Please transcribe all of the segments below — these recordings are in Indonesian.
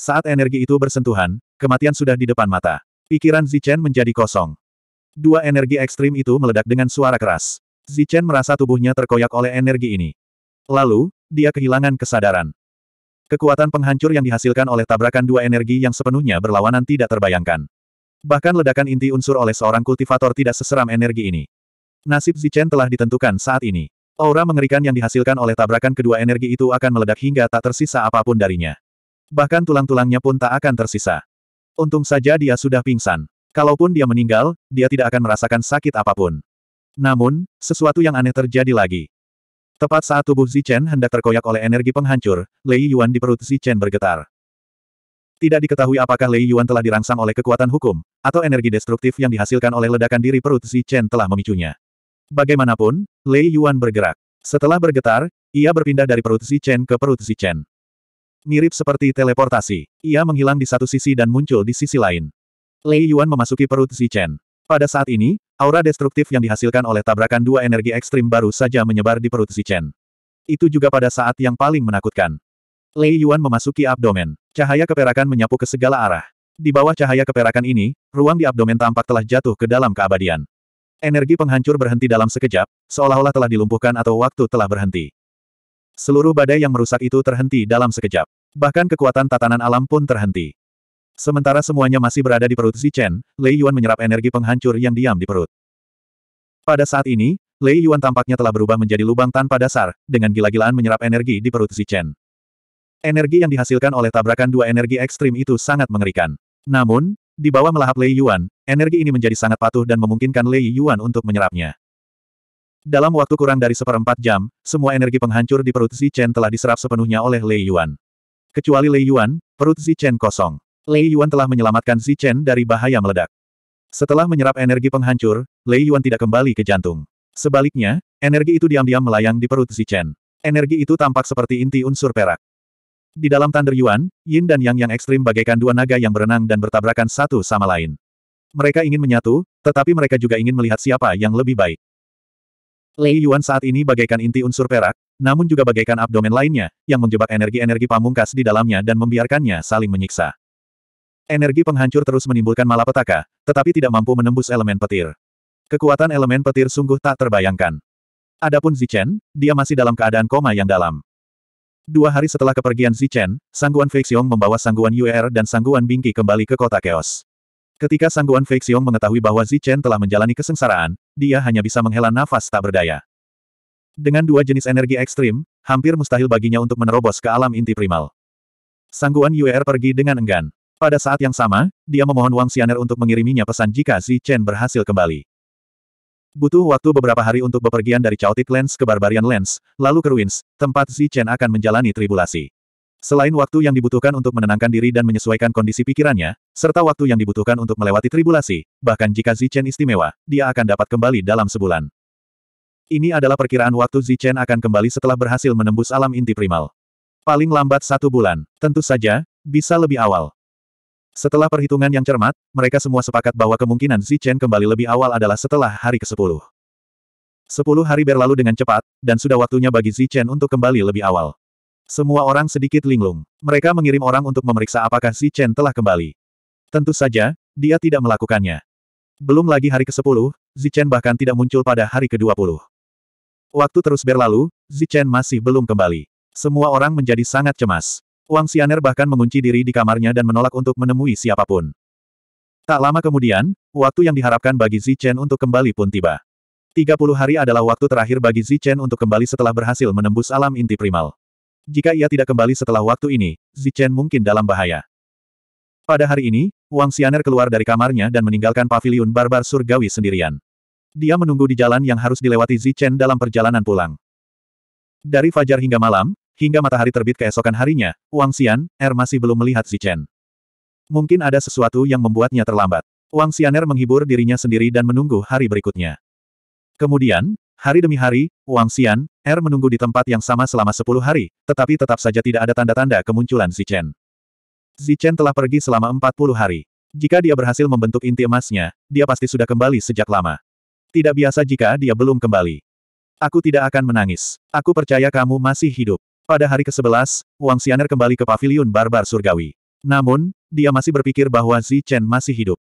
Saat energi itu bersentuhan, kematian sudah di depan mata. Pikiran Zichen menjadi kosong. Dua energi ekstrim itu meledak dengan suara keras. Zichen merasa tubuhnya terkoyak oleh energi ini. Lalu, dia kehilangan kesadaran. Kekuatan penghancur yang dihasilkan oleh tabrakan dua energi yang sepenuhnya berlawanan tidak terbayangkan. Bahkan ledakan inti unsur oleh seorang kultivator tidak seseram energi ini. Nasib Zichen telah ditentukan saat ini. Aura mengerikan yang dihasilkan oleh tabrakan kedua energi itu akan meledak hingga tak tersisa apapun darinya. Bahkan tulang-tulangnya pun tak akan tersisa. Untung saja dia sudah pingsan. Kalaupun dia meninggal, dia tidak akan merasakan sakit apapun. Namun, sesuatu yang aneh terjadi lagi. Tepat saat tubuh Zichen hendak terkoyak oleh energi penghancur, Lei Yuan di perut Zichen bergetar. Tidak diketahui apakah Lei Yuan telah dirangsang oleh kekuatan hukum, atau energi destruktif yang dihasilkan oleh ledakan diri perut Zichen telah memicunya. Bagaimanapun, Lei Yuan bergerak. Setelah bergetar, ia berpindah dari perut Zichen ke perut Zichen. Mirip seperti teleportasi, ia menghilang di satu sisi dan muncul di sisi lain. Lei Yuan memasuki perut Zichen. Pada saat ini, aura destruktif yang dihasilkan oleh tabrakan dua energi ekstrim baru saja menyebar di perut Zichen. Itu juga pada saat yang paling menakutkan. Lei Yuan memasuki abdomen. Cahaya keperakan menyapu ke segala arah. Di bawah cahaya keperakan ini, ruang di abdomen tampak telah jatuh ke dalam keabadian. Energi penghancur berhenti dalam sekejap, seolah-olah telah dilumpuhkan atau waktu telah berhenti. Seluruh badai yang merusak itu terhenti dalam sekejap. Bahkan kekuatan tatanan alam pun terhenti. Sementara semuanya masih berada di perut Zichen, Lei Yuan menyerap energi penghancur yang diam di perut. Pada saat ini, Lei Yuan tampaknya telah berubah menjadi lubang tanpa dasar, dengan gila-gilaan menyerap energi di perut Zichen. Energi yang dihasilkan oleh tabrakan dua energi ekstrim itu sangat mengerikan. Namun, di bawah melahap Lei Yuan, energi ini menjadi sangat patuh dan memungkinkan Lei Yuan untuk menyerapnya. Dalam waktu kurang dari seperempat jam, semua energi penghancur di perut Zichen telah diserap sepenuhnya oleh Lei Yuan. Kecuali Lei Yuan, perut Zichen kosong. Lei Yuan telah menyelamatkan Zichen dari bahaya meledak. Setelah menyerap energi penghancur, Lei Yuan tidak kembali ke jantung. Sebaliknya, energi itu diam-diam melayang di perut Zichen. Energi itu tampak seperti inti unsur perak. Di dalam Thunder Yuan, Yin dan Yang yang ekstrim bagaikan dua naga yang berenang dan bertabrakan satu sama lain. Mereka ingin menyatu, tetapi mereka juga ingin melihat siapa yang lebih baik. Lei Yuan saat ini bagaikan inti unsur perak, namun juga bagaikan abdomen lainnya, yang menjebak energi-energi pamungkas di dalamnya dan membiarkannya saling menyiksa. Energi penghancur terus menimbulkan malapetaka, tetapi tidak mampu menembus elemen petir. Kekuatan elemen petir sungguh tak terbayangkan. Adapun Zichen, dia masih dalam keadaan koma yang dalam. Dua hari setelah kepergian Zichen, Sangguan Feixiong membawa Sangguan Yuer dan Sangguan Bingqi kembali ke kota Chaos. Ketika Sangguan Feixiong mengetahui bahwa Zichen telah menjalani kesengsaraan, dia hanya bisa menghela nafas tak berdaya. Dengan dua jenis energi ekstrim, hampir mustahil baginya untuk menerobos ke alam inti primal. Sangguan Yuer pergi dengan enggan. Pada saat yang sama, dia memohon Wang Xianer untuk mengiriminya pesan jika Zichen berhasil kembali. Butuh waktu beberapa hari untuk bepergian dari Chaotic Lens ke Barbarian Lens, lalu ke Ruins, tempat Zichen akan menjalani tribulasi. Selain waktu yang dibutuhkan untuk menenangkan diri dan menyesuaikan kondisi pikirannya, serta waktu yang dibutuhkan untuk melewati tribulasi, bahkan jika Zichen istimewa, dia akan dapat kembali dalam sebulan. Ini adalah perkiraan waktu Zichen akan kembali setelah berhasil menembus alam inti primal. Paling lambat satu bulan, tentu saja, bisa lebih awal. Setelah perhitungan yang cermat, mereka semua sepakat bahwa kemungkinan Zichen kembali lebih awal adalah setelah hari ke-10. Sepuluh hari berlalu dengan cepat, dan sudah waktunya bagi Zichen untuk kembali lebih awal. Semua orang sedikit linglung. Mereka mengirim orang untuk memeriksa apakah Si Chen telah kembali. Tentu saja, dia tidak melakukannya. Belum lagi hari ke-10, Chen bahkan tidak muncul pada hari ke-20. Waktu terus berlalu, Zi Chen masih belum kembali. Semua orang menjadi sangat cemas. Wang Xianer bahkan mengunci diri di kamarnya dan menolak untuk menemui siapapun. Tak lama kemudian, waktu yang diharapkan bagi Zi Chen untuk kembali pun tiba. 30 hari adalah waktu terakhir bagi Zi Chen untuk kembali setelah berhasil menembus alam inti primal. Jika ia tidak kembali setelah waktu ini, Zichen mungkin dalam bahaya. Pada hari ini, Wang Xianer keluar dari kamarnya dan meninggalkan paviliun barbar surgawi sendirian. Dia menunggu di jalan yang harus dilewati Zichen dalam perjalanan pulang. Dari fajar hingga malam, hingga matahari terbit keesokan harinya, Wang Xian, Er masih belum melihat Zichen. Mungkin ada sesuatu yang membuatnya terlambat. Wang Xianer menghibur dirinya sendiri dan menunggu hari berikutnya. Kemudian, Hari demi hari, Wang Xian, Er menunggu di tempat yang sama selama sepuluh hari, tetapi tetap saja tidak ada tanda-tanda kemunculan Zichen. Zichen telah pergi selama empat puluh hari. Jika dia berhasil membentuk inti emasnya, dia pasti sudah kembali sejak lama. Tidak biasa jika dia belum kembali. Aku tidak akan menangis. Aku percaya kamu masih hidup. Pada hari ke-11, Wang Xianer kembali ke paviliun barbar surgawi. Namun, dia masih berpikir bahwa Zichen masih hidup.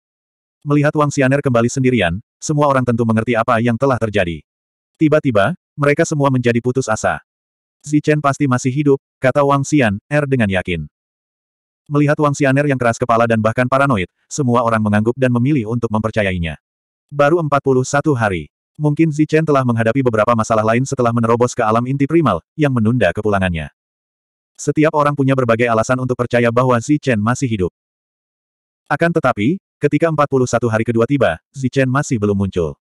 Melihat Wang Xianer kembali sendirian, semua orang tentu mengerti apa yang telah terjadi. Tiba-tiba, mereka semua menjadi putus asa. Zichen pasti masih hidup, kata Wang Xian, Er dengan yakin. Melihat Wang Xian Er yang keras kepala dan bahkan paranoid, semua orang mengangguk dan memilih untuk mempercayainya. Baru 41 hari. Mungkin Zichen telah menghadapi beberapa masalah lain setelah menerobos ke alam inti primal, yang menunda kepulangannya. Setiap orang punya berbagai alasan untuk percaya bahwa Zichen masih hidup. Akan tetapi, ketika 41 hari kedua tiba, Zichen masih belum muncul.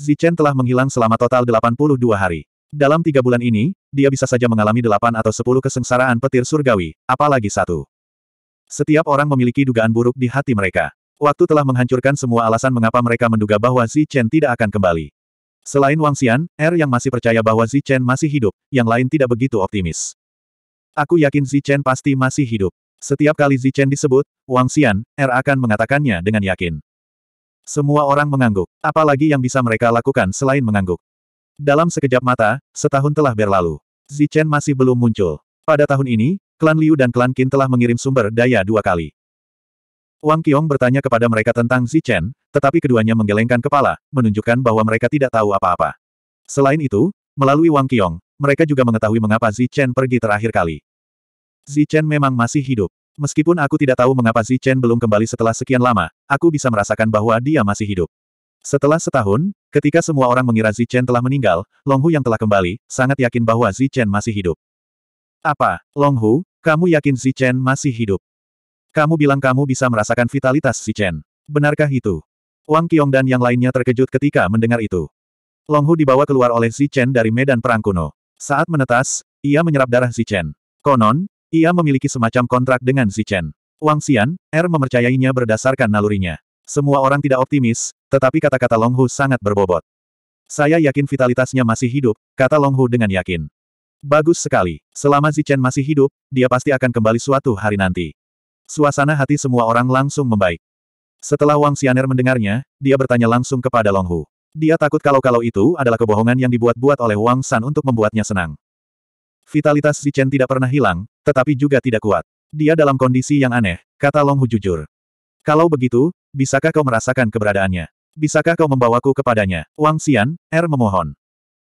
Zichen telah menghilang selama total 82 hari. Dalam tiga bulan ini, dia bisa saja mengalami delapan atau sepuluh kesengsaraan petir surgawi, apalagi satu. Setiap orang memiliki dugaan buruk di hati mereka. Waktu telah menghancurkan semua alasan mengapa mereka menduga bahwa Zichen tidak akan kembali. Selain Wang Xian, Er yang masih percaya bahwa Zichen masih hidup, yang lain tidak begitu optimis. Aku yakin Zichen pasti masih hidup. Setiap kali Zichen disebut, Wang Xian, Er akan mengatakannya dengan yakin. Semua orang mengangguk. Apalagi yang bisa mereka lakukan selain mengangguk. Dalam sekejap mata, setahun telah berlalu. Zichen masih belum muncul. Pada tahun ini, klan Liu dan klan Qin telah mengirim sumber daya dua kali. Wang Qiong bertanya kepada mereka tentang Zichen, tetapi keduanya menggelengkan kepala, menunjukkan bahwa mereka tidak tahu apa-apa. Selain itu, melalui Wang Qiong, mereka juga mengetahui mengapa Zichen pergi terakhir kali. Zichen memang masih hidup. Meskipun aku tidak tahu mengapa Zichen belum kembali setelah sekian lama, aku bisa merasakan bahwa dia masih hidup. Setelah setahun, ketika semua orang mengira Zichen telah meninggal, Longhu yang telah kembali, sangat yakin bahwa Zichen masih hidup. Apa, Longhu, kamu yakin Zichen masih hidup? Kamu bilang kamu bisa merasakan vitalitas Zichen. Benarkah itu? Wang Qiong dan yang lainnya terkejut ketika mendengar itu. Longhu dibawa keluar oleh Zichen dari medan perang kuno. Saat menetas, ia menyerap darah Zichen. Konon, ia memiliki semacam kontrak dengan Zichen. Wang Xian, Er memercayainya berdasarkan nalurinya. Semua orang tidak optimis, tetapi kata-kata Long Hu sangat berbobot. Saya yakin vitalitasnya masih hidup, kata Long Hu dengan yakin. Bagus sekali. Selama Zichen masih hidup, dia pasti akan kembali suatu hari nanti. Suasana hati semua orang langsung membaik. Setelah Wang Xianer mendengarnya, dia bertanya langsung kepada Long Hu. Dia takut kalau-kalau itu adalah kebohongan yang dibuat-buat oleh Wang San untuk membuatnya senang. Vitalitas Zichen tidak pernah hilang, tetapi juga tidak kuat. Dia dalam kondisi yang aneh, kata Long Hu jujur. Kalau begitu, bisakah kau merasakan keberadaannya? Bisakah kau membawaku kepadanya? Wang Xian, Er memohon.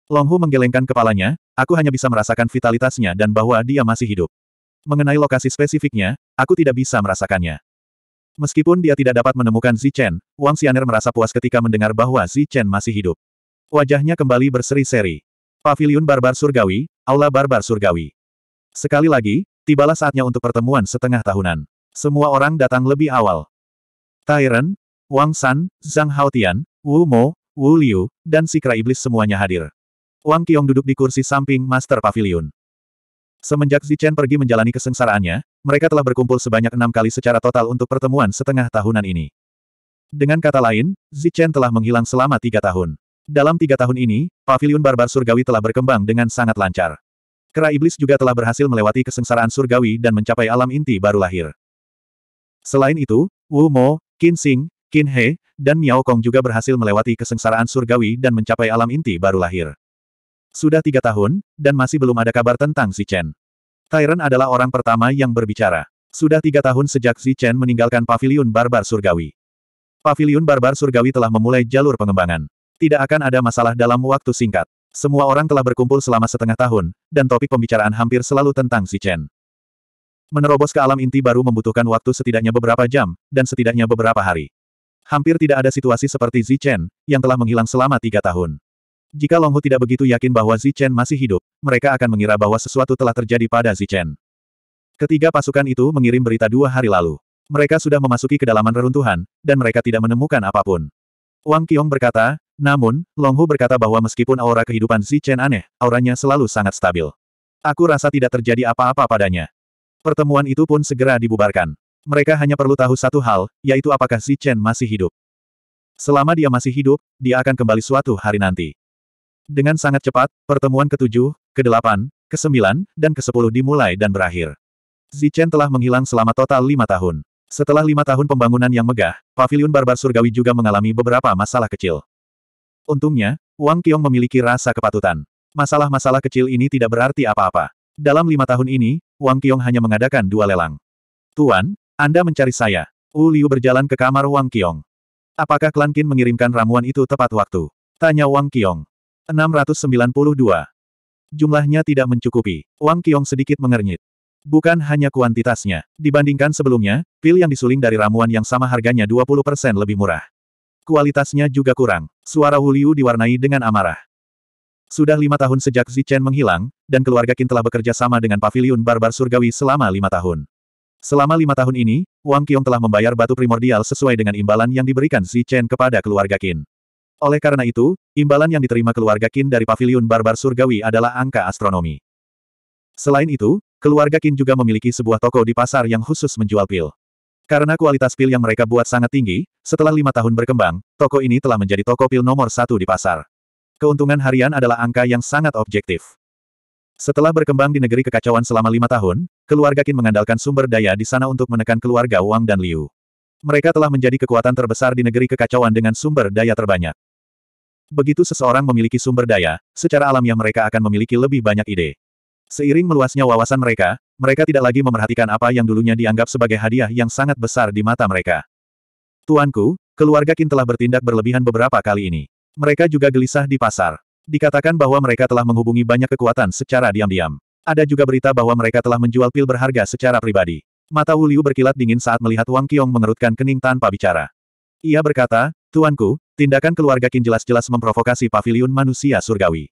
Long Hu menggelengkan kepalanya, aku hanya bisa merasakan vitalitasnya dan bahwa dia masih hidup. Mengenai lokasi spesifiknya, aku tidak bisa merasakannya. Meskipun dia tidak dapat menemukan Zi Chen, Wang Xianer merasa puas ketika mendengar bahwa Zi Chen masih hidup. Wajahnya kembali berseri-seri. Pavilion Barbar Surgawi, Aula Barbar Surgawi. Sekali lagi, tibalah saatnya untuk pertemuan setengah tahunan. Semua orang datang lebih awal. Tyren, Wang San, Zhang Haotian, Wu Mo, Wu Liu, dan si kera iblis semuanya hadir. Wang Qiong duduk di kursi samping Master Pavilion. Semenjak Zichen pergi menjalani kesengsaraannya, mereka telah berkumpul sebanyak enam kali secara total untuk pertemuan setengah tahunan ini. Dengan kata lain, Zichen telah menghilang selama tiga tahun. Dalam tiga tahun ini, Pavilion Barbar Surgawi telah berkembang dengan sangat lancar. Kera Iblis juga telah berhasil melewati kesengsaraan surgawi dan mencapai alam inti baru lahir. Selain itu, Wu Mo, Qin Xing, Qin He, dan Miao Kong juga berhasil melewati kesengsaraan surgawi dan mencapai alam inti baru lahir. Sudah tiga tahun, dan masih belum ada kabar tentang Si Chen. Tyrant adalah orang pertama yang berbicara. Sudah tiga tahun sejak Si Chen meninggalkan paviliun barbar surgawi. Paviliun barbar surgawi telah memulai jalur pengembangan. Tidak akan ada masalah dalam waktu singkat. Semua orang telah berkumpul selama setengah tahun, dan topik pembicaraan hampir selalu tentang Zichen. Menerobos ke alam inti baru membutuhkan waktu setidaknya beberapa jam, dan setidaknya beberapa hari. Hampir tidak ada situasi seperti Zichen, yang telah menghilang selama tiga tahun. Jika Longhu tidak begitu yakin bahwa Zichen masih hidup, mereka akan mengira bahwa sesuatu telah terjadi pada Zichen. Ketiga pasukan itu mengirim berita dua hari lalu. Mereka sudah memasuki kedalaman reruntuhan, dan mereka tidak menemukan apapun. Wang Qiong berkata, namun, Longhu berkata bahwa meskipun aura kehidupan Xi Chen aneh, auranya selalu sangat stabil. Aku rasa tidak terjadi apa-apa padanya. Pertemuan itu pun segera dibubarkan. Mereka hanya perlu tahu satu hal, yaitu apakah Xi Chen masih hidup. Selama dia masih hidup, dia akan kembali suatu hari nanti. Dengan sangat cepat, pertemuan ketujuh, kedelapan, kesembilan, dan kesepuluh dimulai dan berakhir. Xi Chen telah menghilang selama total lima tahun. Setelah lima tahun pembangunan yang megah, Paviliun barbar surgawi juga mengalami beberapa masalah kecil. Untungnya, Wang Qiong memiliki rasa kepatutan. Masalah-masalah kecil ini tidak berarti apa-apa. Dalam lima tahun ini, Wang Qiong hanya mengadakan dua lelang. Tuan, Anda mencari saya. Wu Liu berjalan ke kamar Wang Qiong. Apakah klan Qin mengirimkan ramuan itu tepat waktu? Tanya Wang Qiong. 692. Jumlahnya tidak mencukupi. Wang Qiong sedikit mengernyit. Bukan hanya kuantitasnya. Dibandingkan sebelumnya, pil yang disuling dari ramuan yang sama harganya 20% lebih murah. Kualitasnya juga kurang. Suara Wuliu diwarnai dengan amarah. Sudah lima tahun sejak Zichen menghilang, dan keluarga Qin telah bekerja sama dengan Paviliun Barbar Surgawi selama lima tahun. Selama lima tahun ini, Wang Qiong telah membayar batu primordial sesuai dengan imbalan yang diberikan Zichen kepada keluarga Qin. Oleh karena itu, imbalan yang diterima keluarga Qin dari Paviliun Barbar Surgawi adalah angka astronomi. Selain itu, keluarga Qin juga memiliki sebuah toko di pasar yang khusus menjual pil. Karena kualitas pil yang mereka buat sangat tinggi, setelah lima tahun berkembang, toko ini telah menjadi toko pil nomor satu di pasar. Keuntungan harian adalah angka yang sangat objektif. Setelah berkembang di negeri kekacauan selama lima tahun, keluarga Qin mengandalkan sumber daya di sana untuk menekan keluarga Wang dan Liu. Mereka telah menjadi kekuatan terbesar di negeri kekacauan dengan sumber daya terbanyak. Begitu seseorang memiliki sumber daya, secara alamiah mereka akan memiliki lebih banyak ide. Seiring meluasnya wawasan mereka, mereka tidak lagi memerhatikan apa yang dulunya dianggap sebagai hadiah yang sangat besar di mata mereka. Tuanku, keluarga Kin telah bertindak berlebihan beberapa kali ini. Mereka juga gelisah di pasar. Dikatakan bahwa mereka telah menghubungi banyak kekuatan secara diam-diam. Ada juga berita bahwa mereka telah menjual pil berharga secara pribadi. Mata Wuliu berkilat dingin saat melihat Wang Qiong mengerutkan kening tanpa bicara. Ia berkata, Tuanku, tindakan keluarga Kin jelas-jelas memprovokasi pavilion manusia surgawi.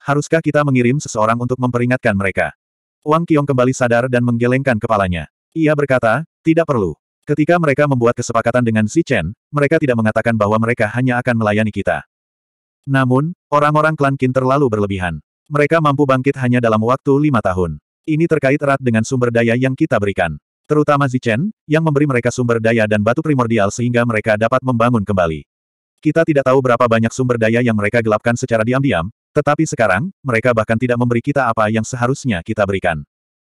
Haruskah kita mengirim seseorang untuk memperingatkan mereka? Wang Qiong kembali sadar dan menggelengkan kepalanya. Ia berkata, tidak perlu. Ketika mereka membuat kesepakatan dengan Si Chen, mereka tidak mengatakan bahwa mereka hanya akan melayani kita. Namun, orang-orang klan Qin terlalu berlebihan. Mereka mampu bangkit hanya dalam waktu lima tahun. Ini terkait erat dengan sumber daya yang kita berikan. Terutama Chen, yang memberi mereka sumber daya dan batu primordial sehingga mereka dapat membangun kembali. Kita tidak tahu berapa banyak sumber daya yang mereka gelapkan secara diam-diam, tetapi sekarang, mereka bahkan tidak memberi kita apa yang seharusnya kita berikan.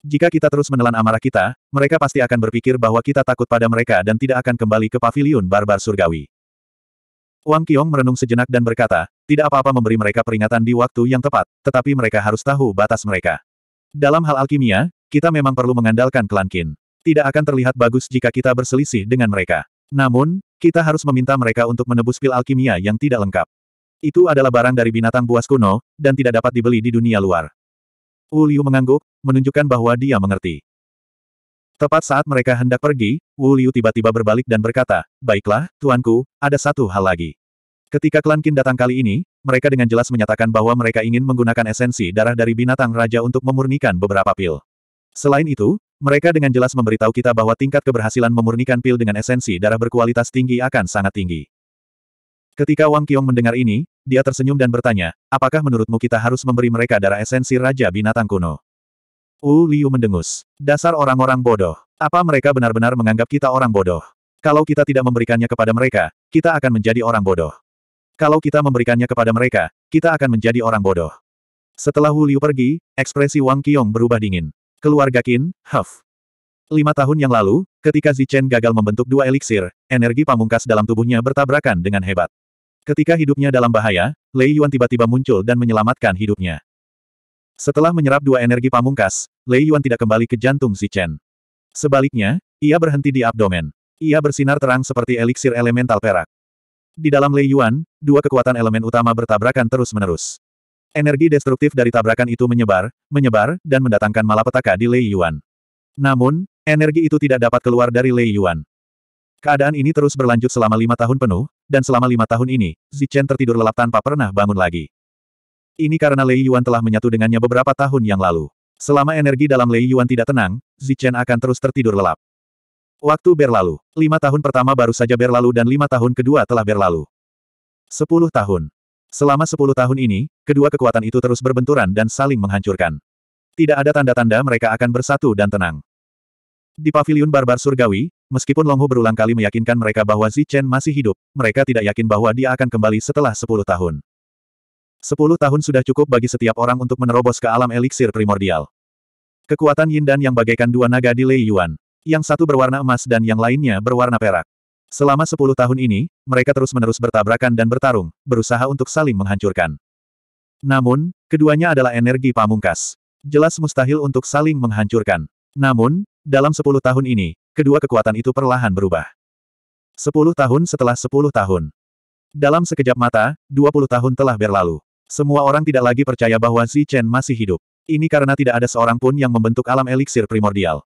Jika kita terus menelan amarah kita, mereka pasti akan berpikir bahwa kita takut pada mereka dan tidak akan kembali ke paviliun barbar surgawi. Wang Qiong merenung sejenak dan berkata, tidak apa-apa memberi mereka peringatan di waktu yang tepat, tetapi mereka harus tahu batas mereka. Dalam hal alkimia, kita memang perlu mengandalkan klan Qin. Tidak akan terlihat bagus jika kita berselisih dengan mereka. Namun, kita harus meminta mereka untuk menebus pil alkimia yang tidak lengkap. Itu adalah barang dari binatang buas kuno, dan tidak dapat dibeli di dunia luar. Wu Liu mengangguk, menunjukkan bahwa dia mengerti. Tepat saat mereka hendak pergi, Wu Liu tiba-tiba berbalik dan berkata, Baiklah, tuanku, ada satu hal lagi. Ketika klan Qin datang kali ini, mereka dengan jelas menyatakan bahwa mereka ingin menggunakan esensi darah dari binatang raja untuk memurnikan beberapa pil. Selain itu, mereka dengan jelas memberitahu kita bahwa tingkat keberhasilan memurnikan pil dengan esensi darah berkualitas tinggi akan sangat tinggi. Ketika Wang Qiong mendengar ini, dia tersenyum dan bertanya, apakah menurutmu kita harus memberi mereka darah esensi Raja Binatang Kuno? Wu Liu mendengus. Dasar orang-orang bodoh. Apa mereka benar-benar menganggap kita orang bodoh? Kalau kita tidak memberikannya kepada mereka, kita akan menjadi orang bodoh. Kalau kita memberikannya kepada mereka, kita akan menjadi orang bodoh. Setelah Wu Liu pergi, ekspresi Wang Qiong berubah dingin. Keluarga Qin, Huff. Lima tahun yang lalu, ketika Zichen gagal membentuk dua eliksir, energi pamungkas dalam tubuhnya bertabrakan dengan hebat. Ketika hidupnya dalam bahaya, Lei Yuan tiba-tiba muncul dan menyelamatkan hidupnya. Setelah menyerap dua energi pamungkas, Lei Yuan tidak kembali ke jantung Si Chen. Sebaliknya, ia berhenti di abdomen. Ia bersinar terang seperti eliksir elemental perak. Di dalam Lei Yuan, dua kekuatan elemen utama bertabrakan terus-menerus. Energi destruktif dari tabrakan itu menyebar, menyebar, dan mendatangkan malapetaka di Lei Yuan. Namun, energi itu tidak dapat keluar dari Lei Yuan. Keadaan ini terus berlanjut selama lima tahun penuh, dan selama lima tahun ini, Zichen tertidur lelap tanpa pernah bangun lagi. Ini karena Lei Yuan telah menyatu dengannya beberapa tahun yang lalu. Selama energi dalam Lei Yuan tidak tenang, Zichen akan terus tertidur lelap. Waktu berlalu. Lima tahun pertama baru saja berlalu dan lima tahun kedua telah berlalu. Sepuluh tahun. Selama sepuluh tahun ini, kedua kekuatan itu terus berbenturan dan saling menghancurkan. Tidak ada tanda-tanda mereka akan bersatu dan tenang. Di paviliun barbar surgawi, Meskipun Longhu berulang kali meyakinkan mereka bahwa Zichen masih hidup, mereka tidak yakin bahwa dia akan kembali setelah sepuluh tahun. Sepuluh tahun sudah cukup bagi setiap orang untuk menerobos ke alam eliksir primordial. Kekuatan Yin dan yang bagaikan dua naga di Lei Yuan. Yang satu berwarna emas dan yang lainnya berwarna perak. Selama sepuluh tahun ini, mereka terus-menerus bertabrakan dan bertarung, berusaha untuk saling menghancurkan. Namun, keduanya adalah energi pamungkas. Jelas mustahil untuk saling menghancurkan. Namun, dalam sepuluh tahun ini, kedua kekuatan itu perlahan berubah. Sepuluh tahun setelah sepuluh tahun. Dalam sekejap mata, dua puluh tahun telah berlalu. Semua orang tidak lagi percaya bahwa Xi Chen masih hidup. Ini karena tidak ada seorang pun yang membentuk alam eliksir primordial.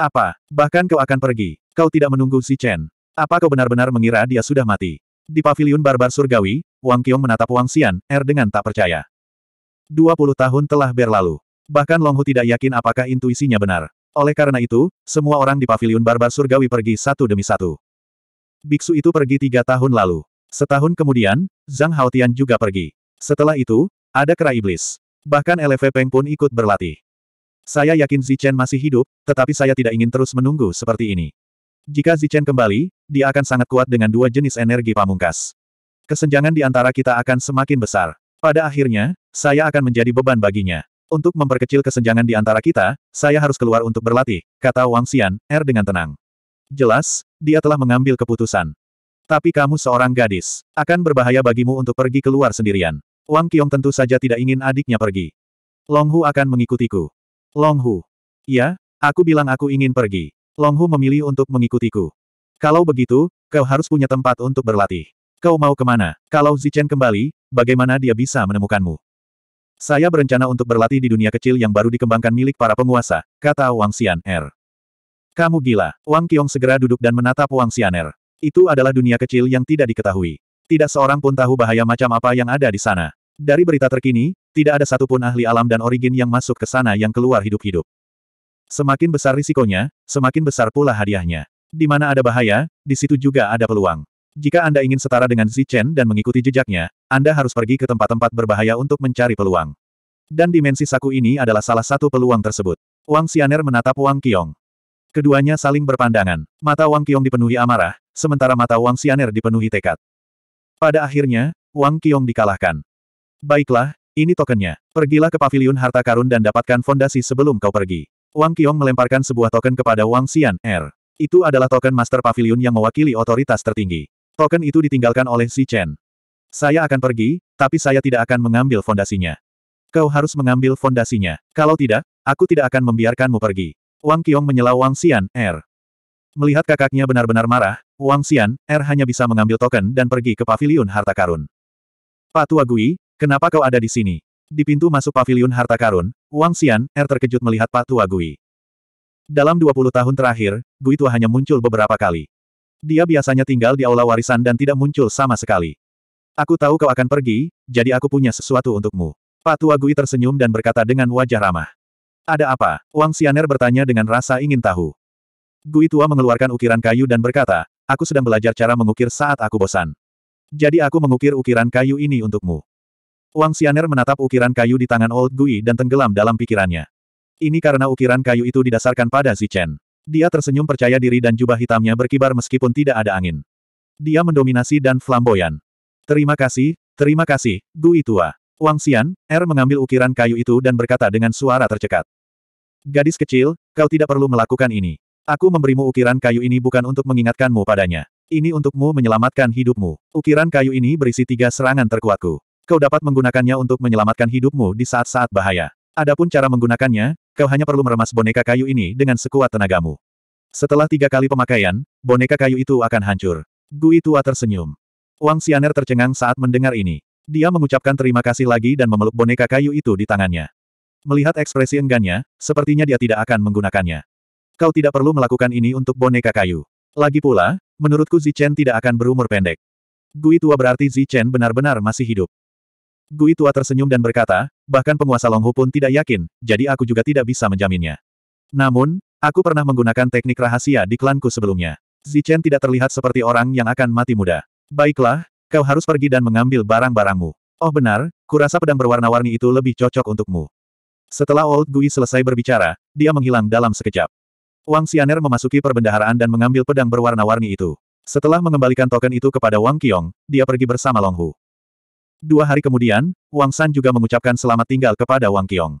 Apa? Bahkan kau akan pergi. Kau tidak menunggu Xi Chen. Apa kau benar-benar mengira dia sudah mati? Di paviliun barbar surgawi, Wang Qiong menatap Wang Xian, Er dengan tak percaya. Dua puluh tahun telah berlalu. Bahkan Long Hu tidak yakin apakah intuisinya benar. Oleh karena itu, semua orang di paviliun barbar surgawi pergi satu demi satu. Biksu itu pergi tiga tahun lalu. Setahun kemudian, Zhang Haotian juga pergi. Setelah itu, ada kera iblis. Bahkan LV Peng pun ikut berlatih. Saya yakin Zichen masih hidup, tetapi saya tidak ingin terus menunggu seperti ini. Jika Zichen kembali, dia akan sangat kuat dengan dua jenis energi pamungkas. Kesenjangan di antara kita akan semakin besar. Pada akhirnya, saya akan menjadi beban baginya. Untuk memperkecil kesenjangan di antara kita, saya harus keluar untuk berlatih, kata Wang Xian, Er dengan tenang. Jelas, dia telah mengambil keputusan. Tapi kamu seorang gadis. Akan berbahaya bagimu untuk pergi keluar sendirian. Wang Qiong tentu saja tidak ingin adiknya pergi. Long Hu akan mengikutiku. Long Hu. Ya, aku bilang aku ingin pergi. Long Hu memilih untuk mengikutiku. Kalau begitu, kau harus punya tempat untuk berlatih. Kau mau kemana? Kalau Zichen kembali, bagaimana dia bisa menemukanmu? Saya berencana untuk berlatih di dunia kecil yang baru dikembangkan milik para penguasa, kata Wang Xian Er. Kamu gila, Wang Qiong segera duduk dan menatap Wang Xian Er. Itu adalah dunia kecil yang tidak diketahui. Tidak seorang pun tahu bahaya macam apa yang ada di sana. Dari berita terkini, tidak ada satupun ahli alam dan origin yang masuk ke sana yang keluar hidup-hidup. Semakin besar risikonya, semakin besar pula hadiahnya. Di mana ada bahaya, di situ juga ada peluang. Jika Anda ingin setara dengan Zichen dan mengikuti jejaknya, Anda harus pergi ke tempat-tempat berbahaya untuk mencari peluang. Dan dimensi saku ini adalah salah satu peluang tersebut. Wang Xianer menatap Wang Qiong. Keduanya saling berpandangan. Mata Wang Qiong dipenuhi amarah, sementara mata Wang Xianer dipenuhi tekad. Pada akhirnya, Wang Qiong dikalahkan. Baiklah, ini tokennya. Pergilah ke paviliun harta karun dan dapatkan fondasi sebelum kau pergi. Wang Qiong melemparkan sebuah token kepada Wang Xian Er. Itu adalah token Master Paviliun yang mewakili otoritas tertinggi. Token itu ditinggalkan oleh Si Chen. Saya akan pergi, tapi saya tidak akan mengambil fondasinya. Kau harus mengambil fondasinya. Kalau tidak, aku tidak akan membiarkanmu pergi. Wang Qiong menyela Wang Xian, R. Er. Melihat kakaknya benar-benar marah, Wang Xian, R er hanya bisa mengambil token dan pergi ke paviliun harta karun. Patua Gui, kenapa kau ada di sini? Di pintu masuk paviliun harta karun, Wang Xian, R er terkejut melihat Patua Gui. Dalam 20 tahun terakhir, Gui Tua hanya muncul beberapa kali. Dia biasanya tinggal di aula warisan dan tidak muncul sama sekali. Aku tahu kau akan pergi, jadi aku punya sesuatu untukmu. Pak Tua Gui tersenyum dan berkata dengan wajah ramah. Ada apa? Wang Xianer bertanya dengan rasa ingin tahu. Gui Tua mengeluarkan ukiran kayu dan berkata, aku sedang belajar cara mengukir saat aku bosan. Jadi aku mengukir ukiran kayu ini untukmu. Wang Xianer menatap ukiran kayu di tangan Old Gui dan tenggelam dalam pikirannya. Ini karena ukiran kayu itu didasarkan pada Zichen. Dia tersenyum percaya diri dan jubah hitamnya berkibar meskipun tidak ada angin. Dia mendominasi dan flamboyan. Terima kasih, terima kasih, Gui Tua. Wang Xian, Er mengambil ukiran kayu itu dan berkata dengan suara tercekat. Gadis kecil, kau tidak perlu melakukan ini. Aku memberimu ukiran kayu ini bukan untuk mengingatkanmu padanya. Ini untukmu menyelamatkan hidupmu. Ukiran kayu ini berisi tiga serangan terkuatku. Kau dapat menggunakannya untuk menyelamatkan hidupmu di saat-saat bahaya. Adapun cara menggunakannya, kau hanya perlu meremas boneka kayu ini dengan sekuat tenagamu. Setelah tiga kali pemakaian, boneka kayu itu akan hancur. Gui Tua tersenyum. Wang Xianer tercengang saat mendengar ini. Dia mengucapkan terima kasih lagi dan memeluk boneka kayu itu di tangannya. Melihat ekspresi enggannya, sepertinya dia tidak akan menggunakannya. Kau tidak perlu melakukan ini untuk boneka kayu. Lagi pula, menurutku Zichen tidak akan berumur pendek. Gui Tua berarti Zichen benar-benar masih hidup. Gui Tua tersenyum dan berkata, bahkan penguasa Longhu pun tidak yakin, jadi aku juga tidak bisa menjaminnya. Namun, aku pernah menggunakan teknik rahasia di klanku sebelumnya. Zichen tidak terlihat seperti orang yang akan mati muda. Baiklah, kau harus pergi dan mengambil barang-barangmu. Oh benar, kurasa pedang berwarna-warni itu lebih cocok untukmu. Setelah Old Gui selesai berbicara, dia menghilang dalam sekejap. Wang Xianer memasuki perbendaharaan dan mengambil pedang berwarna-warni itu. Setelah mengembalikan token itu kepada Wang Qiong, dia pergi bersama Longhu. Dua hari kemudian, Wang San juga mengucapkan selamat tinggal kepada Wang Qiong.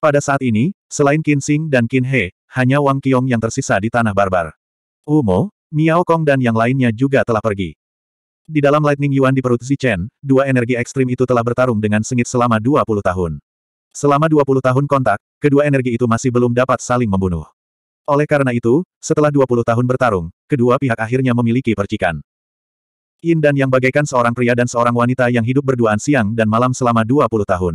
Pada saat ini, selain Qin Xing dan Qin He, hanya Wang Qiong yang tersisa di tanah barbar. Umo, Miao Kong dan yang lainnya juga telah pergi. Di dalam Lightning Yuan di perut Zichen, dua energi ekstrim itu telah bertarung dengan sengit selama 20 tahun. Selama 20 tahun kontak, kedua energi itu masih belum dapat saling membunuh. Oleh karena itu, setelah 20 tahun bertarung, kedua pihak akhirnya memiliki percikan. Yin dan Yang bagaikan seorang pria dan seorang wanita yang hidup berduaan siang dan malam selama 20 tahun.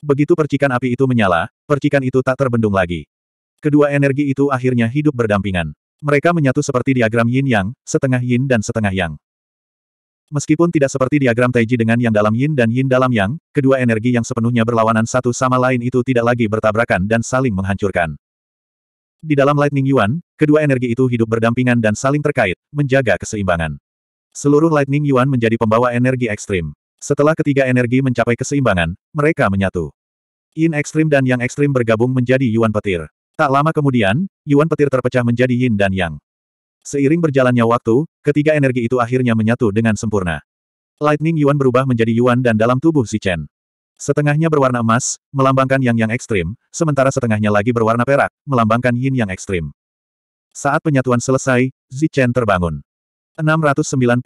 Begitu percikan api itu menyala, percikan itu tak terbendung lagi. Kedua energi itu akhirnya hidup berdampingan. Mereka menyatu seperti diagram yin yang, setengah yin dan setengah yang. Meskipun tidak seperti diagram Taiji dengan yang dalam yin dan yin dalam yang, kedua energi yang sepenuhnya berlawanan satu sama lain itu tidak lagi bertabrakan dan saling menghancurkan. Di dalam Lightning Yuan, kedua energi itu hidup berdampingan dan saling terkait, menjaga keseimbangan. Seluruh Lightning Yuan menjadi pembawa energi ekstrim. Setelah ketiga energi mencapai keseimbangan, mereka menyatu. Yin ekstrim dan Yang ekstrim bergabung menjadi Yuan petir. Tak lama kemudian, Yuan petir terpecah menjadi Yin dan Yang. Seiring berjalannya waktu, ketiga energi itu akhirnya menyatu dengan sempurna. Lightning Yuan berubah menjadi Yuan dan dalam tubuh si Chen. Setengahnya berwarna emas, melambangkan Yang-Yang ekstrim, sementara setengahnya lagi berwarna perak, melambangkan Yin-Yang ekstrim. Saat penyatuan selesai, Zichen terbangun. 693.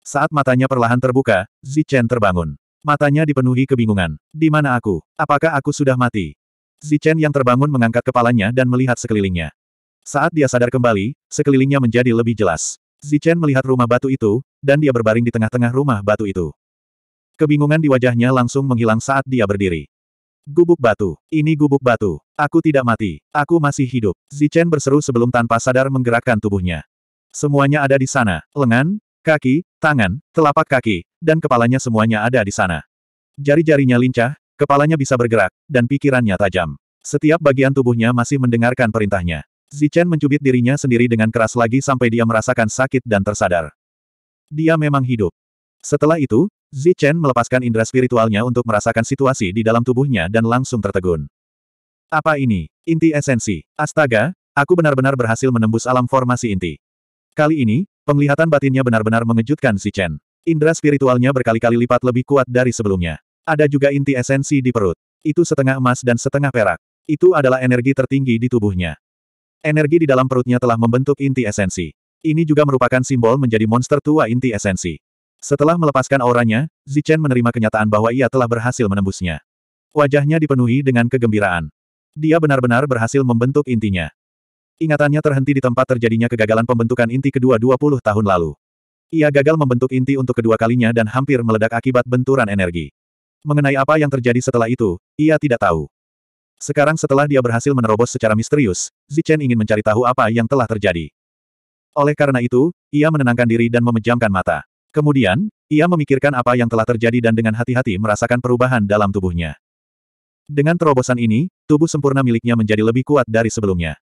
Saat matanya perlahan terbuka, Zichen terbangun. Matanya dipenuhi kebingungan. Di mana aku? Apakah aku sudah mati? Zichen yang terbangun mengangkat kepalanya dan melihat sekelilingnya. Saat dia sadar kembali, sekelilingnya menjadi lebih jelas. Zichen melihat rumah batu itu, dan dia berbaring di tengah-tengah rumah batu itu. Kebingungan di wajahnya langsung menghilang saat dia berdiri. Gubuk batu. Ini gubuk batu. Aku tidak mati. Aku masih hidup. Zichen berseru sebelum tanpa sadar menggerakkan tubuhnya. Semuanya ada di sana, lengan, kaki, tangan, telapak kaki, dan kepalanya semuanya ada di sana. Jari-jarinya lincah, kepalanya bisa bergerak, dan pikirannya tajam. Setiap bagian tubuhnya masih mendengarkan perintahnya. Zichen mencubit dirinya sendiri dengan keras lagi sampai dia merasakan sakit dan tersadar. Dia memang hidup. Setelah itu, Zichen melepaskan indera spiritualnya untuk merasakan situasi di dalam tubuhnya dan langsung tertegun. Apa ini? Inti esensi. Astaga, aku benar-benar berhasil menembus alam formasi inti. Kali ini, penglihatan batinnya benar-benar mengejutkan si Chen. Indra spiritualnya berkali-kali lipat lebih kuat dari sebelumnya. Ada juga inti esensi di perut. Itu setengah emas dan setengah perak. Itu adalah energi tertinggi di tubuhnya. Energi di dalam perutnya telah membentuk inti esensi. Ini juga merupakan simbol menjadi monster tua inti esensi. Setelah melepaskan auranya, Zichen menerima kenyataan bahwa ia telah berhasil menembusnya. Wajahnya dipenuhi dengan kegembiraan. Dia benar-benar berhasil membentuk intinya. Ingatannya terhenti di tempat terjadinya kegagalan pembentukan inti kedua 20 tahun lalu. Ia gagal membentuk inti untuk kedua kalinya dan hampir meledak akibat benturan energi. Mengenai apa yang terjadi setelah itu, ia tidak tahu. Sekarang setelah dia berhasil menerobos secara misterius, Zichen ingin mencari tahu apa yang telah terjadi. Oleh karena itu, ia menenangkan diri dan memejamkan mata. Kemudian, ia memikirkan apa yang telah terjadi dan dengan hati-hati merasakan perubahan dalam tubuhnya. Dengan terobosan ini, tubuh sempurna miliknya menjadi lebih kuat dari sebelumnya.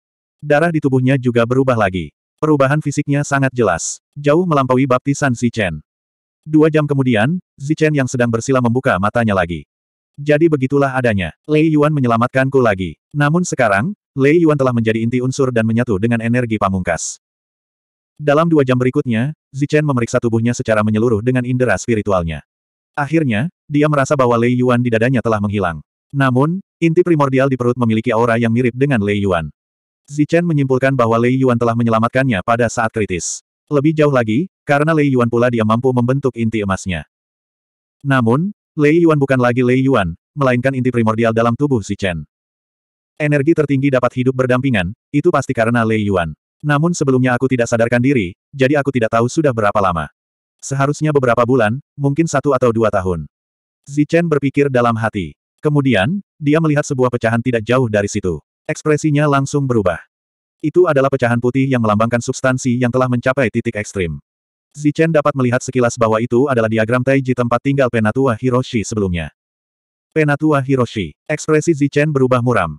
Darah di tubuhnya juga berubah lagi. Perubahan fisiknya sangat jelas. Jauh melampaui baptisan Zichen. Dua jam kemudian, Zichen yang sedang bersila membuka matanya lagi. Jadi begitulah adanya. Lei Yuan menyelamatkanku lagi. Namun sekarang, Lei Yuan telah menjadi inti unsur dan menyatu dengan energi pamungkas. Dalam dua jam berikutnya, Zichen memeriksa tubuhnya secara menyeluruh dengan indera spiritualnya. Akhirnya, dia merasa bahwa Lei Yuan di dadanya telah menghilang. Namun, inti primordial di perut memiliki aura yang mirip dengan Lei Yuan. Zichen menyimpulkan bahwa Lei Yuan telah menyelamatkannya pada saat kritis. Lebih jauh lagi, karena Lei Yuan pula dia mampu membentuk inti emasnya. Namun, Lei Yuan bukan lagi Lei Yuan, melainkan inti primordial dalam tubuh Zichen. Energi tertinggi dapat hidup berdampingan, itu pasti karena Lei Yuan. Namun sebelumnya aku tidak sadarkan diri, jadi aku tidak tahu sudah berapa lama. Seharusnya beberapa bulan, mungkin satu atau dua tahun. Zichen berpikir dalam hati. Kemudian, dia melihat sebuah pecahan tidak jauh dari situ. Ekspresinya langsung berubah. Itu adalah pecahan putih yang melambangkan substansi yang telah mencapai titik ekstrim. Zichen dapat melihat sekilas bahwa itu adalah diagram Taiji tempat tinggal Penatua Hiroshi sebelumnya. Penatua Hiroshi, ekspresi Zichen berubah muram.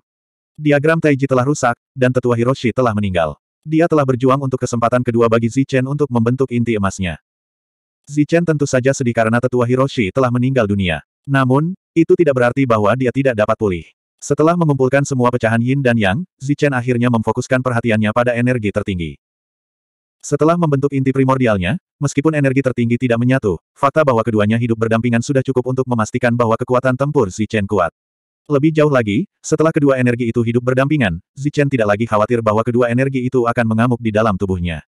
Diagram Taiji telah rusak, dan tetua Hiroshi telah meninggal. Dia telah berjuang untuk kesempatan kedua bagi Zichen untuk membentuk inti emasnya. Zichen tentu saja sedih karena tetua Hiroshi telah meninggal dunia. Namun, itu tidak berarti bahwa dia tidak dapat pulih. Setelah mengumpulkan semua pecahan yin dan yang, Zichen akhirnya memfokuskan perhatiannya pada energi tertinggi. Setelah membentuk inti primordialnya, meskipun energi tertinggi tidak menyatu, fakta bahwa keduanya hidup berdampingan sudah cukup untuk memastikan bahwa kekuatan tempur Zichen kuat. Lebih jauh lagi, setelah kedua energi itu hidup berdampingan, Zichen tidak lagi khawatir bahwa kedua energi itu akan mengamuk di dalam tubuhnya.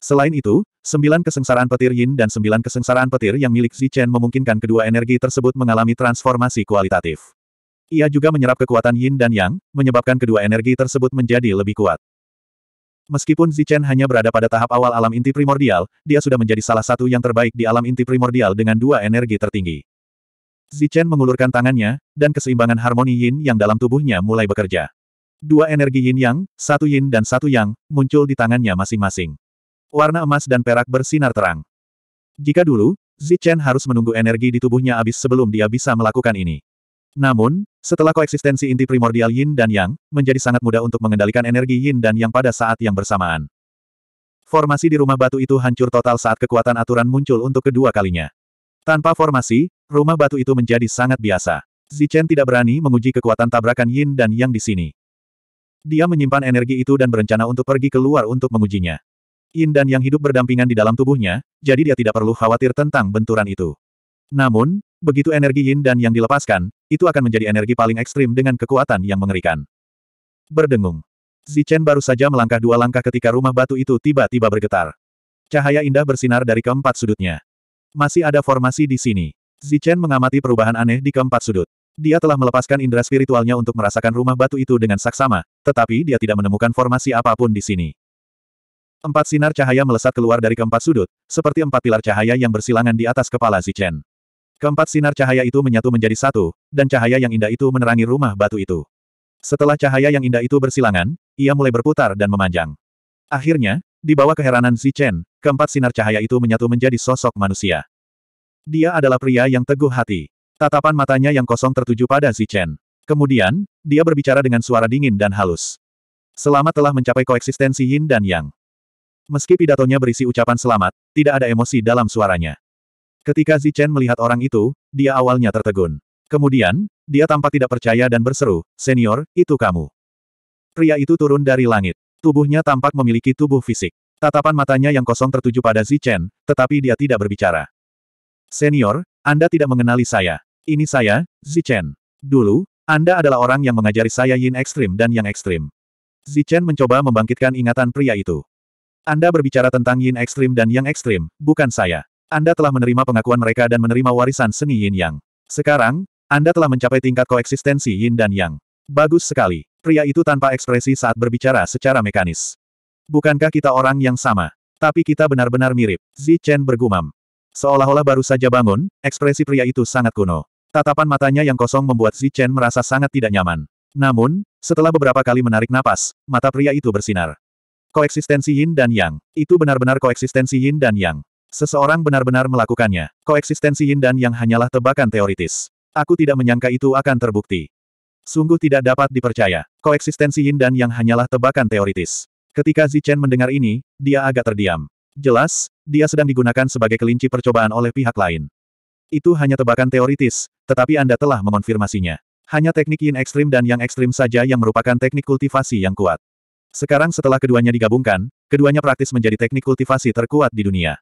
Selain itu, sembilan kesengsaraan petir yin dan sembilan kesengsaraan petir yang milik Zichen memungkinkan kedua energi tersebut mengalami transformasi kualitatif. Ia juga menyerap kekuatan yin dan yang, menyebabkan kedua energi tersebut menjadi lebih kuat. Meskipun Zichen hanya berada pada tahap awal alam inti primordial, dia sudah menjadi salah satu yang terbaik di alam inti primordial dengan dua energi tertinggi. Zichen mengulurkan tangannya, dan keseimbangan harmoni yin yang dalam tubuhnya mulai bekerja. Dua energi yin yang, satu yin dan satu yang, muncul di tangannya masing-masing. Warna emas dan perak bersinar terang. Jika dulu, Zichen harus menunggu energi di tubuhnya habis sebelum dia bisa melakukan ini. Namun, setelah koeksistensi inti primordial yin dan yang, menjadi sangat mudah untuk mengendalikan energi yin dan yang pada saat yang bersamaan. Formasi di rumah batu itu hancur total saat kekuatan aturan muncul untuk kedua kalinya. Tanpa formasi, rumah batu itu menjadi sangat biasa. Zichen tidak berani menguji kekuatan tabrakan yin dan yang di sini. Dia menyimpan energi itu dan berencana untuk pergi keluar untuk mengujinya. Yin dan yang hidup berdampingan di dalam tubuhnya, jadi dia tidak perlu khawatir tentang benturan itu. Namun, Begitu energi yin dan yang dilepaskan, itu akan menjadi energi paling ekstrim dengan kekuatan yang mengerikan. Berdengung. Zichen baru saja melangkah dua langkah ketika rumah batu itu tiba-tiba bergetar. Cahaya indah bersinar dari keempat sudutnya. Masih ada formasi di sini. Zichen mengamati perubahan aneh di keempat sudut. Dia telah melepaskan indera spiritualnya untuk merasakan rumah batu itu dengan saksama, tetapi dia tidak menemukan formasi apapun di sini. Empat sinar cahaya melesat keluar dari keempat sudut, seperti empat pilar cahaya yang bersilangan di atas kepala Zichen. Keempat sinar cahaya itu menyatu menjadi satu, dan cahaya yang indah itu menerangi rumah batu itu. Setelah cahaya yang indah itu bersilangan, ia mulai berputar dan memanjang. Akhirnya, di bawah keheranan Chen, keempat sinar cahaya itu menyatu menjadi sosok manusia. Dia adalah pria yang teguh hati. Tatapan matanya yang kosong tertuju pada Chen. Kemudian, dia berbicara dengan suara dingin dan halus. Selamat telah mencapai koeksistensi Yin dan Yang. Meski pidatonya berisi ucapan selamat, tidak ada emosi dalam suaranya. Ketika Zichen melihat orang itu, dia awalnya tertegun. Kemudian, dia tampak tidak percaya dan berseru, Senior, itu kamu. Pria itu turun dari langit. Tubuhnya tampak memiliki tubuh fisik. Tatapan matanya yang kosong tertuju pada Zichen, tetapi dia tidak berbicara. Senior, Anda tidak mengenali saya. Ini saya, Zichen. Dulu, Anda adalah orang yang mengajari saya yin ekstrim dan yang ekstrim. Zichen mencoba membangkitkan ingatan pria itu. Anda berbicara tentang yin ekstrim dan yang ekstrim, bukan saya. Anda telah menerima pengakuan mereka dan menerima warisan seni yin yang. Sekarang, Anda telah mencapai tingkat koeksistensi yin dan yang. Bagus sekali. Pria itu tanpa ekspresi saat berbicara secara mekanis. Bukankah kita orang yang sama? Tapi kita benar-benar mirip. Zi Chen bergumam. Seolah-olah baru saja bangun, ekspresi pria itu sangat kuno. Tatapan matanya yang kosong membuat Zi Chen merasa sangat tidak nyaman. Namun, setelah beberapa kali menarik napas, mata pria itu bersinar. Koeksistensi yin dan yang. Itu benar-benar koeksistensi yin dan yang. Seseorang benar-benar melakukannya. Koeksistensi yin dan yang hanyalah tebakan teoritis. Aku tidak menyangka itu akan terbukti. Sungguh tidak dapat dipercaya. Koeksistensi yin dan yang hanyalah tebakan teoritis. Ketika Zichen mendengar ini, dia agak terdiam. Jelas, dia sedang digunakan sebagai kelinci percobaan oleh pihak lain. Itu hanya tebakan teoritis, tetapi Anda telah mengonfirmasinya. Hanya teknik yin ekstrim dan yang ekstrim saja yang merupakan teknik kultivasi yang kuat. Sekarang setelah keduanya digabungkan, keduanya praktis menjadi teknik kultivasi terkuat di dunia.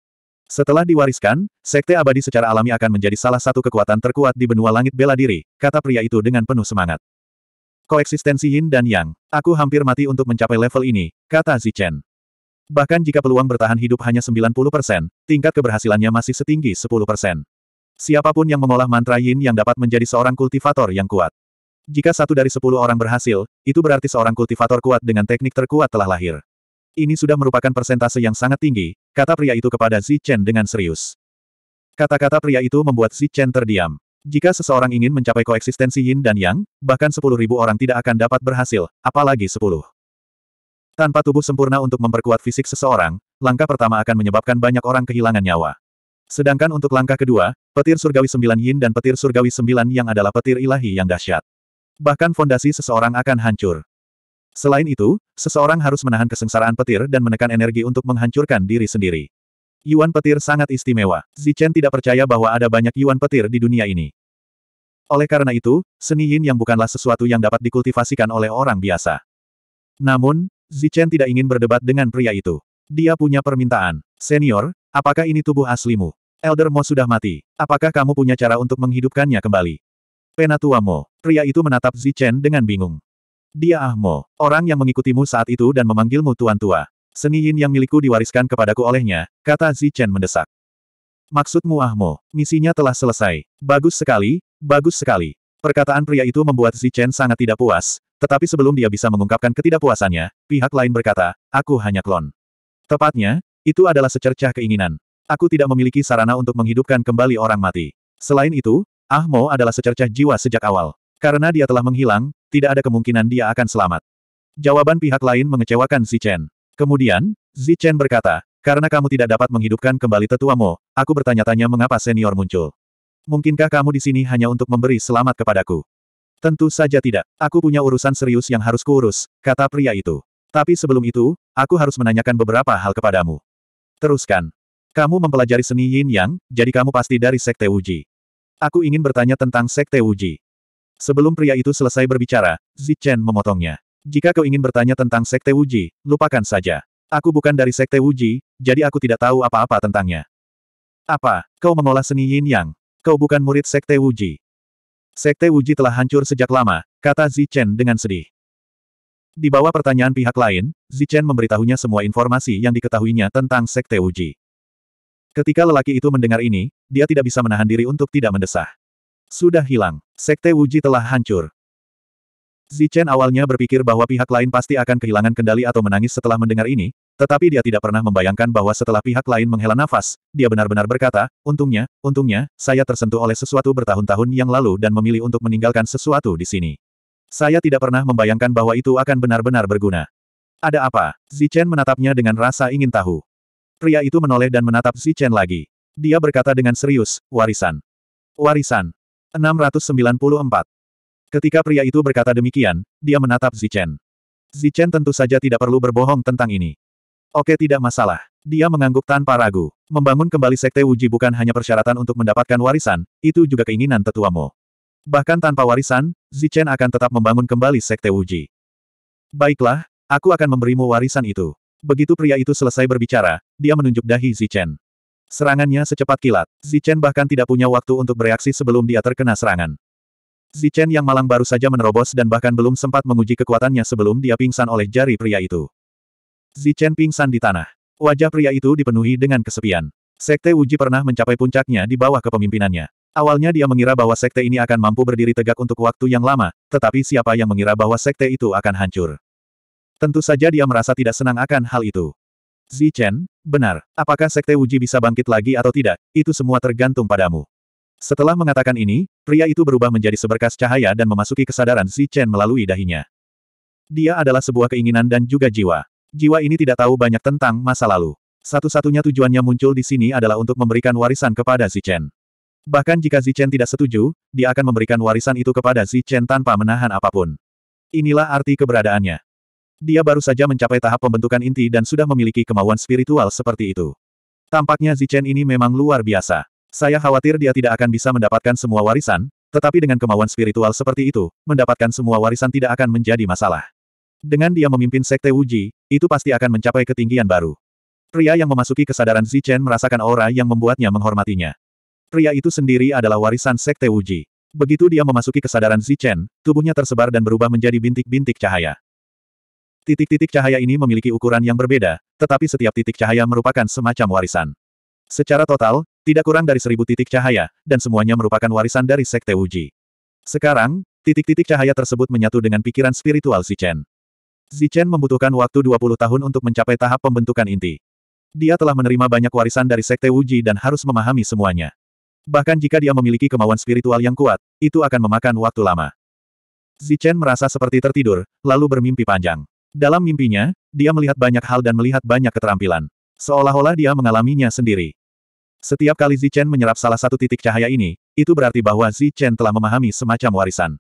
Setelah diwariskan, Sekte Abadi secara alami akan menjadi salah satu kekuatan terkuat di benua langit bela diri, kata pria itu dengan penuh semangat. Koeksistensi Yin dan Yang, aku hampir mati untuk mencapai level ini, kata Zichen. Bahkan jika peluang bertahan hidup hanya 90%, tingkat keberhasilannya masih setinggi 10%. Siapapun yang mengolah mantra Yin yang dapat menjadi seorang kultivator yang kuat. Jika satu dari sepuluh orang berhasil, itu berarti seorang kultivator kuat dengan teknik terkuat telah lahir. Ini sudah merupakan persentase yang sangat tinggi, kata pria itu kepada Zi Chen dengan serius. Kata-kata pria itu membuat Zi Chen terdiam. Jika seseorang ingin mencapai koeksistensi Yin dan Yang, bahkan sepuluh ribu orang tidak akan dapat berhasil, apalagi sepuluh. Tanpa tubuh sempurna untuk memperkuat fisik seseorang, langkah pertama akan menyebabkan banyak orang kehilangan nyawa. Sedangkan untuk langkah kedua, petir surgawi sembilan Yin dan petir surgawi sembilan yang adalah petir ilahi yang dahsyat. Bahkan fondasi seseorang akan hancur. Selain itu, seseorang harus menahan kesengsaraan petir dan menekan energi untuk menghancurkan diri sendiri. Yuan petir sangat istimewa. Zichen tidak percaya bahwa ada banyak yuan petir di dunia ini. Oleh karena itu, seni yin yang bukanlah sesuatu yang dapat dikultivasikan oleh orang biasa. Namun, Zichen tidak ingin berdebat dengan pria itu. Dia punya permintaan. Senior, apakah ini tubuh aslimu? Elder Mo sudah mati. Apakah kamu punya cara untuk menghidupkannya kembali? Penatua Mo. Pria itu menatap Zichen dengan bingung. Dia Ahmo, orang yang mengikutimu saat itu dan memanggilmu tuan tua. Seni yin yang milikku diwariskan kepadaku olehnya, kata Zichen mendesak. Maksudmu Ahmo, misinya telah selesai. Bagus sekali, bagus sekali. Perkataan pria itu membuat Zichen sangat tidak puas, tetapi sebelum dia bisa mengungkapkan ketidakpuasannya, pihak lain berkata, aku hanya klon. Tepatnya, itu adalah secercah keinginan. Aku tidak memiliki sarana untuk menghidupkan kembali orang mati. Selain itu, Ahmo adalah secercah jiwa sejak awal. Karena dia telah menghilang, tidak ada kemungkinan dia akan selamat. Jawaban pihak lain mengecewakan Zichen. Kemudian, Zichen berkata, karena kamu tidak dapat menghidupkan kembali tetuamu, aku bertanya-tanya mengapa senior muncul. Mungkinkah kamu di sini hanya untuk memberi selamat kepadaku? Tentu saja tidak. Aku punya urusan serius yang harus kuurus, kata pria itu. Tapi sebelum itu, aku harus menanyakan beberapa hal kepadamu. Teruskan. Kamu mempelajari seni yin yang, jadi kamu pasti dari Sekte Wuji. Aku ingin bertanya tentang Sekte Wuji. Sebelum pria itu selesai berbicara, Zichen memotongnya. Jika kau ingin bertanya tentang Sekte Wuji, lupakan saja. Aku bukan dari Sekte Wuji, jadi aku tidak tahu apa-apa tentangnya. Apa, kau mengolah seni yin yang? Kau bukan murid Sekte Wuji. Sekte Wuji telah hancur sejak lama, kata Zichen dengan sedih. Di bawah pertanyaan pihak lain, Zichen memberitahunya semua informasi yang diketahuinya tentang Sekte Wuji. Ketika lelaki itu mendengar ini, dia tidak bisa menahan diri untuk tidak mendesah. Sudah hilang. Sekte Wuji telah hancur. Zichen awalnya berpikir bahwa pihak lain pasti akan kehilangan kendali atau menangis setelah mendengar ini, tetapi dia tidak pernah membayangkan bahwa setelah pihak lain menghela nafas, dia benar-benar berkata, untungnya, untungnya, saya tersentuh oleh sesuatu bertahun-tahun yang lalu dan memilih untuk meninggalkan sesuatu di sini. Saya tidak pernah membayangkan bahwa itu akan benar-benar berguna. Ada apa? Zichen menatapnya dengan rasa ingin tahu. Pria itu menoleh dan menatap Zichen lagi. Dia berkata dengan serius, warisan. Warisan. 694. Ketika pria itu berkata demikian, dia menatap Zichen. Zichen tentu saja tidak perlu berbohong tentang ini. Oke tidak masalah. Dia mengangguk tanpa ragu. Membangun kembali Sekte Wuji bukan hanya persyaratan untuk mendapatkan warisan, itu juga keinginan tetuamu. Bahkan tanpa warisan, Zichen akan tetap membangun kembali Sekte Wuji. Baiklah, aku akan memberimu warisan itu. Begitu pria itu selesai berbicara, dia menunjuk dahi Zichen. Serangannya secepat kilat. Zichen bahkan tidak punya waktu untuk bereaksi sebelum dia terkena serangan. Zichen yang malang baru saja menerobos dan bahkan belum sempat menguji kekuatannya sebelum dia pingsan oleh jari pria itu. Zichen pingsan di tanah. Wajah pria itu dipenuhi dengan kesepian. Sekte Wuji pernah mencapai puncaknya di bawah kepemimpinannya. Awalnya dia mengira bahwa sekte ini akan mampu berdiri tegak untuk waktu yang lama, tetapi siapa yang mengira bahwa sekte itu akan hancur? Tentu saja dia merasa tidak senang akan hal itu. Zichen, benar, apakah Sekte Wuji bisa bangkit lagi atau tidak, itu semua tergantung padamu. Setelah mengatakan ini, pria itu berubah menjadi seberkas cahaya dan memasuki kesadaran Zichen melalui dahinya. Dia adalah sebuah keinginan dan juga jiwa. Jiwa ini tidak tahu banyak tentang masa lalu. Satu-satunya tujuannya muncul di sini adalah untuk memberikan warisan kepada Zichen. Bahkan jika Zichen tidak setuju, dia akan memberikan warisan itu kepada Zichen tanpa menahan apapun. Inilah arti keberadaannya. Dia baru saja mencapai tahap pembentukan inti dan sudah memiliki kemauan spiritual seperti itu. Tampaknya Zichen ini memang luar biasa. Saya khawatir dia tidak akan bisa mendapatkan semua warisan, tetapi dengan kemauan spiritual seperti itu, mendapatkan semua warisan tidak akan menjadi masalah. Dengan dia memimpin Sekte Wuji, itu pasti akan mencapai ketinggian baru. Pria yang memasuki kesadaran Zichen merasakan aura yang membuatnya menghormatinya. Pria itu sendiri adalah warisan Sekte Wuji. Begitu dia memasuki kesadaran Zichen, tubuhnya tersebar dan berubah menjadi bintik-bintik cahaya. Titik-titik cahaya ini memiliki ukuran yang berbeda, tetapi setiap titik cahaya merupakan semacam warisan. Secara total, tidak kurang dari seribu titik cahaya, dan semuanya merupakan warisan dari Sekte Wuji. Sekarang, titik-titik cahaya tersebut menyatu dengan pikiran spiritual Zichen. Zichen membutuhkan waktu 20 tahun untuk mencapai tahap pembentukan inti. Dia telah menerima banyak warisan dari Sekte Wuji dan harus memahami semuanya. Bahkan jika dia memiliki kemauan spiritual yang kuat, itu akan memakan waktu lama. Zichen merasa seperti tertidur, lalu bermimpi panjang. Dalam mimpinya, dia melihat banyak hal dan melihat banyak keterampilan. Seolah-olah dia mengalaminya sendiri. Setiap kali Zichen menyerap salah satu titik cahaya ini, itu berarti bahwa Zichen telah memahami semacam warisan.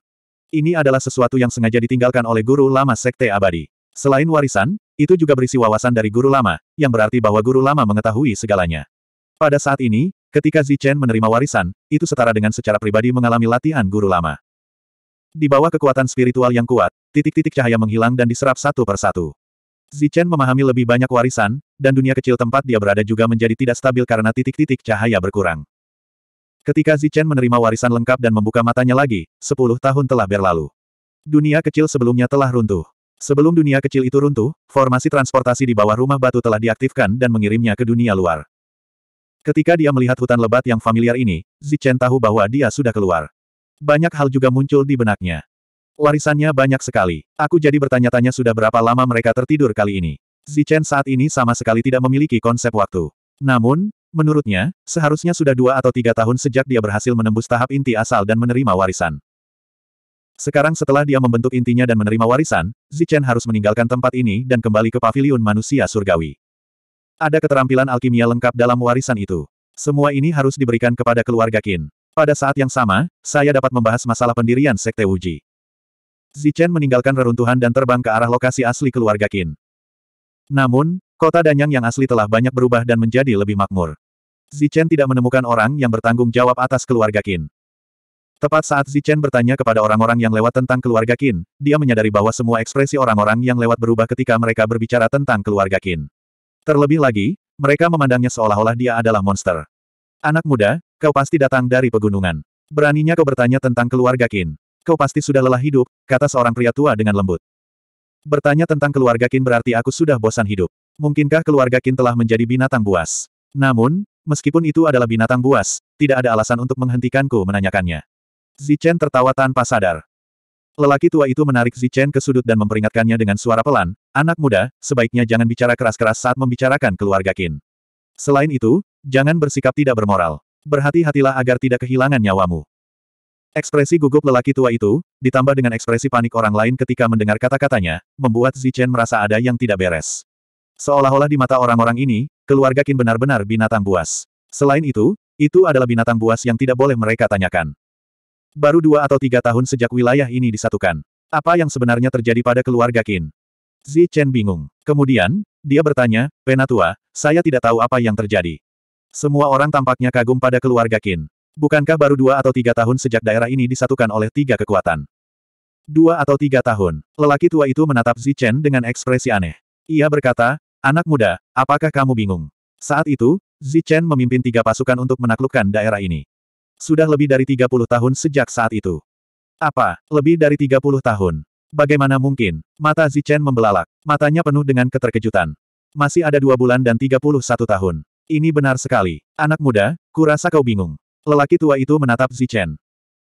Ini adalah sesuatu yang sengaja ditinggalkan oleh guru lama Sekte Abadi. Selain warisan, itu juga berisi wawasan dari guru lama, yang berarti bahwa guru lama mengetahui segalanya. Pada saat ini, ketika Zichen menerima warisan, itu setara dengan secara pribadi mengalami latihan guru lama. Di bawah kekuatan spiritual yang kuat, Titik-titik cahaya menghilang dan diserap satu persatu. Zichen memahami lebih banyak warisan, dan dunia kecil tempat dia berada juga menjadi tidak stabil karena titik-titik cahaya berkurang. Ketika Zichen menerima warisan lengkap dan membuka matanya lagi, sepuluh tahun telah berlalu. Dunia kecil sebelumnya telah runtuh. Sebelum dunia kecil itu runtuh, formasi transportasi di bawah rumah batu telah diaktifkan dan mengirimnya ke dunia luar. Ketika dia melihat hutan lebat yang familiar ini, Zichen tahu bahwa dia sudah keluar. Banyak hal juga muncul di benaknya. Warisannya banyak sekali. Aku jadi bertanya-tanya sudah berapa lama mereka tertidur kali ini. Zichen saat ini sama sekali tidak memiliki konsep waktu. Namun, menurutnya, seharusnya sudah dua atau tiga tahun sejak dia berhasil menembus tahap inti asal dan menerima warisan. Sekarang setelah dia membentuk intinya dan menerima warisan, Zichen harus meninggalkan tempat ini dan kembali ke paviliun manusia surgawi. Ada keterampilan alkimia lengkap dalam warisan itu. Semua ini harus diberikan kepada keluarga Qin. Pada saat yang sama, saya dapat membahas masalah pendirian Sekte Wuji. Zichen meninggalkan reruntuhan dan terbang ke arah lokasi asli keluarga Qin. Namun, kota Danyang yang asli telah banyak berubah dan menjadi lebih makmur. Zichen tidak menemukan orang yang bertanggung jawab atas keluarga Qin. Tepat saat Zichen bertanya kepada orang-orang yang lewat tentang keluarga Qin, dia menyadari bahwa semua ekspresi orang-orang yang lewat berubah ketika mereka berbicara tentang keluarga Qin. Terlebih lagi, mereka memandangnya seolah-olah dia adalah monster. Anak muda, kau pasti datang dari pegunungan. Beraninya kau bertanya tentang keluarga Qin. Kau pasti sudah lelah hidup, kata seorang pria tua dengan lembut. Bertanya tentang keluarga Kin berarti aku sudah bosan hidup. Mungkinkah keluarga Kin telah menjadi binatang buas? Namun, meskipun itu adalah binatang buas, tidak ada alasan untuk menghentikanku menanyakannya. Zichen tertawa tanpa sadar. Lelaki tua itu menarik Zichen ke sudut dan memperingatkannya dengan suara pelan, anak muda, sebaiknya jangan bicara keras-keras saat membicarakan keluarga Kin. Selain itu, jangan bersikap tidak bermoral. Berhati-hatilah agar tidak kehilangan nyawamu. Ekspresi gugup lelaki tua itu, ditambah dengan ekspresi panik orang lain ketika mendengar kata-katanya, membuat Zichen merasa ada yang tidak beres. Seolah-olah di mata orang-orang ini, keluarga Qin benar-benar binatang buas. Selain itu, itu adalah binatang buas yang tidak boleh mereka tanyakan. Baru dua atau tiga tahun sejak wilayah ini disatukan. Apa yang sebenarnya terjadi pada keluarga Qin? Zichen bingung. Kemudian, dia bertanya, Penatua, saya tidak tahu apa yang terjadi. Semua orang tampaknya kagum pada keluarga Qin. Bukankah baru dua atau tiga tahun sejak daerah ini disatukan oleh tiga kekuatan? Dua atau tiga tahun, lelaki tua itu menatap Zichen dengan ekspresi aneh. Ia berkata, anak muda, apakah kamu bingung? Saat itu, Zichen memimpin tiga pasukan untuk menaklukkan daerah ini. Sudah lebih dari 30 tahun sejak saat itu. Apa, lebih dari 30 tahun? Bagaimana mungkin? Mata Zichen membelalak, matanya penuh dengan keterkejutan. Masih ada dua bulan dan 31 tahun. Ini benar sekali. Anak muda, kurasa kau bingung. Lelaki tua itu menatap Zichen.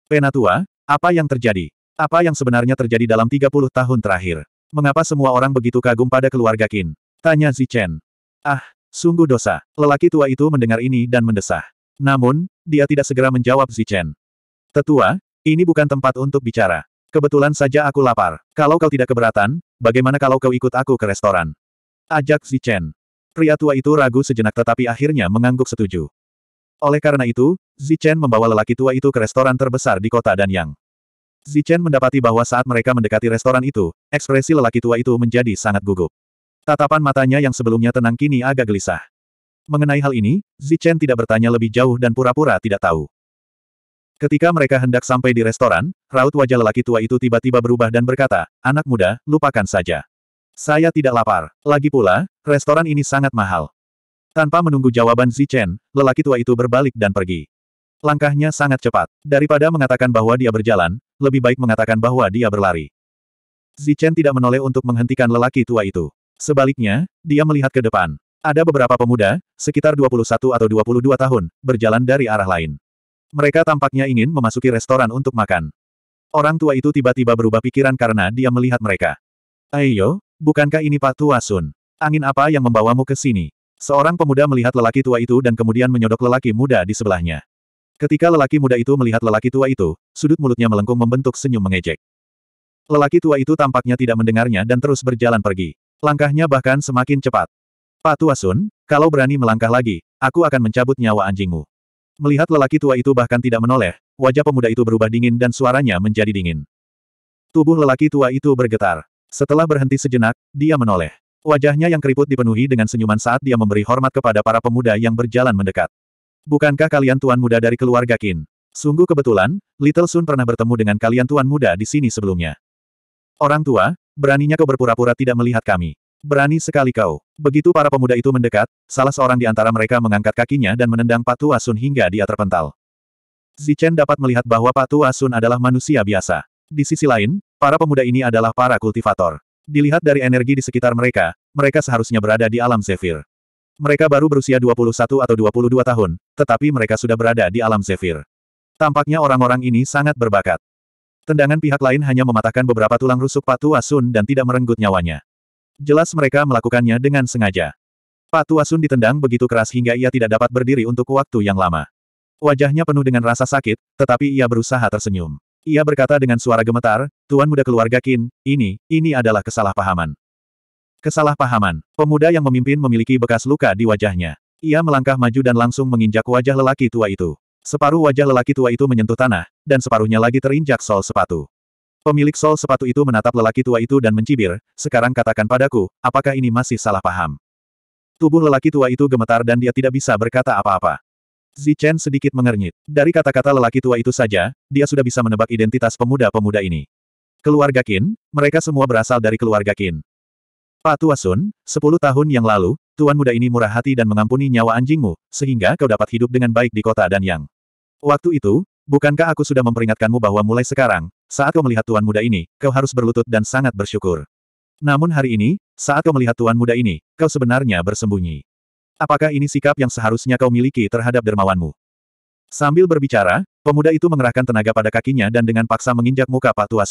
Penatua, apa yang terjadi? Apa yang sebenarnya terjadi dalam 30 tahun terakhir? Mengapa semua orang begitu kagum pada keluarga Qin? Tanya Zichen. Ah, sungguh dosa. Lelaki tua itu mendengar ini dan mendesah. Namun, dia tidak segera menjawab Zichen. Tetua, ini bukan tempat untuk bicara. Kebetulan saja aku lapar. Kalau kau tidak keberatan, bagaimana kalau kau ikut aku ke restoran? Ajak Zichen. Pria tua itu ragu sejenak tetapi akhirnya mengangguk setuju. Oleh karena itu, Zichen membawa lelaki tua itu ke restoran terbesar di kota Danyang. Zichen mendapati bahwa saat mereka mendekati restoran itu, ekspresi lelaki tua itu menjadi sangat gugup. Tatapan matanya yang sebelumnya tenang kini agak gelisah. Mengenai hal ini, Zichen tidak bertanya lebih jauh dan pura-pura tidak tahu. Ketika mereka hendak sampai di restoran, raut wajah lelaki tua itu tiba-tiba berubah dan berkata, Anak muda, lupakan saja. Saya tidak lapar. Lagi pula, restoran ini sangat mahal. Tanpa menunggu jawaban Zichen, lelaki tua itu berbalik dan pergi. Langkahnya sangat cepat. Daripada mengatakan bahwa dia berjalan, lebih baik mengatakan bahwa dia berlari. Zichen tidak menoleh untuk menghentikan lelaki tua itu. Sebaliknya, dia melihat ke depan. Ada beberapa pemuda, sekitar 21 atau 22 tahun, berjalan dari arah lain. Mereka tampaknya ingin memasuki restoran untuk makan. Orang tua itu tiba-tiba berubah pikiran karena dia melihat mereka. Ayo, bukankah ini Pak Tua Sun? Angin apa yang membawamu ke sini? Seorang pemuda melihat lelaki tua itu dan kemudian menyodok lelaki muda di sebelahnya. Ketika lelaki muda itu melihat lelaki tua itu, sudut mulutnya melengkung membentuk senyum mengejek. Lelaki tua itu tampaknya tidak mendengarnya dan terus berjalan pergi. Langkahnya bahkan semakin cepat. Pak Tua Sun, kalau berani melangkah lagi, aku akan mencabut nyawa anjingmu. Melihat lelaki tua itu bahkan tidak menoleh, wajah pemuda itu berubah dingin dan suaranya menjadi dingin. Tubuh lelaki tua itu bergetar. Setelah berhenti sejenak, dia menoleh. Wajahnya yang keriput dipenuhi dengan senyuman saat dia memberi hormat kepada para pemuda yang berjalan mendekat. Bukankah kalian tuan muda dari keluarga Qin? Sungguh kebetulan, Little Sun pernah bertemu dengan kalian tuan muda di sini sebelumnya. Orang tua, beraninya kau berpura-pura tidak melihat kami. Berani sekali kau. Begitu para pemuda itu mendekat, salah seorang di antara mereka mengangkat kakinya dan menendang Tua Sun hingga dia terpental. Zichen dapat melihat bahwa Tua Sun adalah manusia biasa. Di sisi lain, para pemuda ini adalah para kultivator. Dilihat dari energi di sekitar mereka, mereka seharusnya berada di alam Zephyr. Mereka baru berusia 21 atau 22 tahun, tetapi mereka sudah berada di alam Zephyr. Tampaknya orang-orang ini sangat berbakat. Tendangan pihak lain hanya mematahkan beberapa tulang rusuk Patu Asun dan tidak merenggut nyawanya. Jelas mereka melakukannya dengan sengaja. Patu Asun ditendang begitu keras hingga ia tidak dapat berdiri untuk waktu yang lama. Wajahnya penuh dengan rasa sakit, tetapi ia berusaha tersenyum. Ia berkata dengan suara gemetar, Tuan Muda Keluarga Qin, ini, ini adalah kesalahpahaman. Kesalahpahaman. Pemuda yang memimpin memiliki bekas luka di wajahnya. Ia melangkah maju dan langsung menginjak wajah lelaki tua itu. Separuh wajah lelaki tua itu menyentuh tanah, dan separuhnya lagi terinjak sol sepatu. Pemilik sol sepatu itu menatap lelaki tua itu dan mencibir, sekarang katakan padaku, apakah ini masih salah paham? Tubuh lelaki tua itu gemetar dan dia tidak bisa berkata apa-apa. Zichen sedikit mengernyit. Dari kata-kata lelaki tua itu saja, dia sudah bisa menebak identitas pemuda-pemuda ini. Keluarga Qin, mereka semua berasal dari keluarga Qin. Pak Tua Sun, sepuluh tahun yang lalu, tuan muda ini murah hati dan mengampuni nyawa anjingmu, sehingga kau dapat hidup dengan baik di kota dan yang. Waktu itu, bukankah aku sudah memperingatkanmu bahwa mulai sekarang, saat kau melihat tuan muda ini, kau harus berlutut dan sangat bersyukur. Namun hari ini, saat kau melihat tuan muda ini, kau sebenarnya bersembunyi. Apakah ini sikap yang seharusnya kau miliki terhadap dermawanmu? Sambil berbicara, pemuda itu mengerahkan tenaga pada kakinya dan dengan paksa menginjak muka Pak Tua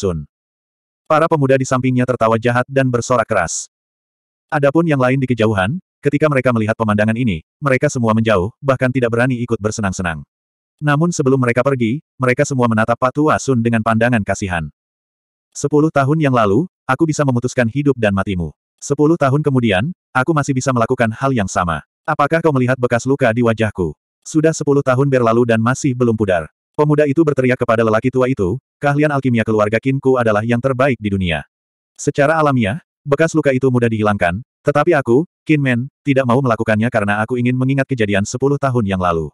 Para pemuda di sampingnya tertawa jahat dan bersorak keras. Adapun yang lain di kejauhan, ketika mereka melihat pemandangan ini, mereka semua menjauh, bahkan tidak berani ikut bersenang-senang. Namun sebelum mereka pergi, mereka semua menatap Pak Tua dengan pandangan kasihan. Sepuluh tahun yang lalu, aku bisa memutuskan hidup dan matimu. Sepuluh tahun kemudian, aku masih bisa melakukan hal yang sama. Apakah kau melihat bekas luka di wajahku? Sudah sepuluh tahun berlalu dan masih belum pudar. Pemuda itu berteriak kepada lelaki tua itu, keahlian alkimia keluarga Kinku adalah yang terbaik di dunia. Secara alamiah, bekas luka itu mudah dihilangkan, tetapi aku, Kinmen, tidak mau melakukannya karena aku ingin mengingat kejadian sepuluh tahun yang lalu.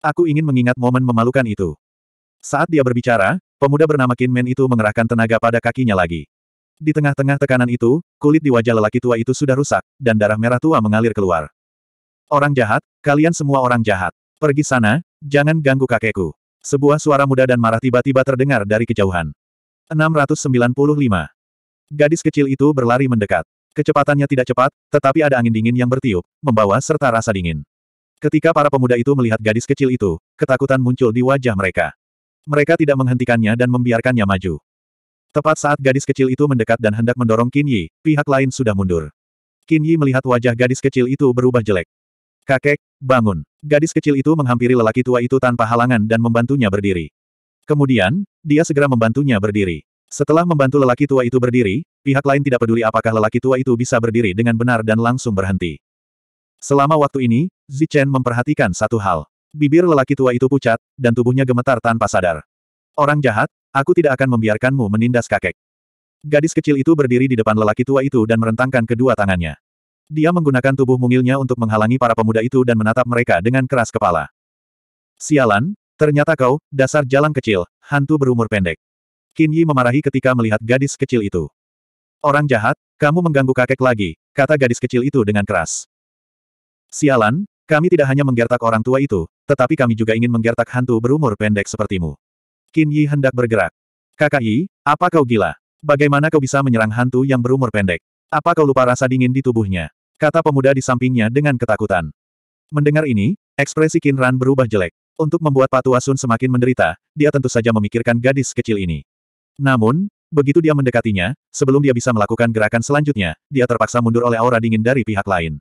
Aku ingin mengingat momen memalukan itu. Saat dia berbicara, pemuda bernama Kinmen itu mengerahkan tenaga pada kakinya lagi. Di tengah-tengah tekanan itu, kulit di wajah lelaki tua itu sudah rusak, dan darah merah tua mengalir keluar. Orang jahat, kalian semua orang jahat. Pergi sana, jangan ganggu kakekku. Sebuah suara muda dan marah tiba-tiba terdengar dari kejauhan. 695. Gadis kecil itu berlari mendekat. Kecepatannya tidak cepat, tetapi ada angin dingin yang bertiup, membawa serta rasa dingin. Ketika para pemuda itu melihat gadis kecil itu, ketakutan muncul di wajah mereka. Mereka tidak menghentikannya dan membiarkannya maju. Tepat saat gadis kecil itu mendekat dan hendak mendorong Qin Yi, pihak lain sudah mundur. Qin Yi melihat wajah gadis kecil itu berubah jelek. Kakek, bangun. Gadis kecil itu menghampiri lelaki tua itu tanpa halangan dan membantunya berdiri. Kemudian, dia segera membantunya berdiri. Setelah membantu lelaki tua itu berdiri, pihak lain tidak peduli apakah lelaki tua itu bisa berdiri dengan benar dan langsung berhenti. Selama waktu ini, Zichen memperhatikan satu hal. Bibir lelaki tua itu pucat, dan tubuhnya gemetar tanpa sadar. Orang jahat, aku tidak akan membiarkanmu menindas kakek. Gadis kecil itu berdiri di depan lelaki tua itu dan merentangkan kedua tangannya. Dia menggunakan tubuh mungilnya untuk menghalangi para pemuda itu dan menatap mereka dengan keras kepala. Sialan, ternyata kau, dasar jalan kecil, hantu berumur pendek. Qin Yi memarahi ketika melihat gadis kecil itu. Orang jahat, kamu mengganggu kakek lagi, kata gadis kecil itu dengan keras. Sialan, kami tidak hanya menggertak orang tua itu, tetapi kami juga ingin menggertak hantu berumur pendek sepertimu. Qin Yi hendak bergerak. Kakak Yi, apa kau gila? Bagaimana kau bisa menyerang hantu yang berumur pendek? Apa kau lupa rasa dingin di tubuhnya? Kata pemuda di sampingnya dengan ketakutan. Mendengar ini, ekspresi Kinran berubah jelek. Untuk membuat Patu Asun semakin menderita, dia tentu saja memikirkan gadis kecil ini. Namun, begitu dia mendekatinya, sebelum dia bisa melakukan gerakan selanjutnya, dia terpaksa mundur oleh aura dingin dari pihak lain.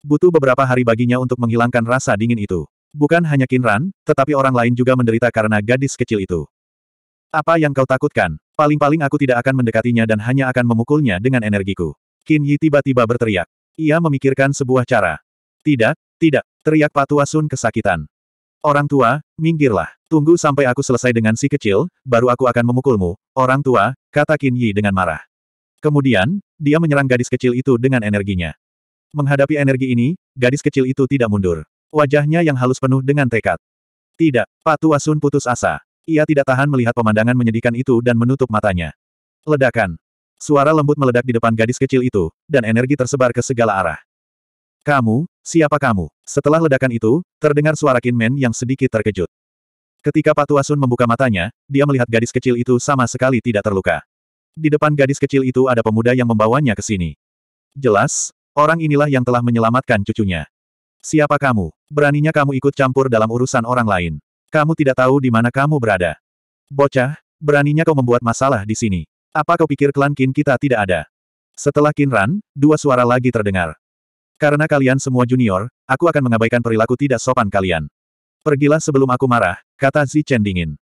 Butuh beberapa hari baginya untuk menghilangkan rasa dingin itu. Bukan hanya Kinran, tetapi orang lain juga menderita karena gadis kecil itu. Apa yang kau takutkan? Paling-paling aku tidak akan mendekatinya dan hanya akan memukulnya dengan energiku. Qin Yi tiba-tiba berteriak. Ia memikirkan sebuah cara. Tidak, tidak, teriak Patu Sun kesakitan. Orang tua, minggirlah. Tunggu sampai aku selesai dengan si kecil, baru aku akan memukulmu. Orang tua, kata Qin Yi dengan marah. Kemudian, dia menyerang gadis kecil itu dengan energinya. Menghadapi energi ini, gadis kecil itu tidak mundur. Wajahnya yang halus penuh dengan tekad. Tidak, Patu Sun putus asa. Ia tidak tahan melihat pemandangan menyedihkan itu dan menutup matanya. Ledakan. Suara lembut meledak di depan gadis kecil itu, dan energi tersebar ke segala arah. Kamu, siapa kamu? Setelah ledakan itu, terdengar suara Kinmen yang sedikit terkejut. Ketika Pak Sun membuka matanya, dia melihat gadis kecil itu sama sekali tidak terluka. Di depan gadis kecil itu ada pemuda yang membawanya ke sini. Jelas, orang inilah yang telah menyelamatkan cucunya. Siapa kamu? Beraninya kamu ikut campur dalam urusan orang lain. Kamu tidak tahu di mana kamu berada. Bocah, beraninya kau membuat masalah di sini. Apa kau pikir klan Qin kita tidak ada? Setelah Kinran, dua suara lagi terdengar. Karena kalian semua junior, aku akan mengabaikan perilaku tidak sopan kalian. Pergilah sebelum aku marah, kata Zi Chen dingin.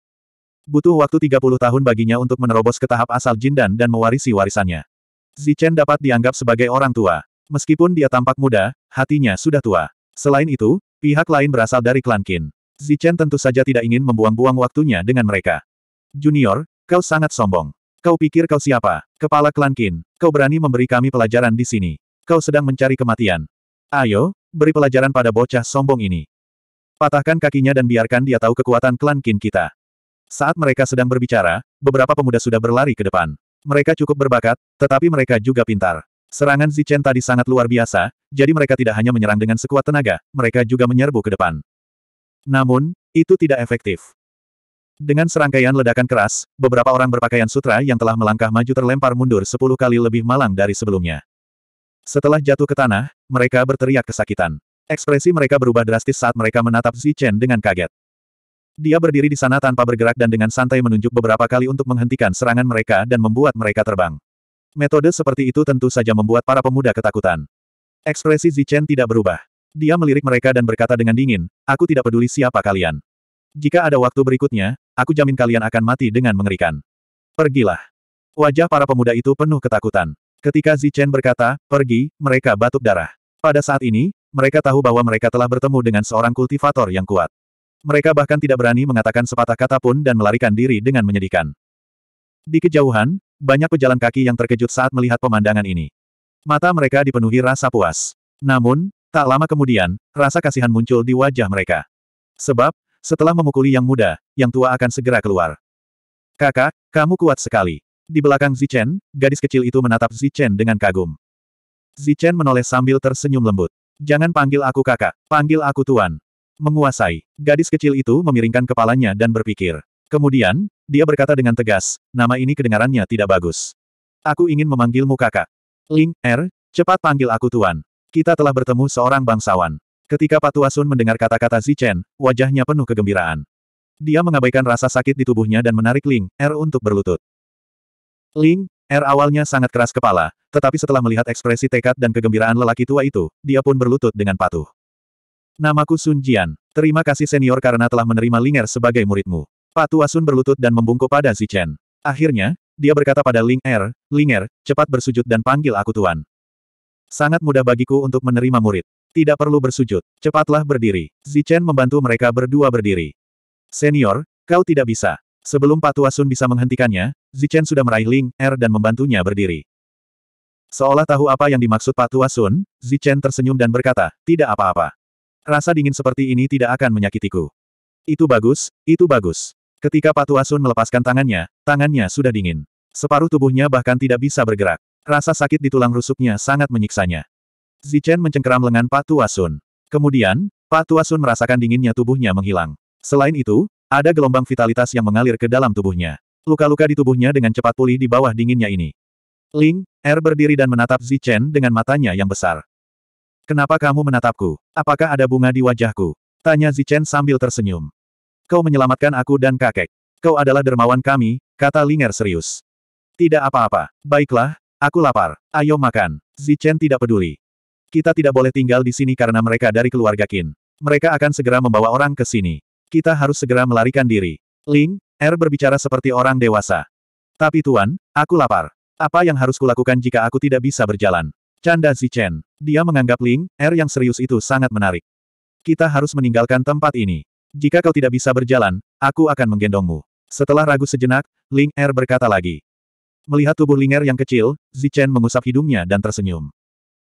Butuh waktu 30 tahun baginya untuk menerobos ke tahap asal jindan dan mewarisi warisannya. Zi Chen dapat dianggap sebagai orang tua. Meskipun dia tampak muda, hatinya sudah tua. Selain itu, pihak lain berasal dari klan Qin. Zi Chen tentu saja tidak ingin membuang-buang waktunya dengan mereka. Junior, kau sangat sombong. Kau pikir kau siapa? Kepala klan Kin? kau berani memberi kami pelajaran di sini. Kau sedang mencari kematian. Ayo, beri pelajaran pada bocah sombong ini. Patahkan kakinya dan biarkan dia tahu kekuatan klan Kin kita. Saat mereka sedang berbicara, beberapa pemuda sudah berlari ke depan. Mereka cukup berbakat, tetapi mereka juga pintar. Serangan Zichen tadi sangat luar biasa, jadi mereka tidak hanya menyerang dengan sekuat tenaga, mereka juga menyerbu ke depan. Namun, itu tidak efektif. Dengan serangkaian ledakan keras, beberapa orang berpakaian sutra yang telah melangkah maju terlempar mundur sepuluh kali lebih malang dari sebelumnya. Setelah jatuh ke tanah, mereka berteriak kesakitan. Ekspresi mereka berubah drastis saat mereka menatap Zichen dengan kaget. Dia berdiri di sana tanpa bergerak dan dengan santai menunjuk beberapa kali untuk menghentikan serangan mereka dan membuat mereka terbang. Metode seperti itu tentu saja membuat para pemuda ketakutan. Ekspresi Zichen tidak berubah. Dia melirik mereka dan berkata dengan dingin, aku tidak peduli siapa kalian. Jika ada waktu berikutnya, aku jamin kalian akan mati dengan mengerikan. Pergilah. Wajah para pemuda itu penuh ketakutan. Ketika Zichen berkata, pergi, mereka batuk darah. Pada saat ini, mereka tahu bahwa mereka telah bertemu dengan seorang kultivator yang kuat. Mereka bahkan tidak berani mengatakan sepatah kata pun dan melarikan diri dengan menyedihkan. Di kejauhan, banyak pejalan kaki yang terkejut saat melihat pemandangan ini. Mata mereka dipenuhi rasa puas. Namun, tak lama kemudian, rasa kasihan muncul di wajah mereka. Sebab, setelah memukuli yang muda, yang tua akan segera keluar. Kakak, kamu kuat sekali. Di belakang Zichen, gadis kecil itu menatap Zichen dengan kagum. Zichen menoleh sambil tersenyum lembut. Jangan panggil aku kakak, panggil aku tuan. Menguasai, gadis kecil itu memiringkan kepalanya dan berpikir. Kemudian, dia berkata dengan tegas, nama ini kedengarannya tidak bagus. Aku ingin memanggilmu kakak. Ling, Er, cepat panggil aku tuan. Kita telah bertemu seorang bangsawan. Ketika Patu Asun mendengar kata-kata Zichen, wajahnya penuh kegembiraan. Dia mengabaikan rasa sakit di tubuhnya dan menarik Ling Er untuk berlutut. Ling Er awalnya sangat keras kepala, tetapi setelah melihat ekspresi tekad dan kegembiraan lelaki tua itu, dia pun berlutut dengan patuh. Namaku Sun Jian. Terima kasih senior karena telah menerima Ling Er sebagai muridmu. Patu Asun berlutut dan membungkuk pada Zichen. Akhirnya, dia berkata pada Ling Er, Ling Er, cepat bersujud dan panggil aku Tuan. Sangat mudah bagiku untuk menerima murid. Tidak perlu bersujud. Cepatlah berdiri. Zichen membantu mereka berdua berdiri. Senior, kau tidak bisa. Sebelum Patu Asun bisa menghentikannya, Zichen sudah meraih Ling Er dan membantunya berdiri. Seolah tahu apa yang dimaksud Patu Asun, Zichen tersenyum dan berkata, tidak apa-apa. Rasa dingin seperti ini tidak akan menyakitiku. Itu bagus, itu bagus. Ketika Patu Asun melepaskan tangannya, tangannya sudah dingin. Separuh tubuhnya bahkan tidak bisa bergerak. Rasa sakit di tulang rusuknya sangat menyiksanya. Zichen mencengkeram lengan Patua Sun. Kemudian, Patua Sun merasakan dinginnya tubuhnya menghilang. Selain itu, ada gelombang vitalitas yang mengalir ke dalam tubuhnya. Luka-luka di tubuhnya dengan cepat pulih di bawah dinginnya ini. Ling, Er berdiri dan menatap Zichen dengan matanya yang besar. Kenapa kamu menatapku? Apakah ada bunga di wajahku? Tanya Zichen sambil tersenyum. Kau menyelamatkan aku dan kakek. Kau adalah dermawan kami, kata Linger serius. Tidak apa-apa. Baiklah, aku lapar. Ayo makan. Zichen tidak peduli. Kita tidak boleh tinggal di sini karena mereka dari keluarga Qin. Mereka akan segera membawa orang ke sini. Kita harus segera melarikan diri. Ling, Er berbicara seperti orang dewasa. Tapi Tuan, aku lapar. Apa yang harus kulakukan jika aku tidak bisa berjalan? Canda Zichen. Dia menganggap Ling, Er yang serius itu sangat menarik. Kita harus meninggalkan tempat ini. Jika kau tidak bisa berjalan, aku akan menggendongmu. Setelah ragu sejenak, Ling Er berkata lagi. Melihat tubuh Ling Er yang kecil, Zichen mengusap hidungnya dan tersenyum.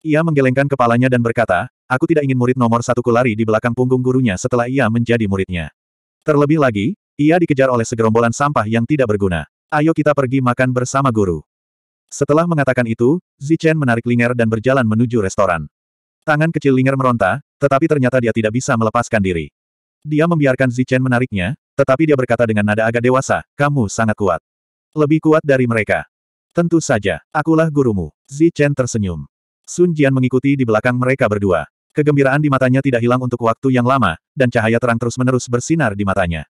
Ia menggelengkan kepalanya dan berkata, aku tidak ingin murid nomor satuku lari di belakang punggung gurunya setelah ia menjadi muridnya. Terlebih lagi, ia dikejar oleh segerombolan sampah yang tidak berguna. Ayo kita pergi makan bersama guru. Setelah mengatakan itu, Zichen menarik Linger dan berjalan menuju restoran. Tangan kecil Linger meronta, tetapi ternyata dia tidak bisa melepaskan diri. Dia membiarkan Zichen menariknya, tetapi dia berkata dengan nada agak dewasa, kamu sangat kuat. Lebih kuat dari mereka. Tentu saja, akulah gurumu. Zichen tersenyum. Sun Jian mengikuti di belakang mereka berdua. Kegembiraan di matanya tidak hilang untuk waktu yang lama, dan cahaya terang terus-menerus bersinar di matanya.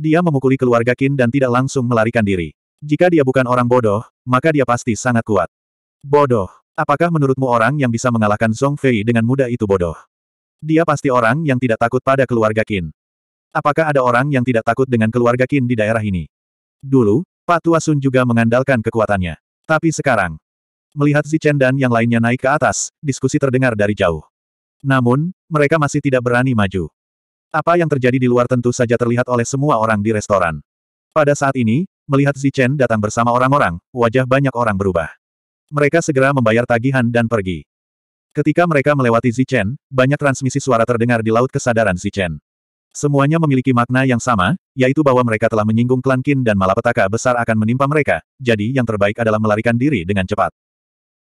Dia memukuli keluarga Qin dan tidak langsung melarikan diri. Jika dia bukan orang bodoh, maka dia pasti sangat kuat. Bodoh. Apakah menurutmu orang yang bisa mengalahkan Song Fei dengan mudah itu bodoh? Dia pasti orang yang tidak takut pada keluarga Qin. Apakah ada orang yang tidak takut dengan keluarga Qin di daerah ini? Dulu, Pak Tua Sun juga mengandalkan kekuatannya. Tapi sekarang, Melihat Zichen dan yang lainnya naik ke atas, diskusi terdengar dari jauh. Namun, mereka masih tidak berani maju. Apa yang terjadi di luar tentu saja terlihat oleh semua orang di restoran. Pada saat ini, melihat Zichen datang bersama orang-orang, wajah banyak orang berubah. Mereka segera membayar tagihan dan pergi. Ketika mereka melewati Zichen, banyak transmisi suara terdengar di laut kesadaran Zichen. Semuanya memiliki makna yang sama, yaitu bahwa mereka telah menyinggung klan Qin dan malapetaka besar akan menimpa mereka, jadi yang terbaik adalah melarikan diri dengan cepat.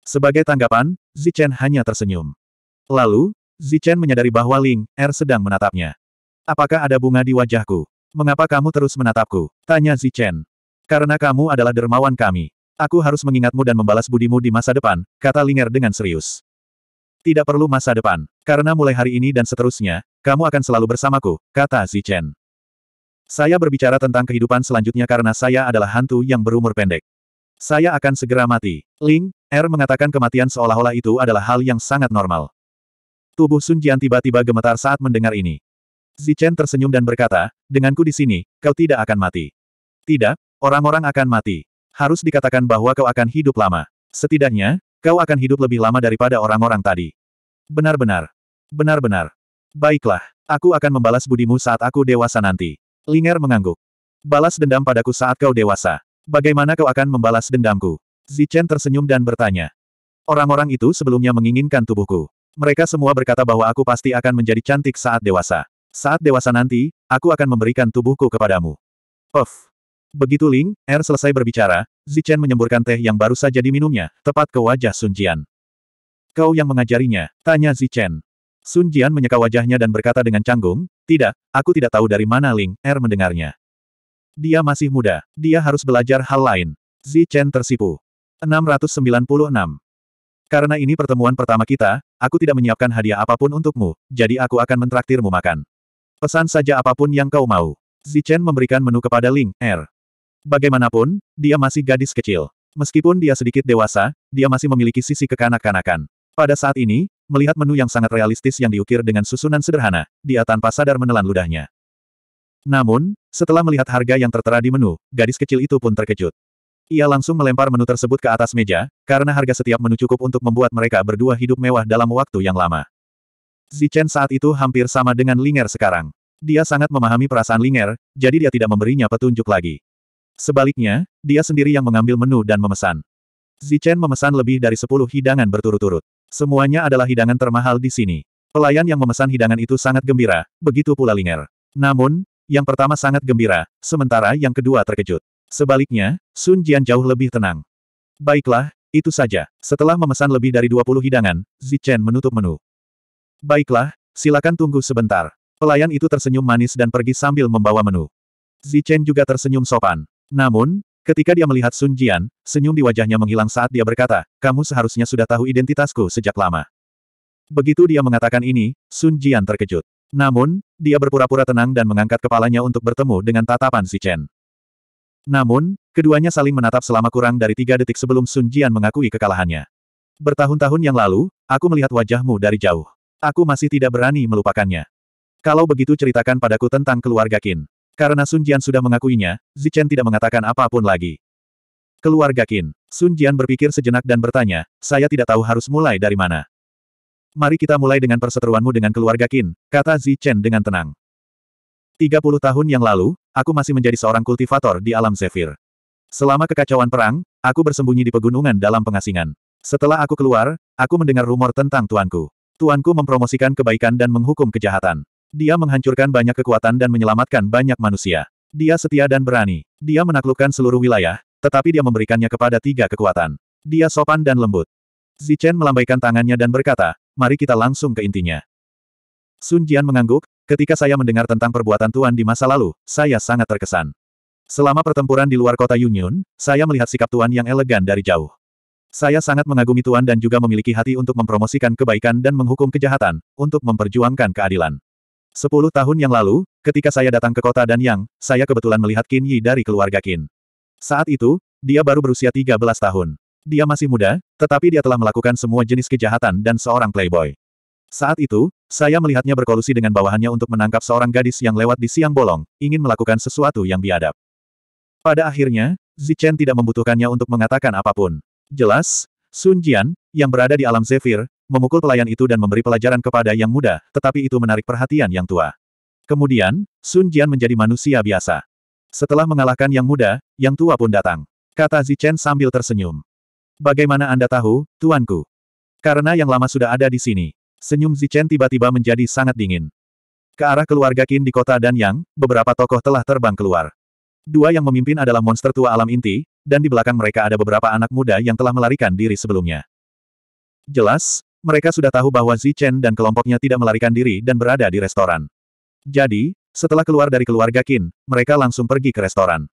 Sebagai tanggapan, Zichen hanya tersenyum. Lalu, Zichen menyadari bahwa Ling Er sedang menatapnya. Apakah ada bunga di wajahku? Mengapa kamu terus menatapku? Tanya Zichen. Karena kamu adalah dermawan kami. Aku harus mengingatmu dan membalas budimu di masa depan, kata Ling Er dengan serius. Tidak perlu masa depan, karena mulai hari ini dan seterusnya, kamu akan selalu bersamaku, kata Zichen. Saya berbicara tentang kehidupan selanjutnya karena saya adalah hantu yang berumur pendek. Saya akan segera mati. Ling, Er mengatakan kematian seolah-olah itu adalah hal yang sangat normal. Tubuh Sun Jian tiba-tiba gemetar saat mendengar ini. Zichen tersenyum dan berkata, denganku di sini, kau tidak akan mati. Tidak, orang-orang akan mati. Harus dikatakan bahwa kau akan hidup lama. Setidaknya, kau akan hidup lebih lama daripada orang-orang tadi. Benar-benar. Benar-benar. Baiklah, aku akan membalas budimu saat aku dewasa nanti. Linger mengangguk. Balas dendam padaku saat kau dewasa. Bagaimana kau akan membalas dendamku? Zichen tersenyum dan bertanya. Orang-orang itu sebelumnya menginginkan tubuhku. Mereka semua berkata bahwa aku pasti akan menjadi cantik saat dewasa. Saat dewasa nanti, aku akan memberikan tubuhku kepadamu. Of. Begitu Ling Er selesai berbicara, Zichen menyemburkan teh yang baru saja diminumnya, tepat ke wajah Sun Jian. Kau yang mengajarinya, tanya Zichen. Sun Jian menyeka wajahnya dan berkata dengan canggung, tidak, aku tidak tahu dari mana Ling Er mendengarnya. Dia masih muda. Dia harus belajar hal lain. Zi Chen tersipu. 696. Karena ini pertemuan pertama kita, aku tidak menyiapkan hadiah apapun untukmu, jadi aku akan mentraktirmu makan. Pesan saja apapun yang kau mau. Zi Chen memberikan menu kepada Ling Er. Bagaimanapun, dia masih gadis kecil. Meskipun dia sedikit dewasa, dia masih memiliki sisi kekanak-kanakan. Pada saat ini, melihat menu yang sangat realistis yang diukir dengan susunan sederhana, dia tanpa sadar menelan ludahnya. Namun, setelah melihat harga yang tertera di menu, gadis kecil itu pun terkejut. Ia langsung melempar menu tersebut ke atas meja, karena harga setiap menu cukup untuk membuat mereka berdua hidup mewah dalam waktu yang lama. Zichen saat itu hampir sama dengan Linger sekarang. Dia sangat memahami perasaan Linger, jadi dia tidak memberinya petunjuk lagi. Sebaliknya, dia sendiri yang mengambil menu dan memesan. Zichen memesan lebih dari 10 hidangan berturut-turut. Semuanya adalah hidangan termahal di sini. Pelayan yang memesan hidangan itu sangat gembira, begitu pula Linger. Namun, yang pertama sangat gembira, sementara yang kedua terkejut. Sebaliknya, Sun Jian jauh lebih tenang. Baiklah, itu saja. Setelah memesan lebih dari 20 hidangan, Zichen menutup menu. Baiklah, silakan tunggu sebentar. Pelayan itu tersenyum manis dan pergi sambil membawa menu. Zichen juga tersenyum sopan. Namun, ketika dia melihat Sun Jian, senyum di wajahnya menghilang saat dia berkata, kamu seharusnya sudah tahu identitasku sejak lama. Begitu dia mengatakan ini, Sun Jian terkejut. Namun, dia berpura-pura tenang dan mengangkat kepalanya untuk bertemu dengan tatapan si Chen. Namun, keduanya saling menatap selama kurang dari tiga detik sebelum Sun Jian mengakui kekalahannya. Bertahun-tahun yang lalu, aku melihat wajahmu dari jauh. Aku masih tidak berani melupakannya. Kalau begitu ceritakan padaku tentang keluarga Qin. Karena Sun Jian sudah mengakuinya, Zichen tidak mengatakan apapun lagi. Keluarga Qin. Sun Jian berpikir sejenak dan bertanya, saya tidak tahu harus mulai dari mana. Mari kita mulai dengan perseteruanmu dengan keluarga Qin, kata Zi Chen dengan tenang. 30 tahun yang lalu, aku masih menjadi seorang kultivator di alam Zephyr. Selama kekacauan perang, aku bersembunyi di pegunungan dalam pengasingan. Setelah aku keluar, aku mendengar rumor tentang tuanku. Tuanku mempromosikan kebaikan dan menghukum kejahatan. Dia menghancurkan banyak kekuatan dan menyelamatkan banyak manusia. Dia setia dan berani. Dia menaklukkan seluruh wilayah, tetapi dia memberikannya kepada tiga kekuatan. Dia sopan dan lembut. Zichen melambaikan tangannya dan berkata, mari kita langsung ke intinya. Sun Jian mengangguk, ketika saya mendengar tentang perbuatan Tuan di masa lalu, saya sangat terkesan. Selama pertempuran di luar kota Yunyun, saya melihat sikap Tuan yang elegan dari jauh. Saya sangat mengagumi Tuan dan juga memiliki hati untuk mempromosikan kebaikan dan menghukum kejahatan, untuk memperjuangkan keadilan. Sepuluh tahun yang lalu, ketika saya datang ke kota Danyang, saya kebetulan melihat Qin Yi dari keluarga Qin. Saat itu, dia baru berusia 13 tahun. Dia masih muda, tetapi dia telah melakukan semua jenis kejahatan dan seorang playboy. Saat itu, saya melihatnya berkolusi dengan bawahannya untuk menangkap seorang gadis yang lewat di siang bolong, ingin melakukan sesuatu yang biadab. Pada akhirnya, Zichen tidak membutuhkannya untuk mengatakan apapun. Jelas, Sun Jian, yang berada di alam Zephyr, memukul pelayan itu dan memberi pelajaran kepada yang muda, tetapi itu menarik perhatian yang tua. Kemudian, Sun Jian menjadi manusia biasa. Setelah mengalahkan yang muda, yang tua pun datang. Kata Zichen sambil tersenyum. Bagaimana Anda tahu, tuanku? Karena yang lama sudah ada di sini. Senyum Zichen tiba-tiba menjadi sangat dingin. Ke arah keluarga Qin di kota dan yang, beberapa tokoh telah terbang keluar. Dua yang memimpin adalah monster tua alam inti, dan di belakang mereka ada beberapa anak muda yang telah melarikan diri sebelumnya. Jelas, mereka sudah tahu bahwa Zichen dan kelompoknya tidak melarikan diri dan berada di restoran. Jadi, setelah keluar dari keluarga Qin, mereka langsung pergi ke restoran.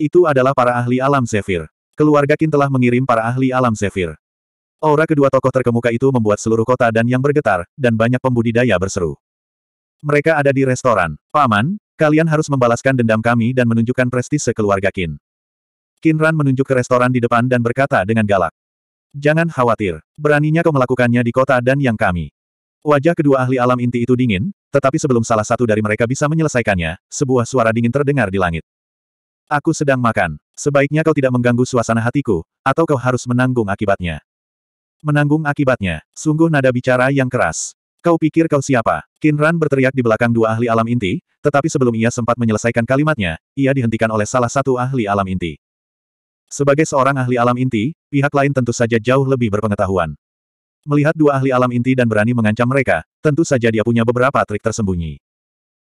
Itu adalah para ahli alam Zephyr. Keluarga Kin telah mengirim para ahli alam Zephyr. Aura kedua tokoh terkemuka itu membuat seluruh kota dan yang bergetar, dan banyak pembudidaya berseru. Mereka ada di restoran. Paman, kalian harus membalaskan dendam kami dan menunjukkan prestise keluarga Kin. Qin Ran menunjuk ke restoran di depan dan berkata dengan galak. Jangan khawatir, beraninya kau melakukannya di kota dan yang kami. Wajah kedua ahli alam inti itu dingin, tetapi sebelum salah satu dari mereka bisa menyelesaikannya, sebuah suara dingin terdengar di langit. Aku sedang makan. Sebaiknya kau tidak mengganggu suasana hatiku, atau kau harus menanggung akibatnya. Menanggung akibatnya. Sungguh nada bicara yang keras. Kau pikir kau siapa? Kinran berteriak di belakang dua ahli alam inti, tetapi sebelum ia sempat menyelesaikan kalimatnya, ia dihentikan oleh salah satu ahli alam inti. Sebagai seorang ahli alam inti, pihak lain tentu saja jauh lebih berpengetahuan. Melihat dua ahli alam inti dan berani mengancam mereka, tentu saja dia punya beberapa trik tersembunyi.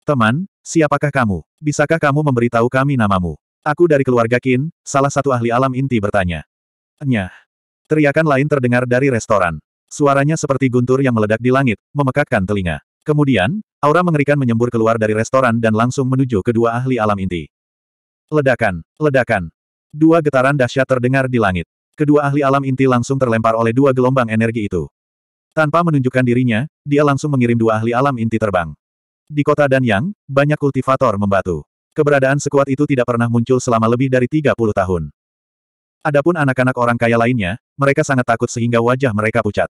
Teman, siapakah kamu? Bisakah kamu memberitahu kami namamu? Aku dari keluarga Qin, salah satu ahli alam inti bertanya. Nyah. Teriakan lain terdengar dari restoran. Suaranya seperti guntur yang meledak di langit, memekakkan telinga. Kemudian, aura mengerikan menyembur keluar dari restoran dan langsung menuju kedua ahli alam inti. Ledakan, ledakan. Dua getaran dahsyat terdengar di langit. Kedua ahli alam inti langsung terlempar oleh dua gelombang energi itu. Tanpa menunjukkan dirinya, dia langsung mengirim dua ahli alam inti terbang. Di kota Danyang, banyak kultivator membatu. Keberadaan sekuat itu tidak pernah muncul selama lebih dari 30 tahun. Adapun anak-anak orang kaya lainnya, mereka sangat takut sehingga wajah mereka pucat.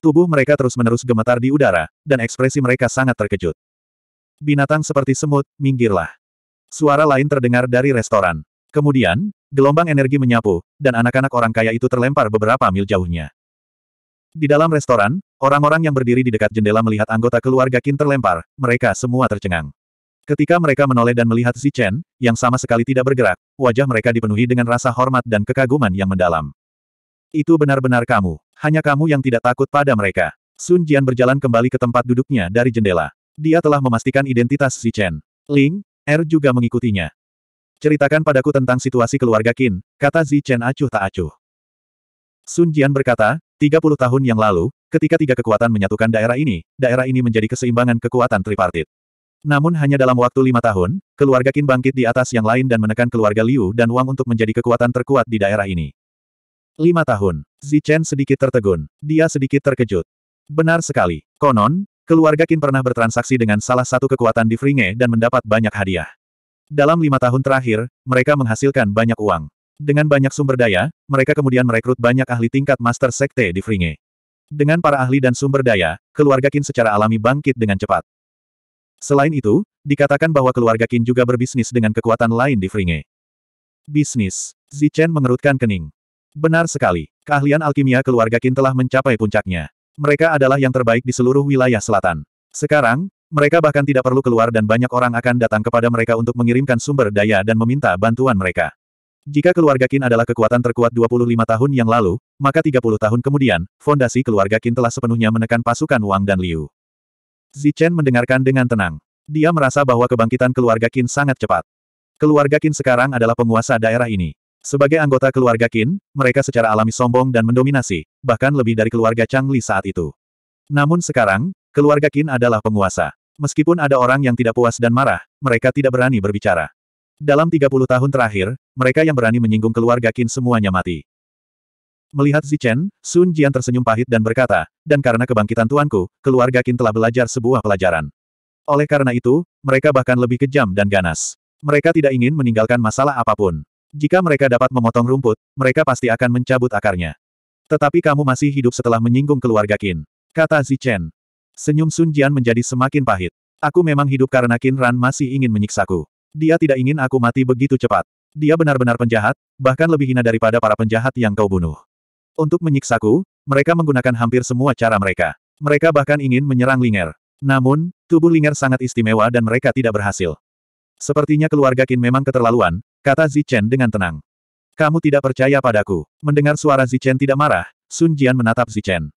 Tubuh mereka terus-menerus gemetar di udara, dan ekspresi mereka sangat terkejut. Binatang seperti semut, minggirlah. Suara lain terdengar dari restoran. Kemudian, gelombang energi menyapu, dan anak-anak orang kaya itu terlempar beberapa mil jauhnya. Di dalam restoran, orang-orang yang berdiri di dekat jendela melihat anggota keluarga kin terlempar, mereka semua tercengang. Ketika mereka menoleh dan melihat Chen, yang sama sekali tidak bergerak, wajah mereka dipenuhi dengan rasa hormat dan kekaguman yang mendalam. Itu benar-benar kamu. Hanya kamu yang tidak takut pada mereka. Sun Jian berjalan kembali ke tempat duduknya dari jendela. Dia telah memastikan identitas Chen. Ling, Er juga mengikutinya. Ceritakan padaku tentang situasi keluarga Qin, kata Chen acuh tak acuh. Sun Jian berkata, 30 tahun yang lalu, ketika tiga kekuatan menyatukan daerah ini, daerah ini menjadi keseimbangan kekuatan tripartit. Namun hanya dalam waktu lima tahun, keluarga Qin bangkit di atas yang lain dan menekan keluarga Liu dan Wang untuk menjadi kekuatan terkuat di daerah ini. Lima tahun, Zichen sedikit tertegun. Dia sedikit terkejut. Benar sekali. Konon, keluarga Qin pernah bertransaksi dengan salah satu kekuatan di Fringe dan mendapat banyak hadiah. Dalam lima tahun terakhir, mereka menghasilkan banyak uang. Dengan banyak sumber daya, mereka kemudian merekrut banyak ahli tingkat master sekte di Fringe. Dengan para ahli dan sumber daya, keluarga Qin secara alami bangkit dengan cepat. Selain itu, dikatakan bahwa keluarga Qin juga berbisnis dengan kekuatan lain di Fringe. Bisnis. Zichen mengerutkan kening. Benar sekali, keahlian alkimia keluarga Qin telah mencapai puncaknya. Mereka adalah yang terbaik di seluruh wilayah selatan. Sekarang, mereka bahkan tidak perlu keluar dan banyak orang akan datang kepada mereka untuk mengirimkan sumber daya dan meminta bantuan mereka. Jika keluarga Qin adalah kekuatan terkuat 25 tahun yang lalu, maka 30 tahun kemudian, fondasi keluarga Qin telah sepenuhnya menekan pasukan Wang dan Liu. Zichen mendengarkan dengan tenang. Dia merasa bahwa kebangkitan keluarga Qin sangat cepat. Keluarga Qin sekarang adalah penguasa daerah ini. Sebagai anggota keluarga Qin, mereka secara alami sombong dan mendominasi, bahkan lebih dari keluarga Chang Li saat itu. Namun sekarang, keluarga Qin adalah penguasa. Meskipun ada orang yang tidak puas dan marah, mereka tidak berani berbicara. Dalam 30 tahun terakhir, mereka yang berani menyinggung keluarga Qin semuanya mati. Melihat Zichen, Sun Jian tersenyum pahit dan berkata, dan karena kebangkitan tuanku, keluarga Qin telah belajar sebuah pelajaran. Oleh karena itu, mereka bahkan lebih kejam dan ganas. Mereka tidak ingin meninggalkan masalah apapun. Jika mereka dapat memotong rumput, mereka pasti akan mencabut akarnya. Tetapi kamu masih hidup setelah menyinggung keluarga Qin. Kata Zichen. Senyum Sun Jian menjadi semakin pahit. Aku memang hidup karena Qin Ran masih ingin menyiksaku. Dia tidak ingin aku mati begitu cepat. Dia benar-benar penjahat, bahkan lebih hina daripada para penjahat yang kau bunuh. Untuk menyiksaku, mereka menggunakan hampir semua cara mereka. Mereka bahkan ingin menyerang Linger. Namun, tubuh Linger sangat istimewa dan mereka tidak berhasil. Sepertinya keluarga Qin memang keterlaluan, kata Zichen dengan tenang. Kamu tidak percaya padaku. Mendengar suara Zichen tidak marah, Sun Jian menatap Zichen.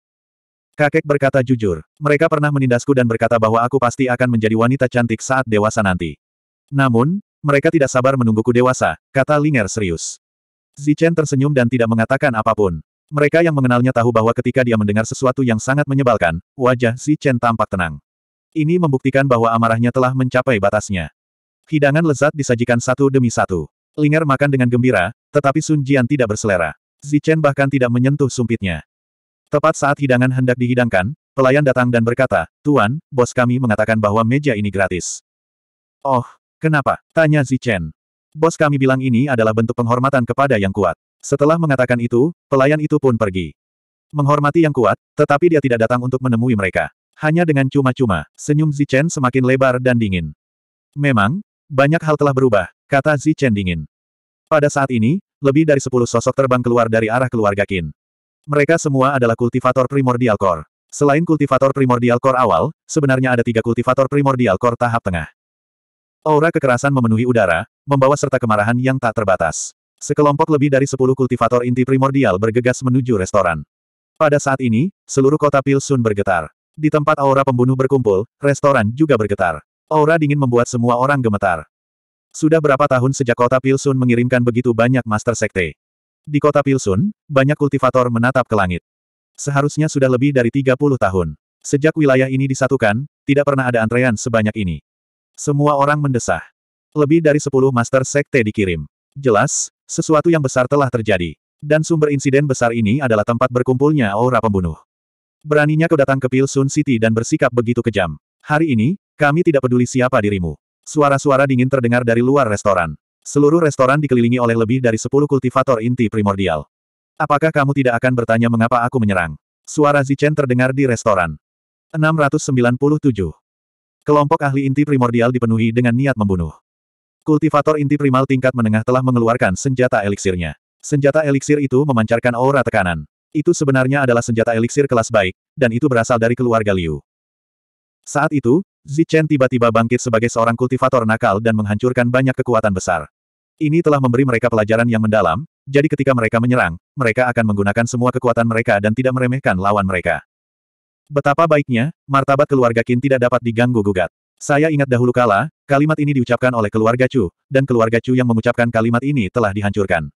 Kakek berkata jujur, mereka pernah menindasku dan berkata bahwa aku pasti akan menjadi wanita cantik saat dewasa nanti. Namun, mereka tidak sabar menungguku dewasa, kata Linger serius. Zichen tersenyum dan tidak mengatakan apapun. Mereka yang mengenalnya tahu bahwa ketika dia mendengar sesuatu yang sangat menyebalkan, wajah Zi Chen tampak tenang. Ini membuktikan bahwa amarahnya telah mencapai batasnya. Hidangan lezat disajikan satu demi satu. Linger makan dengan gembira, tetapi Sun Jian tidak berselera. Chen bahkan tidak menyentuh sumpitnya. Tepat saat hidangan hendak dihidangkan, pelayan datang dan berkata, Tuan, bos kami mengatakan bahwa meja ini gratis. Oh, kenapa? Tanya Chen. Bos kami bilang ini adalah bentuk penghormatan kepada yang kuat. Setelah mengatakan itu, pelayan itu pun pergi. Menghormati yang kuat, tetapi dia tidak datang untuk menemui mereka. Hanya dengan cuma-cuma, senyum Zichen semakin lebar dan dingin. Memang, banyak hal telah berubah, kata Zichen dingin. Pada saat ini, lebih dari sepuluh sosok terbang keluar dari arah keluarga Qin. Mereka semua adalah kultivator primordial core. Selain kultivator primordial core awal, sebenarnya ada tiga kultivator primordial core tahap tengah. Aura kekerasan memenuhi udara, membawa serta kemarahan yang tak terbatas. Sekelompok lebih dari sepuluh kultivator inti primordial bergegas menuju restoran. Pada saat ini, seluruh kota Pilsun bergetar. Di tempat aura pembunuh berkumpul, restoran juga bergetar. Aura dingin membuat semua orang gemetar. Sudah berapa tahun sejak kota Pilsun mengirimkan begitu banyak master sekte. Di kota Pilsun, banyak kultivator menatap ke langit. Seharusnya sudah lebih dari 30 tahun. Sejak wilayah ini disatukan, tidak pernah ada antrean sebanyak ini. Semua orang mendesah. Lebih dari 10 master sekte dikirim. Jelas, sesuatu yang besar telah terjadi. Dan sumber insiden besar ini adalah tempat berkumpulnya aura pembunuh. Beraninya kau datang ke Pil Sun City dan bersikap begitu kejam. Hari ini, kami tidak peduli siapa dirimu. Suara-suara dingin terdengar dari luar restoran. Seluruh restoran dikelilingi oleh lebih dari sepuluh kultivator inti primordial. Apakah kamu tidak akan bertanya mengapa aku menyerang? Suara Zichen terdengar di restoran. 697. Kelompok ahli inti primordial dipenuhi dengan niat membunuh. Kultivator inti primal tingkat menengah telah mengeluarkan senjata eliksirnya. Senjata eliksir itu memancarkan aura tekanan. Itu sebenarnya adalah senjata eliksir kelas baik, dan itu berasal dari keluarga Liu. Saat itu, Zichen tiba-tiba bangkit sebagai seorang kultivator nakal dan menghancurkan banyak kekuatan besar. Ini telah memberi mereka pelajaran yang mendalam, jadi ketika mereka menyerang, mereka akan menggunakan semua kekuatan mereka dan tidak meremehkan lawan mereka. Betapa baiknya, martabat keluarga Qin tidak dapat diganggu-gugat. Saya ingat dahulu kala, kalimat ini diucapkan oleh keluarga Chu, dan keluarga Chu yang mengucapkan kalimat ini telah dihancurkan.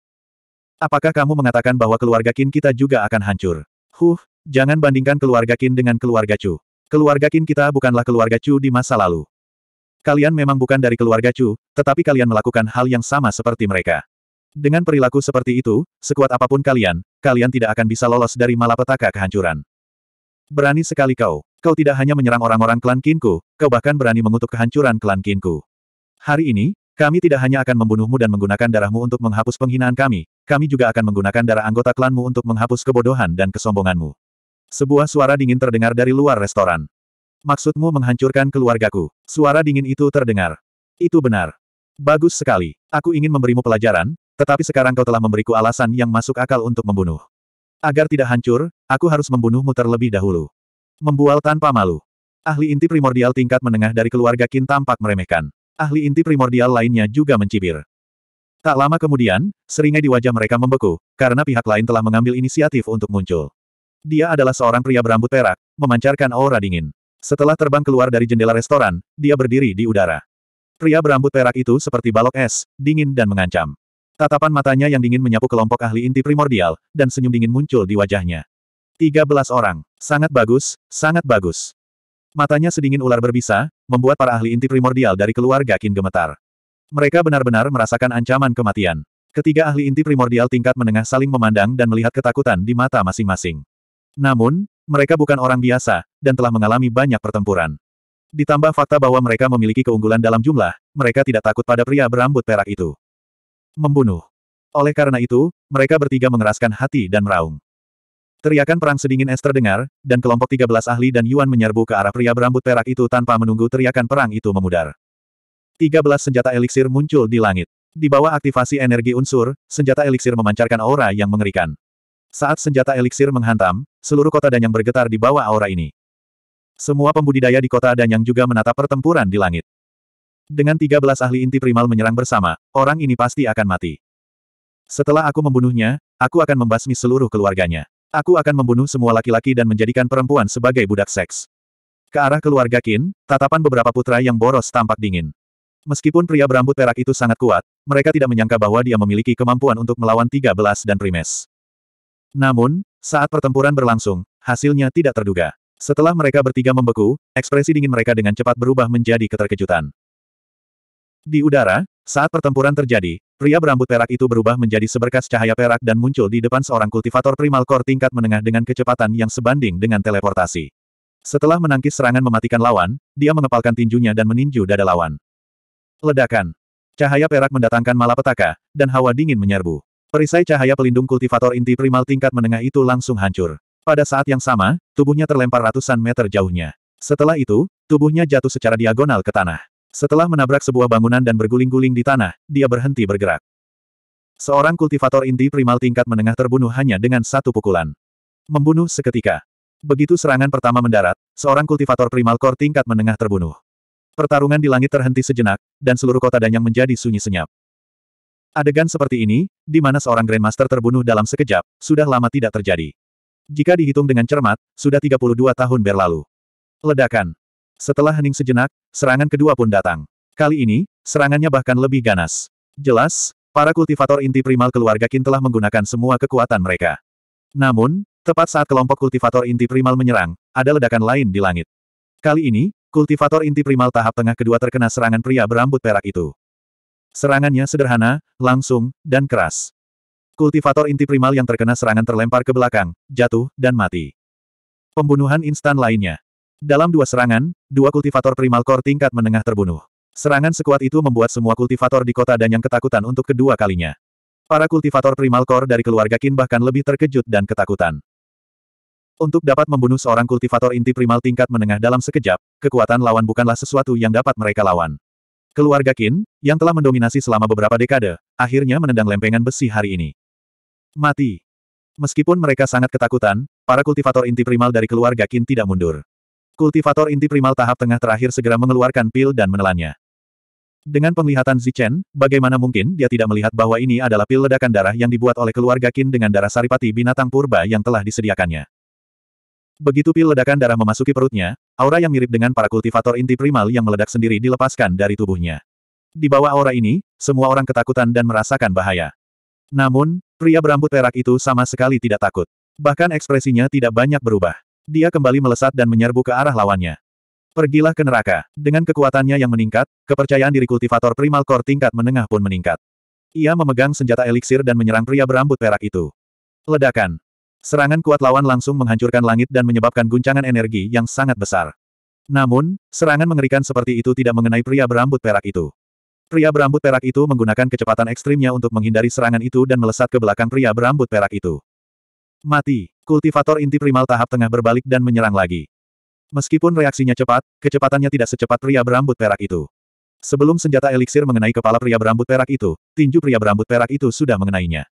Apakah kamu mengatakan bahwa keluarga Qin kita juga akan hancur? Huh, jangan bandingkan keluarga Qin dengan keluarga Chu. Keluarga Qin kita bukanlah keluarga Chu di masa lalu. Kalian memang bukan dari keluarga Chu, tetapi kalian melakukan hal yang sama seperti mereka. Dengan perilaku seperti itu, sekuat apapun kalian, kalian tidak akan bisa lolos dari malapetaka kehancuran. Berani sekali kau kau tidak hanya menyerang orang-orang klan Kinku, kau bahkan berani mengutuk kehancuran klan Kinku. Hari ini, kami tidak hanya akan membunuhmu dan menggunakan darahmu untuk menghapus penghinaan kami, kami juga akan menggunakan darah anggota klanmu untuk menghapus kebodohan dan kesombonganmu. Sebuah suara dingin terdengar dari luar restoran. Maksudmu menghancurkan keluargaku. Suara dingin itu terdengar. Itu benar. Bagus sekali. Aku ingin memberimu pelajaran, tetapi sekarang kau telah memberiku alasan yang masuk akal untuk membunuh. Agar tidak hancur, aku harus membunuhmu terlebih dahulu. Membual tanpa malu. Ahli inti primordial tingkat menengah dari keluarga Qin tampak meremehkan. Ahli inti primordial lainnya juga mencibir. Tak lama kemudian, seringai di wajah mereka membeku, karena pihak lain telah mengambil inisiatif untuk muncul. Dia adalah seorang pria berambut perak, memancarkan aura dingin. Setelah terbang keluar dari jendela restoran, dia berdiri di udara. Pria berambut perak itu seperti balok es, dingin dan mengancam. Tatapan matanya yang dingin menyapu kelompok ahli inti primordial, dan senyum dingin muncul di wajahnya. 13 orang. Sangat bagus, sangat bagus. Matanya sedingin ular berbisa, membuat para ahli inti primordial dari keluarga Qin gemetar. Mereka benar-benar merasakan ancaman kematian. Ketiga ahli inti primordial tingkat menengah saling memandang dan melihat ketakutan di mata masing-masing. Namun, mereka bukan orang biasa, dan telah mengalami banyak pertempuran. Ditambah fakta bahwa mereka memiliki keunggulan dalam jumlah, mereka tidak takut pada pria berambut perak itu. Membunuh. Oleh karena itu, mereka bertiga mengeraskan hati dan meraung. Teriakan perang sedingin es terdengar, dan kelompok 13 ahli dan Yuan menyerbu ke arah pria berambut perak itu tanpa menunggu teriakan perang itu memudar. 13 senjata eliksir muncul di langit. Di bawah aktivasi energi unsur, senjata eliksir memancarkan aura yang mengerikan. Saat senjata eliksir menghantam, seluruh kota Danyang bergetar di bawah aura ini. Semua pembudidaya di kota Danyang juga menatap pertempuran di langit. Dengan 13 ahli inti primal menyerang bersama, orang ini pasti akan mati. Setelah aku membunuhnya, aku akan membasmi seluruh keluarganya. Aku akan membunuh semua laki-laki dan menjadikan perempuan sebagai budak seks. Ke arah keluarga Qin, tatapan beberapa putra yang boros tampak dingin. Meskipun pria berambut perak itu sangat kuat, mereka tidak menyangka bahwa dia memiliki kemampuan untuk melawan tiga belas dan Primes. Namun, saat pertempuran berlangsung, hasilnya tidak terduga. Setelah mereka bertiga membeku, ekspresi dingin mereka dengan cepat berubah menjadi keterkejutan. Di udara, saat pertempuran terjadi, pria berambut perak itu berubah menjadi seberkas cahaya perak dan muncul di depan seorang kultivator primal core tingkat menengah dengan kecepatan yang sebanding dengan teleportasi. Setelah menangkis serangan mematikan lawan, dia mengepalkan tinjunya dan meninju dada lawan. Ledakan. Cahaya perak mendatangkan malapetaka, dan hawa dingin menyerbu. Perisai cahaya pelindung kultivator inti primal tingkat menengah itu langsung hancur. Pada saat yang sama, tubuhnya terlempar ratusan meter jauhnya. Setelah itu, tubuhnya jatuh secara diagonal ke tanah. Setelah menabrak sebuah bangunan dan berguling-guling di tanah, dia berhenti bergerak. Seorang kultivator inti primal tingkat menengah terbunuh hanya dengan satu pukulan. Membunuh seketika. Begitu serangan pertama mendarat, seorang kultivator primal core tingkat menengah terbunuh. Pertarungan di langit terhenti sejenak, dan seluruh kota Danyang menjadi sunyi senyap. Adegan seperti ini, di mana seorang Grandmaster terbunuh dalam sekejap, sudah lama tidak terjadi. Jika dihitung dengan cermat, sudah 32 tahun berlalu. Ledakan. Setelah hening sejenak, serangan kedua pun datang. Kali ini, serangannya bahkan lebih ganas. Jelas, para kultivator inti primal keluarga Qin telah menggunakan semua kekuatan mereka. Namun, tepat saat kelompok kultivator inti primal menyerang, ada ledakan lain di langit. Kali ini, kultivator inti primal tahap tengah kedua terkena serangan pria berambut perak itu. Serangannya sederhana, langsung, dan keras. Kultivator inti primal yang terkena serangan terlempar ke belakang, jatuh, dan mati. Pembunuhan instan lainnya. Dalam dua serangan, dua kultivator primal core tingkat menengah terbunuh. Serangan sekuat itu membuat semua kultivator di kota dan yang ketakutan untuk kedua kalinya. Para kultivator primal core dari keluarga Qin bahkan lebih terkejut dan ketakutan. Untuk dapat membunuh seorang kultivator inti primal tingkat menengah dalam sekejap, kekuatan lawan bukanlah sesuatu yang dapat mereka lawan. Keluarga Qin, yang telah mendominasi selama beberapa dekade, akhirnya menendang lempengan besi hari ini. Mati. Meskipun mereka sangat ketakutan, para kultivator inti primal dari keluarga Qin tidak mundur. Kultivator inti primal tahap tengah terakhir segera mengeluarkan pil dan menelannya. Dengan penglihatan Zichen, bagaimana mungkin dia tidak melihat bahwa ini adalah pil ledakan darah yang dibuat oleh keluarga Qin dengan darah saripati binatang purba yang telah disediakannya. Begitu pil ledakan darah memasuki perutnya, aura yang mirip dengan para kultivator inti primal yang meledak sendiri dilepaskan dari tubuhnya. Di bawah aura ini, semua orang ketakutan dan merasakan bahaya. Namun, pria berambut perak itu sama sekali tidak takut. Bahkan ekspresinya tidak banyak berubah. Dia kembali melesat dan menyerbu ke arah lawannya. Pergilah ke neraka. Dengan kekuatannya yang meningkat, kepercayaan diri kultivator primal core tingkat menengah pun meningkat. Ia memegang senjata eliksir dan menyerang pria berambut perak itu. Ledakan. Serangan kuat lawan langsung menghancurkan langit dan menyebabkan guncangan energi yang sangat besar. Namun, serangan mengerikan seperti itu tidak mengenai pria berambut perak itu. Pria berambut perak itu menggunakan kecepatan ekstrimnya untuk menghindari serangan itu dan melesat ke belakang pria berambut perak itu. Mati. Kultivator inti primal tahap tengah berbalik dan menyerang lagi. Meskipun reaksinya cepat, kecepatannya tidak secepat pria berambut perak itu. Sebelum senjata eliksir mengenai kepala pria berambut perak itu, tinju pria berambut perak itu sudah mengenainya.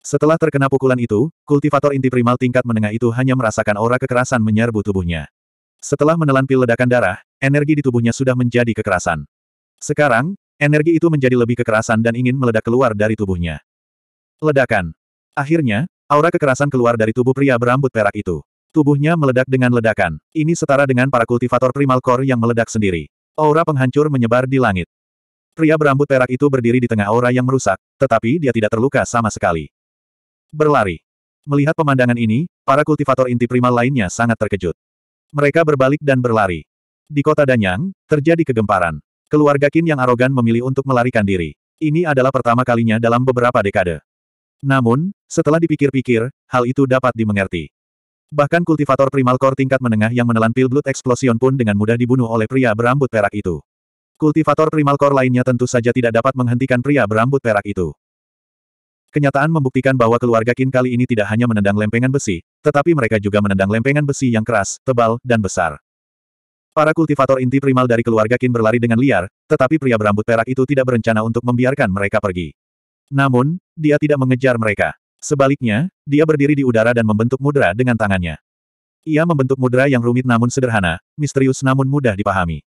Setelah terkena pukulan itu, kultivator inti primal tingkat menengah itu hanya merasakan aura kekerasan menyerbu tubuhnya. Setelah menelan pil ledakan darah, energi di tubuhnya sudah menjadi kekerasan. Sekarang, energi itu menjadi lebih kekerasan dan ingin meledak keluar dari tubuhnya. Ledakan. Akhirnya, Aura kekerasan keluar dari tubuh pria berambut perak itu. Tubuhnya meledak dengan ledakan. Ini setara dengan para kultivator primal core yang meledak sendiri. Aura penghancur menyebar di langit. Pria berambut perak itu berdiri di tengah aura yang merusak, tetapi dia tidak terluka sama sekali. Berlari. Melihat pemandangan ini, para kultivator inti primal lainnya sangat terkejut. Mereka berbalik dan berlari. Di kota Danyang, terjadi kegemparan. Keluarga Qin yang arogan memilih untuk melarikan diri. Ini adalah pertama kalinya dalam beberapa dekade. Namun, setelah dipikir-pikir, hal itu dapat dimengerti. Bahkan kultivator primal core tingkat menengah yang menelan pil blood explosion pun dengan mudah dibunuh oleh pria berambut perak itu. Kultivator primal core lainnya tentu saja tidak dapat menghentikan pria berambut perak itu. Kenyataan membuktikan bahwa keluarga Kin kali ini tidak hanya menendang lempengan besi, tetapi mereka juga menendang lempengan besi yang keras, tebal, dan besar. Para kultivator inti primal dari keluarga Kin berlari dengan liar, tetapi pria berambut perak itu tidak berencana untuk membiarkan mereka pergi. Namun, dia tidak mengejar mereka. Sebaliknya, dia berdiri di udara dan membentuk mudra dengan tangannya. Ia membentuk mudra yang rumit namun sederhana, misterius namun mudah dipahami.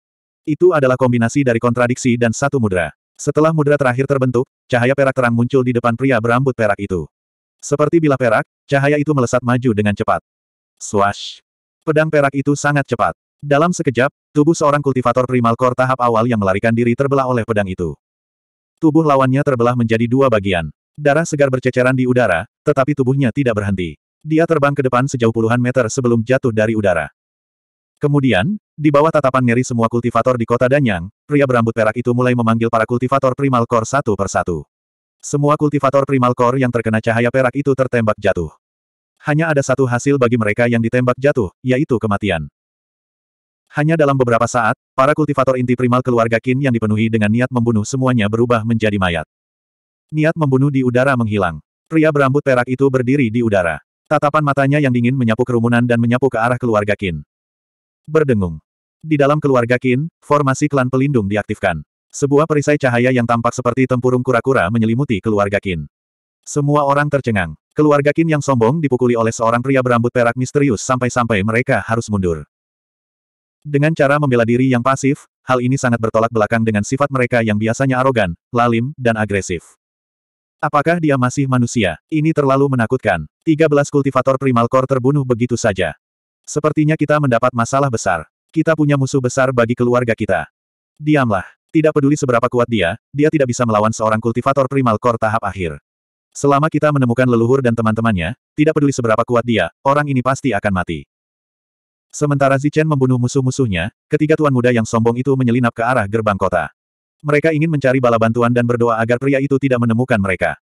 Itu adalah kombinasi dari kontradiksi dan satu mudra. Setelah mudra terakhir terbentuk, cahaya perak terang muncul di depan pria berambut perak itu. Seperti bilah perak, cahaya itu melesat maju dengan cepat. Swash! Pedang perak itu sangat cepat. Dalam sekejap, tubuh seorang kultivator primal core tahap awal yang melarikan diri terbelah oleh pedang itu. Tubuh lawannya terbelah menjadi dua bagian. Darah segar berceceran di udara, tetapi tubuhnya tidak berhenti. Dia terbang ke depan sejauh puluhan meter sebelum jatuh dari udara. Kemudian, di bawah tatapan ngeri semua kultivator di kota Danyang, pria berambut perak itu mulai memanggil para kultivator primal core satu persatu. Semua kultivator primal core yang terkena cahaya perak itu tertembak jatuh. Hanya ada satu hasil bagi mereka yang ditembak jatuh, yaitu kematian. Hanya dalam beberapa saat, para kultivator inti primal keluarga Qin yang dipenuhi dengan niat membunuh semuanya berubah menjadi mayat. Niat membunuh di udara menghilang. Pria berambut perak itu berdiri di udara. Tatapan matanya yang dingin menyapu kerumunan dan menyapu ke arah keluarga Qin. Berdengung. Di dalam keluarga Qin, formasi klan pelindung diaktifkan. Sebuah perisai cahaya yang tampak seperti tempurung kura-kura menyelimuti keluarga Qin. Semua orang tercengang. Keluarga Qin yang sombong dipukuli oleh seorang pria berambut perak misterius sampai-sampai mereka harus mundur. Dengan cara membela diri yang pasif, hal ini sangat bertolak belakang dengan sifat mereka yang biasanya arogan, lalim, dan agresif. Apakah dia masih manusia? Ini terlalu menakutkan. 13 kultivator primal core terbunuh begitu saja. Sepertinya kita mendapat masalah besar. Kita punya musuh besar bagi keluarga kita. Diamlah. Tidak peduli seberapa kuat dia, dia tidak bisa melawan seorang kultivator primal core tahap akhir. Selama kita menemukan leluhur dan teman-temannya, tidak peduli seberapa kuat dia, orang ini pasti akan mati. Sementara Zichen membunuh musuh-musuhnya, ketiga tuan muda yang sombong itu menyelinap ke arah gerbang kota. Mereka ingin mencari bala bantuan dan berdoa agar pria itu tidak menemukan mereka.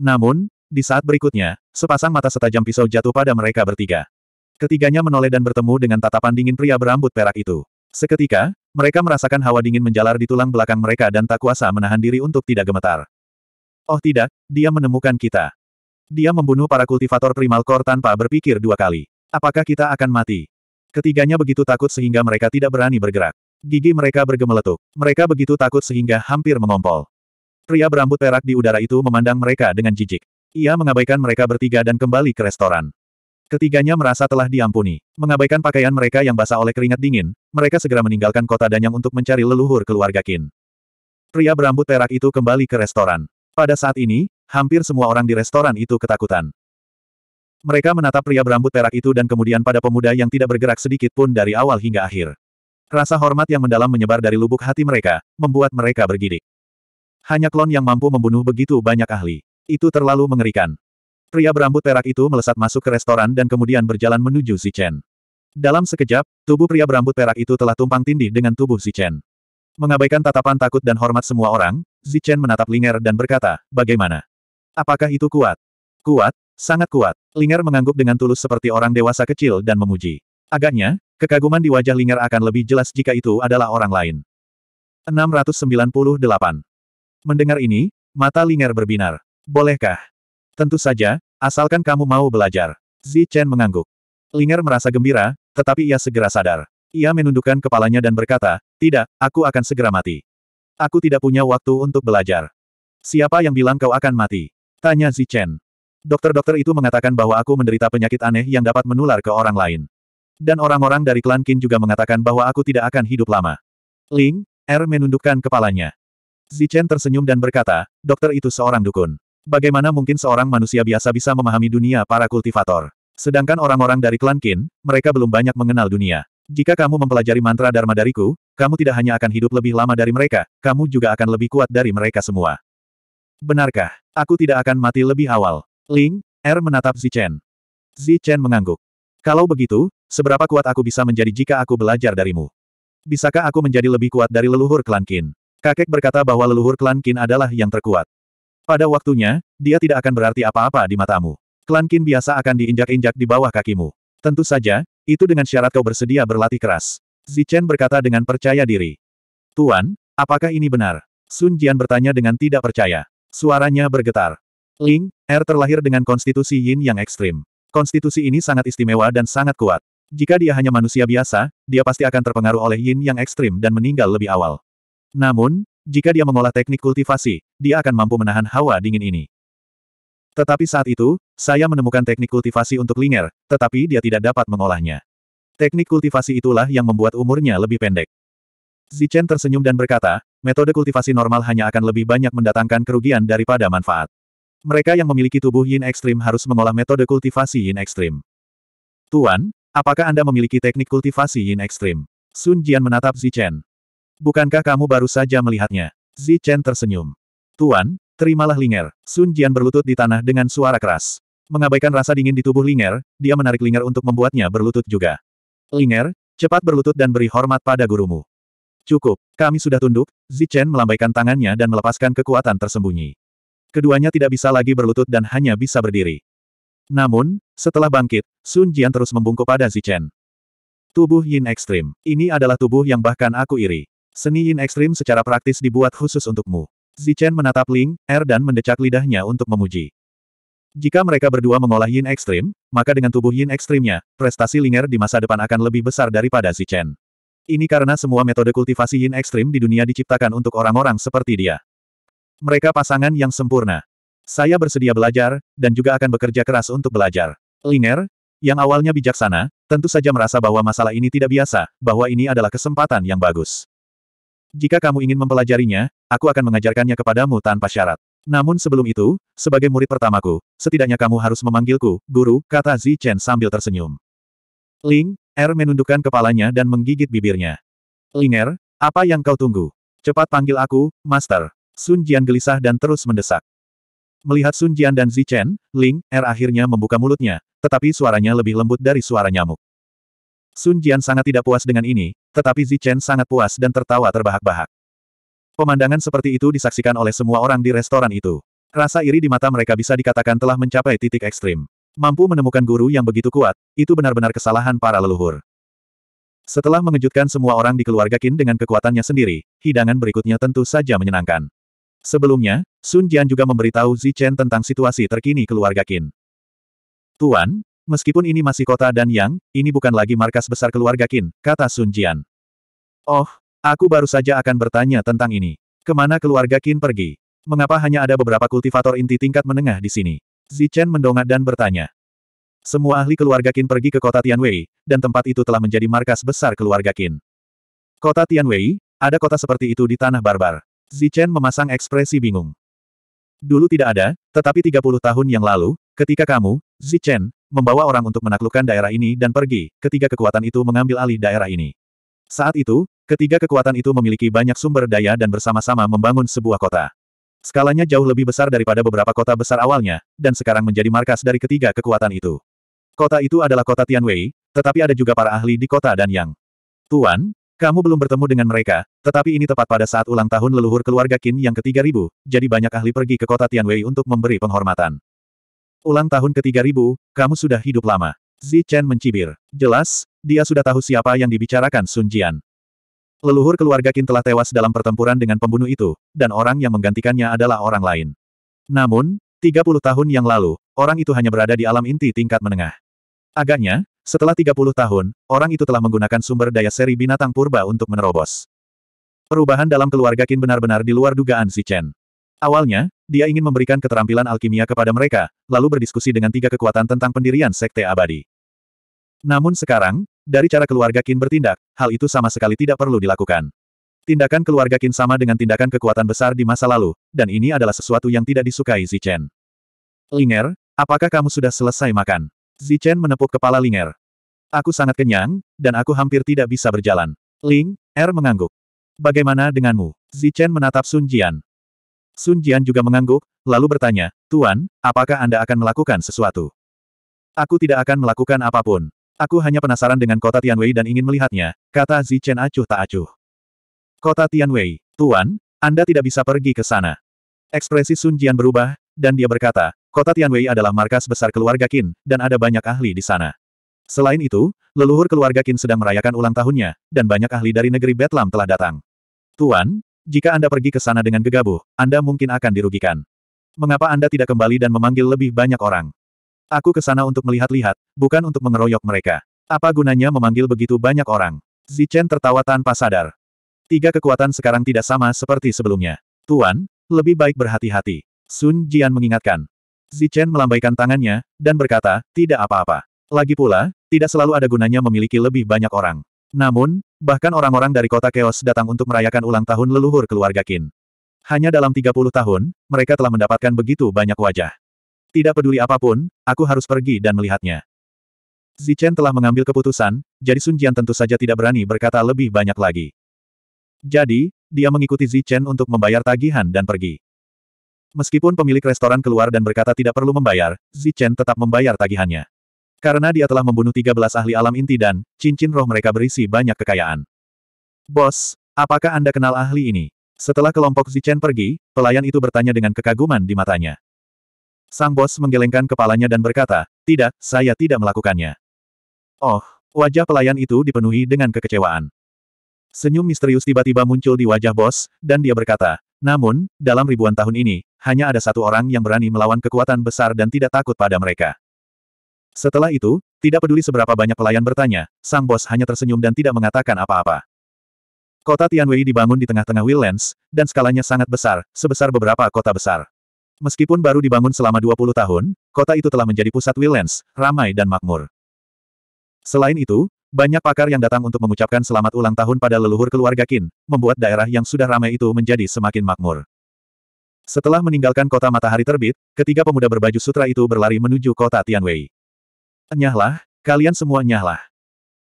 Namun, di saat berikutnya, sepasang mata setajam pisau jatuh pada mereka bertiga. Ketiganya menoleh dan bertemu dengan tatapan dingin pria berambut perak itu. Seketika, mereka merasakan hawa dingin menjalar di tulang belakang mereka dan tak kuasa menahan diri untuk tidak gemetar. Oh tidak, dia menemukan kita. Dia membunuh para kultivator primal core tanpa berpikir dua kali. Apakah kita akan mati? Ketiganya begitu takut sehingga mereka tidak berani bergerak. Gigi mereka bergemeletuk. Mereka begitu takut sehingga hampir mengompol. Pria berambut perak di udara itu memandang mereka dengan jijik. Ia mengabaikan mereka bertiga dan kembali ke restoran. Ketiganya merasa telah diampuni. Mengabaikan pakaian mereka yang basah oleh keringat dingin, mereka segera meninggalkan kota Danyang untuk mencari leluhur keluarga Qin. Pria berambut perak itu kembali ke restoran. Pada saat ini, hampir semua orang di restoran itu ketakutan. Mereka menatap pria berambut perak itu dan kemudian pada pemuda yang tidak bergerak sedikit pun dari awal hingga akhir. Rasa hormat yang mendalam menyebar dari lubuk hati mereka, membuat mereka bergidik. Hanya klon yang mampu membunuh begitu banyak ahli. Itu terlalu mengerikan. Pria berambut perak itu melesat masuk ke restoran dan kemudian berjalan menuju Si Chen. Dalam sekejap, tubuh pria berambut perak itu telah tumpang tindih dengan tubuh Si Chen. Mengabaikan tatapan takut dan hormat semua orang, Zichen menatap Linger dan berkata, bagaimana? Apakah itu kuat? Kuat? Sangat kuat. Linger mengangguk dengan tulus seperti orang dewasa kecil dan memuji. Agaknya, kekaguman di wajah Linger akan lebih jelas jika itu adalah orang lain. 698. Mendengar ini, mata Linger berbinar. Bolehkah? Tentu saja, asalkan kamu mau belajar. Zi Chen mengangguk. Linger merasa gembira, tetapi ia segera sadar. Ia menundukkan kepalanya dan berkata, tidak, aku akan segera mati. Aku tidak punya waktu untuk belajar. Siapa yang bilang kau akan mati? Tanya Zi Chen. Dokter-dokter itu mengatakan bahwa aku menderita penyakit aneh yang dapat menular ke orang lain. Dan orang-orang dari klan Qin juga mengatakan bahwa aku tidak akan hidup lama. Ling, Er menundukkan kepalanya. Zichen tersenyum dan berkata, dokter itu seorang dukun. Bagaimana mungkin seorang manusia biasa bisa memahami dunia para kultivator? Sedangkan orang-orang dari klan Qin, mereka belum banyak mengenal dunia. Jika kamu mempelajari mantra Dharma dariku, kamu tidak hanya akan hidup lebih lama dari mereka, kamu juga akan lebih kuat dari mereka semua. Benarkah? Aku tidak akan mati lebih awal. Ling, Er menatap Zichen. Zichen mengangguk. Kalau begitu, seberapa kuat aku bisa menjadi jika aku belajar darimu? Bisakah aku menjadi lebih kuat dari leluhur klan Qin? Kakek berkata bahwa leluhur klan Qin adalah yang terkuat. Pada waktunya, dia tidak akan berarti apa-apa di matamu. Klan Qin biasa akan diinjak-injak di bawah kakimu. Tentu saja, itu dengan syarat kau bersedia berlatih keras. Zichen berkata dengan percaya diri. Tuan, apakah ini benar? Sun Jian bertanya dengan tidak percaya. Suaranya bergetar. Ling, Er terlahir dengan konstitusi yin yang ekstrim. Konstitusi ini sangat istimewa dan sangat kuat. Jika dia hanya manusia biasa, dia pasti akan terpengaruh oleh yin yang ekstrim dan meninggal lebih awal. Namun, jika dia mengolah teknik kultivasi, dia akan mampu menahan hawa dingin ini. Tetapi saat itu, saya menemukan teknik kultivasi untuk Linger, tetapi dia tidak dapat mengolahnya. Teknik kultivasi itulah yang membuat umurnya lebih pendek. Zichen tersenyum dan berkata, metode kultivasi normal hanya akan lebih banyak mendatangkan kerugian daripada manfaat. Mereka yang memiliki tubuh yin ekstrim harus mengolah metode kultivasi yin ekstrim. Tuan, apakah Anda memiliki teknik kultivasi yin ekstrim? Sun Jian menatap Zichen. Bukankah kamu baru saja melihatnya? Zichen tersenyum. Tuan, terimalah Linger. Sun Jian berlutut di tanah dengan suara keras. Mengabaikan rasa dingin di tubuh Linger, dia menarik Linger untuk membuatnya berlutut juga. Linger, cepat berlutut dan beri hormat pada gurumu. Cukup, kami sudah tunduk, Zichen melambaikan tangannya dan melepaskan kekuatan tersembunyi. Keduanya tidak bisa lagi berlutut dan hanya bisa berdiri. Namun, setelah bangkit, Sun Jian terus membungkuk pada Zichen. Tubuh Yin Ekstrim. Ini adalah tubuh yang bahkan aku iri. Seni Yin Ekstrim secara praktis dibuat khusus untukmu. Zichen menatap Ling, Er dan mendecak lidahnya untuk memuji. Jika mereka berdua mengolah yin ekstrim, maka dengan tubuh yin ekstrimnya, prestasi Ling Er di masa depan akan lebih besar daripada Zichen. Ini karena semua metode kultivasi yin ekstrim di dunia diciptakan untuk orang-orang seperti dia. Mereka pasangan yang sempurna. Saya bersedia belajar, dan juga akan bekerja keras untuk belajar. Linger, yang awalnya bijaksana, tentu saja merasa bahwa masalah ini tidak biasa, bahwa ini adalah kesempatan yang bagus. Jika kamu ingin mempelajarinya, aku akan mengajarkannya kepadamu tanpa syarat. Namun sebelum itu, sebagai murid pertamaku, setidaknya kamu harus memanggilku, guru, kata Zi Chen sambil tersenyum. Ling, Er menundukkan kepalanya dan menggigit bibirnya. Linger, apa yang kau tunggu? Cepat panggil aku, Master. Sun Jian gelisah dan terus mendesak. Melihat Sun Jian dan Zi Chen, Ling Er akhirnya membuka mulutnya, tetapi suaranya lebih lembut dari suara nyamuk. Sun Jian sangat tidak puas dengan ini, tetapi Zi Chen sangat puas dan tertawa terbahak-bahak. Pemandangan seperti itu disaksikan oleh semua orang di restoran itu. Rasa iri di mata mereka bisa dikatakan telah mencapai titik ekstrim. Mampu menemukan guru yang begitu kuat, itu benar-benar kesalahan para leluhur. Setelah mengejutkan semua orang di keluarga Qin dengan kekuatannya sendiri, hidangan berikutnya tentu saja menyenangkan. Sebelumnya, Sun Jian juga memberitahu Zi Chen tentang situasi terkini keluarga Qin. Tuan, meskipun ini masih kota dan yang, ini bukan lagi markas besar keluarga Qin, kata Sun Jian. Oh, aku baru saja akan bertanya tentang ini. Kemana keluarga Qin pergi? Mengapa hanya ada beberapa kultivator inti tingkat menengah di sini? Zi Chen mendongak dan bertanya. Semua ahli keluarga Qin pergi ke kota Tianwei, dan tempat itu telah menjadi markas besar keluarga Qin. Kota Tianwei, ada kota seperti itu di tanah barbar. Zichen memasang ekspresi bingung. Dulu tidak ada, tetapi 30 tahun yang lalu, ketika kamu, Zichen, membawa orang untuk menaklukkan daerah ini dan pergi, ketiga kekuatan itu mengambil alih daerah ini. Saat itu, ketiga kekuatan itu memiliki banyak sumber daya dan bersama-sama membangun sebuah kota. Skalanya jauh lebih besar daripada beberapa kota besar awalnya, dan sekarang menjadi markas dari ketiga kekuatan itu. Kota itu adalah kota Tianwei, tetapi ada juga para ahli di kota dan yang. Tuan, kamu belum bertemu dengan mereka, tetapi ini tepat pada saat ulang tahun leluhur keluarga Qin yang ke-3000, jadi banyak ahli pergi ke kota Tianwei untuk memberi penghormatan. Ulang tahun ke-3000, kamu sudah hidup lama. Zi Chen mencibir. Jelas, dia sudah tahu siapa yang dibicarakan Sun Jian. Leluhur keluarga Qin telah tewas dalam pertempuran dengan pembunuh itu, dan orang yang menggantikannya adalah orang lain. Namun, 30 tahun yang lalu, orang itu hanya berada di alam inti tingkat menengah. Agaknya, setelah 30 tahun, orang itu telah menggunakan sumber daya seri binatang purba untuk menerobos. Perubahan dalam keluarga Qin benar-benar di luar dugaan si Chen. Awalnya, dia ingin memberikan keterampilan alkimia kepada mereka, lalu berdiskusi dengan tiga kekuatan tentang pendirian sekte abadi. Namun sekarang, dari cara keluarga Qin bertindak, hal itu sama sekali tidak perlu dilakukan. Tindakan keluarga Qin sama dengan tindakan kekuatan besar di masa lalu, dan ini adalah sesuatu yang tidak disukai Zichen. Linger, apakah kamu sudah selesai makan? Zichen menepuk kepala Linger. Aku sangat kenyang, dan aku hampir tidak bisa berjalan. Ling, Er mengangguk. Bagaimana denganmu? Zichen menatap Sun Jian. Sun Jian juga mengangguk, lalu bertanya, Tuan, apakah Anda akan melakukan sesuatu? Aku tidak akan melakukan apapun. Aku hanya penasaran dengan kota Tianwei dan ingin melihatnya, kata Zichen acuh tak acuh. Kota Tianwei, Tuan, Anda tidak bisa pergi ke sana. Ekspresi Sun Jian berubah, dan dia berkata, Kota Tianwei adalah markas besar keluarga Qin, dan ada banyak ahli di sana. Selain itu, leluhur keluarga Qin sedang merayakan ulang tahunnya, dan banyak ahli dari negeri Betlam telah datang. Tuan, jika Anda pergi ke sana dengan gegabah, Anda mungkin akan dirugikan. Mengapa Anda tidak kembali dan memanggil lebih banyak orang? Aku ke sana untuk melihat-lihat, bukan untuk mengeroyok mereka. Apa gunanya memanggil begitu banyak orang? Zichen tertawa tanpa sadar. Tiga kekuatan sekarang tidak sama seperti sebelumnya. Tuan, lebih baik berhati-hati. Sun Jian mengingatkan. Zichen melambaikan tangannya, dan berkata, tidak apa-apa. Lagi pula, tidak selalu ada gunanya memiliki lebih banyak orang. Namun, bahkan orang-orang dari kota Chaos datang untuk merayakan ulang tahun leluhur keluarga Qin. Hanya dalam 30 tahun, mereka telah mendapatkan begitu banyak wajah. Tidak peduli apapun, aku harus pergi dan melihatnya. Zichen telah mengambil keputusan, jadi Sun Jian tentu saja tidak berani berkata lebih banyak lagi. Jadi, dia mengikuti Zichen untuk membayar tagihan dan pergi. Meskipun pemilik restoran keluar dan berkata tidak perlu membayar, Zichen tetap membayar tagihannya. Karena dia telah membunuh 13 ahli alam inti dan cincin roh mereka berisi banyak kekayaan. Bos, apakah Anda kenal ahli ini? Setelah kelompok Zichen pergi, pelayan itu bertanya dengan kekaguman di matanya. Sang bos menggelengkan kepalanya dan berkata, tidak, saya tidak melakukannya. Oh, wajah pelayan itu dipenuhi dengan kekecewaan. Senyum misterius tiba-tiba muncul di wajah bos, dan dia berkata, namun, dalam ribuan tahun ini, hanya ada satu orang yang berani melawan kekuatan besar dan tidak takut pada mereka. Setelah itu, tidak peduli seberapa banyak pelayan bertanya, sang bos hanya tersenyum dan tidak mengatakan apa-apa. Kota Tianwei dibangun di tengah-tengah Willens, dan skalanya sangat besar, sebesar beberapa kota besar. Meskipun baru dibangun selama 20 tahun, kota itu telah menjadi pusat Willens, ramai dan makmur. Selain itu, banyak pakar yang datang untuk mengucapkan selamat ulang tahun pada leluhur keluarga Qin, membuat daerah yang sudah ramai itu menjadi semakin makmur. Setelah meninggalkan kota matahari terbit, ketiga pemuda berbaju sutra itu berlari menuju kota Tianwei. Nyahlah, kalian semua nyahlah.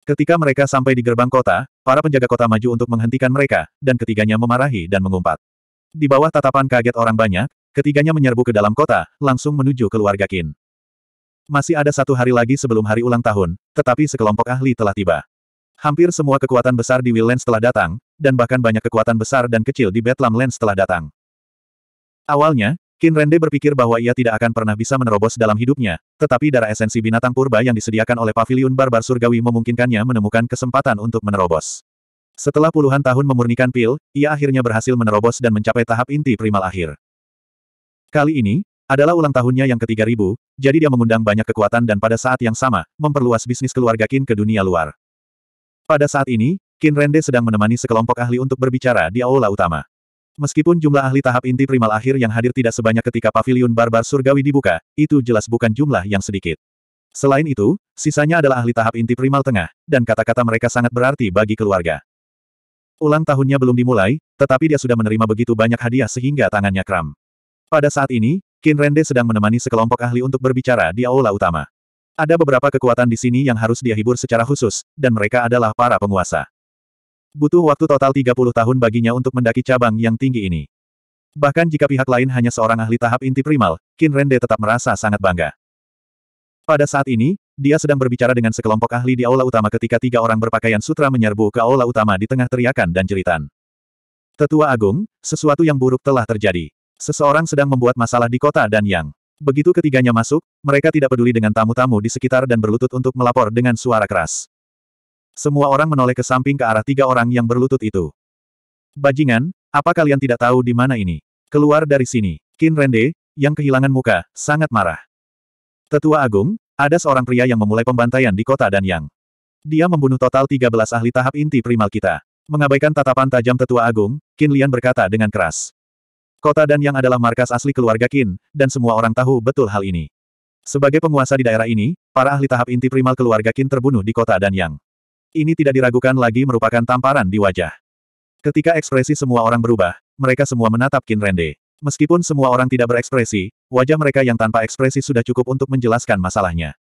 Ketika mereka sampai di gerbang kota, para penjaga kota maju untuk menghentikan mereka, dan ketiganya memarahi dan mengumpat. Di bawah tatapan kaget orang banyak, ketiganya menyerbu ke dalam kota, langsung menuju keluarga Qin. Masih ada satu hari lagi sebelum hari ulang tahun, tetapi sekelompok ahli telah tiba. Hampir semua kekuatan besar di Willens telah datang, dan bahkan banyak kekuatan besar dan kecil di Bethlehem Lens telah datang. Awalnya, Kin Rende berpikir bahwa ia tidak akan pernah bisa menerobos dalam hidupnya, tetapi darah esensi binatang purba yang disediakan oleh paviliun barbar surgawi memungkinkannya menemukan kesempatan untuk menerobos. Setelah puluhan tahun memurnikan pil, ia akhirnya berhasil menerobos dan mencapai tahap inti primal akhir. Kali ini, adalah ulang tahunnya yang ke-3000, jadi dia mengundang banyak kekuatan dan pada saat yang sama, memperluas bisnis keluarga Qin ke dunia luar. Pada saat ini, Qin Rende sedang menemani sekelompok ahli untuk berbicara di aula utama. Meskipun jumlah ahli tahap inti primal akhir yang hadir tidak sebanyak ketika pavilion barbar surgawi dibuka, itu jelas bukan jumlah yang sedikit. Selain itu, sisanya adalah ahli tahap inti primal tengah, dan kata-kata mereka sangat berarti bagi keluarga. Ulang tahunnya belum dimulai, tetapi dia sudah menerima begitu banyak hadiah sehingga tangannya kram. Pada saat ini, Qin Rende sedang menemani sekelompok ahli untuk berbicara di aula utama. Ada beberapa kekuatan di sini yang harus dia hibur secara khusus, dan mereka adalah para penguasa. Butuh waktu total 30 tahun baginya untuk mendaki cabang yang tinggi ini. Bahkan jika pihak lain hanya seorang ahli tahap inti primal, Qin Rende tetap merasa sangat bangga. Pada saat ini, dia sedang berbicara dengan sekelompok ahli di aula utama ketika tiga orang berpakaian sutra menyerbu ke aula utama di tengah teriakan dan jeritan. Tetua Agung, sesuatu yang buruk telah terjadi. Seseorang sedang membuat masalah di kota dan yang. Begitu ketiganya masuk, mereka tidak peduli dengan tamu-tamu di sekitar dan berlutut untuk melapor dengan suara keras. Semua orang menoleh ke samping ke arah tiga orang yang berlutut itu. Bajingan, apa kalian tidak tahu di mana ini? Keluar dari sini. Kin Rende, yang kehilangan muka, sangat marah. Tetua Agung, ada seorang pria yang memulai pembantaian di kota dan yang. Dia membunuh total 13 ahli tahap inti primal kita. Mengabaikan tatapan tajam Tetua Agung, Kin Lian berkata dengan keras. Kota dan yang adalah markas asli keluarga Qin, dan semua orang tahu betul hal ini. Sebagai penguasa di daerah ini, para ahli tahap inti primal keluarga Qin terbunuh di kota Dan yang. Ini tidak diragukan lagi merupakan tamparan di wajah. Ketika ekspresi semua orang berubah, mereka semua menatap Qin Rende. Meskipun semua orang tidak berekspresi, wajah mereka yang tanpa ekspresi sudah cukup untuk menjelaskan masalahnya.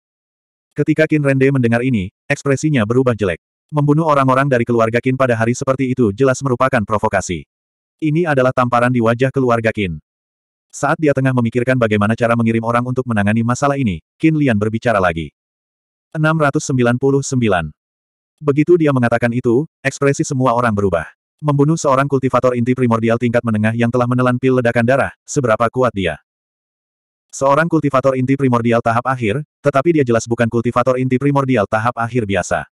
Ketika Qin Rende mendengar ini, ekspresinya berubah jelek. Membunuh orang-orang dari keluarga Qin pada hari seperti itu jelas merupakan provokasi. Ini adalah tamparan di wajah keluarga Qin. Saat dia tengah memikirkan bagaimana cara mengirim orang untuk menangani masalah ini, Qin Lian berbicara lagi. 699. Begitu dia mengatakan itu, ekspresi semua orang berubah. Membunuh seorang kultivator inti primordial tingkat menengah yang telah menelan pil ledakan darah, seberapa kuat dia. Seorang kultivator inti primordial tahap akhir, tetapi dia jelas bukan kultivator inti primordial tahap akhir biasa.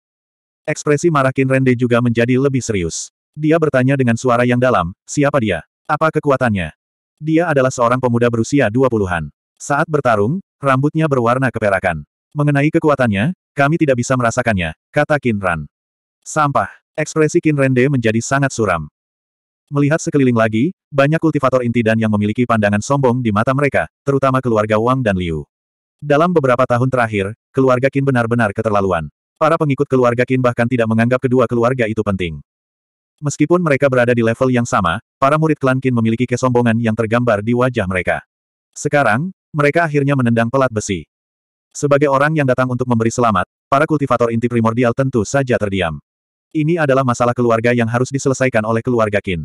Ekspresi marah Qin Rende juga menjadi lebih serius. Dia bertanya dengan suara yang dalam, siapa dia? Apa kekuatannya? Dia adalah seorang pemuda berusia dua puluhan. Saat bertarung, rambutnya berwarna keperakan. Mengenai kekuatannya, kami tidak bisa merasakannya, kata Kin Ran. Sampah. Ekspresi Kin Rende menjadi sangat suram. Melihat sekeliling lagi, banyak kultivator inti dan yang memiliki pandangan sombong di mata mereka, terutama keluarga Wang dan Liu. Dalam beberapa tahun terakhir, keluarga Kin benar-benar keterlaluan. Para pengikut keluarga Kin bahkan tidak menganggap kedua keluarga itu penting. Meskipun mereka berada di level yang sama, para murid klan Qin memiliki kesombongan yang tergambar di wajah mereka. Sekarang, mereka akhirnya menendang pelat besi. Sebagai orang yang datang untuk memberi selamat, para kultivator inti primordial tentu saja terdiam. Ini adalah masalah keluarga yang harus diselesaikan oleh keluarga Qin.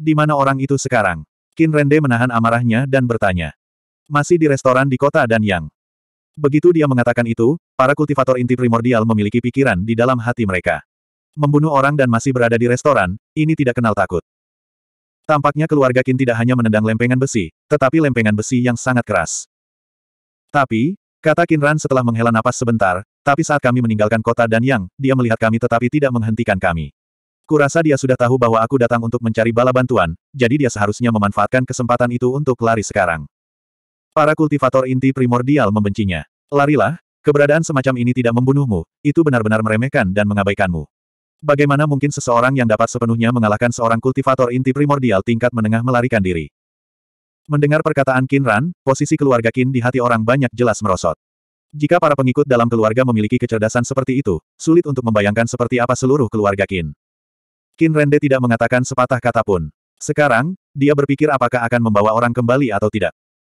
Di mana orang itu sekarang? Qin Rende menahan amarahnya dan bertanya. Masih di restoran di kota dan yang. Begitu dia mengatakan itu, para kultivator inti primordial memiliki pikiran di dalam hati mereka. Membunuh orang dan masih berada di restoran, ini tidak kenal takut. Tampaknya keluarga Qin tidak hanya menendang lempengan besi, tetapi lempengan besi yang sangat keras. Tapi, kata Ran setelah menghela napas sebentar, tapi saat kami meninggalkan kota dan yang, dia melihat kami tetapi tidak menghentikan kami. Kurasa dia sudah tahu bahwa aku datang untuk mencari bala bantuan, jadi dia seharusnya memanfaatkan kesempatan itu untuk lari sekarang. Para kultivator inti primordial membencinya. Larilah, keberadaan semacam ini tidak membunuhmu, itu benar-benar meremehkan dan mengabaikanmu. Bagaimana mungkin seseorang yang dapat sepenuhnya mengalahkan seorang kultivator inti primordial tingkat menengah melarikan diri? Mendengar perkataan Ran, posisi keluarga Kin di hati orang banyak jelas merosot. Jika para pengikut dalam keluarga memiliki kecerdasan seperti itu, sulit untuk membayangkan seperti apa seluruh keluarga Kin. Kin Rende tidak mengatakan sepatah kata pun. Sekarang, dia berpikir apakah akan membawa orang kembali atau tidak.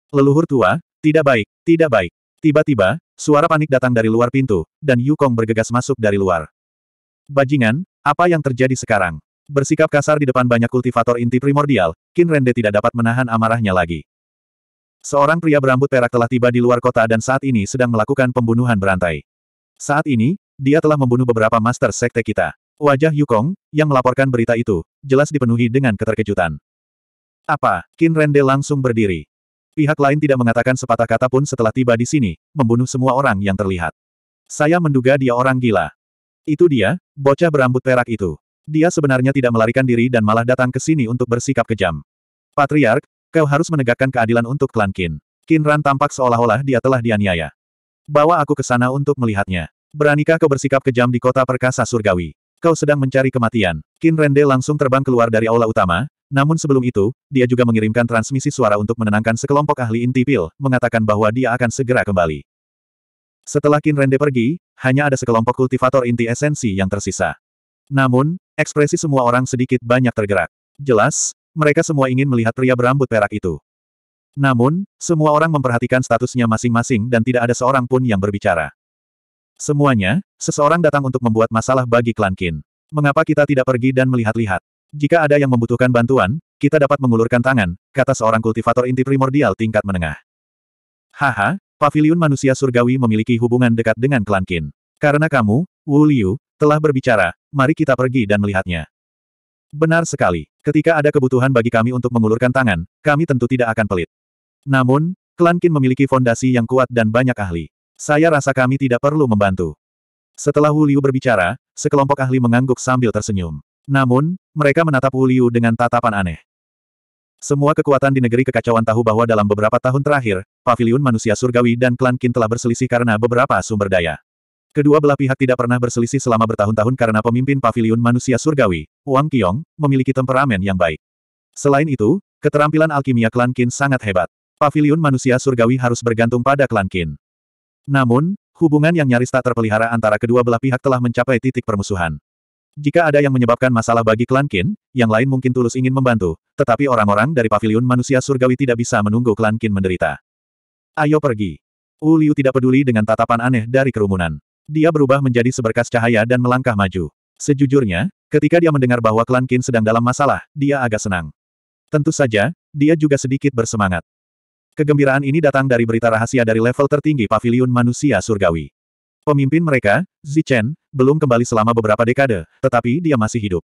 Leluhur tua, tidak baik, tidak baik. Tiba-tiba, suara panik datang dari luar pintu, dan Yukong bergegas masuk dari luar. Bajingan, apa yang terjadi sekarang? Bersikap kasar di depan banyak kultivator inti primordial, Qin Rende tidak dapat menahan amarahnya lagi. Seorang pria berambut perak telah tiba di luar kota dan saat ini sedang melakukan pembunuhan berantai. Saat ini, dia telah membunuh beberapa master sekte kita. Wajah Yukong, yang melaporkan berita itu, jelas dipenuhi dengan keterkejutan. Apa? Qin Rende langsung berdiri. Pihak lain tidak mengatakan sepatah kata pun setelah tiba di sini, membunuh semua orang yang terlihat. Saya menduga dia orang gila. Itu dia, bocah berambut perak itu. Dia sebenarnya tidak melarikan diri dan malah datang ke sini untuk bersikap kejam. Patriark, kau harus menegakkan keadilan untuk klan Qin. Qin tampak seolah-olah dia telah dianiaya. Bawa aku ke sana untuk melihatnya. Beranikah kau bersikap kejam di kota perkasa surgawi? Kau sedang mencari kematian. Kin Rende langsung terbang keluar dari aula utama, namun sebelum itu, dia juga mengirimkan transmisi suara untuk menenangkan sekelompok ahli inti pil, mengatakan bahwa dia akan segera kembali. Setelah Qin Rende pergi, hanya ada sekelompok kultivator inti esensi yang tersisa. Namun, ekspresi semua orang sedikit banyak tergerak. Jelas, mereka semua ingin melihat pria berambut perak itu. Namun, semua orang memperhatikan statusnya masing-masing dan tidak ada seorang pun yang berbicara. Semuanya, seseorang datang untuk membuat masalah bagi klan Kin. Mengapa kita tidak pergi dan melihat-lihat? Jika ada yang membutuhkan bantuan, kita dapat mengulurkan tangan, kata seorang kultivator inti primordial tingkat menengah. Haha, Paviliun manusia surgawi memiliki hubungan dekat dengan klan Qin. Karena kamu, Wu Liu, telah berbicara, mari kita pergi dan melihatnya. Benar sekali, ketika ada kebutuhan bagi kami untuk mengulurkan tangan, kami tentu tidak akan pelit. Namun, klan Qin memiliki fondasi yang kuat dan banyak ahli. Saya rasa kami tidak perlu membantu. Setelah Wu Liu berbicara, sekelompok ahli mengangguk sambil tersenyum. Namun, mereka menatap Wu Liu dengan tatapan aneh. Semua kekuatan di negeri kekacauan tahu bahwa dalam beberapa tahun terakhir, paviliun manusia surgawi dan klan Qin telah berselisih karena beberapa sumber daya. Kedua belah pihak tidak pernah berselisih selama bertahun-tahun karena pemimpin paviliun manusia surgawi, Wang Qiong, memiliki temperamen yang baik. Selain itu, keterampilan alkimia klan Qin sangat hebat. Paviliun manusia surgawi harus bergantung pada klan Qin. Namun, hubungan yang nyaris tak terpelihara antara kedua belah pihak telah mencapai titik permusuhan. Jika ada yang menyebabkan masalah bagi klan Qin, yang lain mungkin tulus ingin membantu, tetapi orang-orang dari Paviliun manusia surgawi tidak bisa menunggu klan Qin menderita. Ayo pergi. Wu Liu tidak peduli dengan tatapan aneh dari kerumunan. Dia berubah menjadi seberkas cahaya dan melangkah maju. Sejujurnya, ketika dia mendengar bahwa klan Qin sedang dalam masalah, dia agak senang. Tentu saja, dia juga sedikit bersemangat. Kegembiraan ini datang dari berita rahasia dari level tertinggi Paviliun manusia surgawi. Pemimpin mereka, Zichen, belum kembali selama beberapa dekade, tetapi dia masih hidup.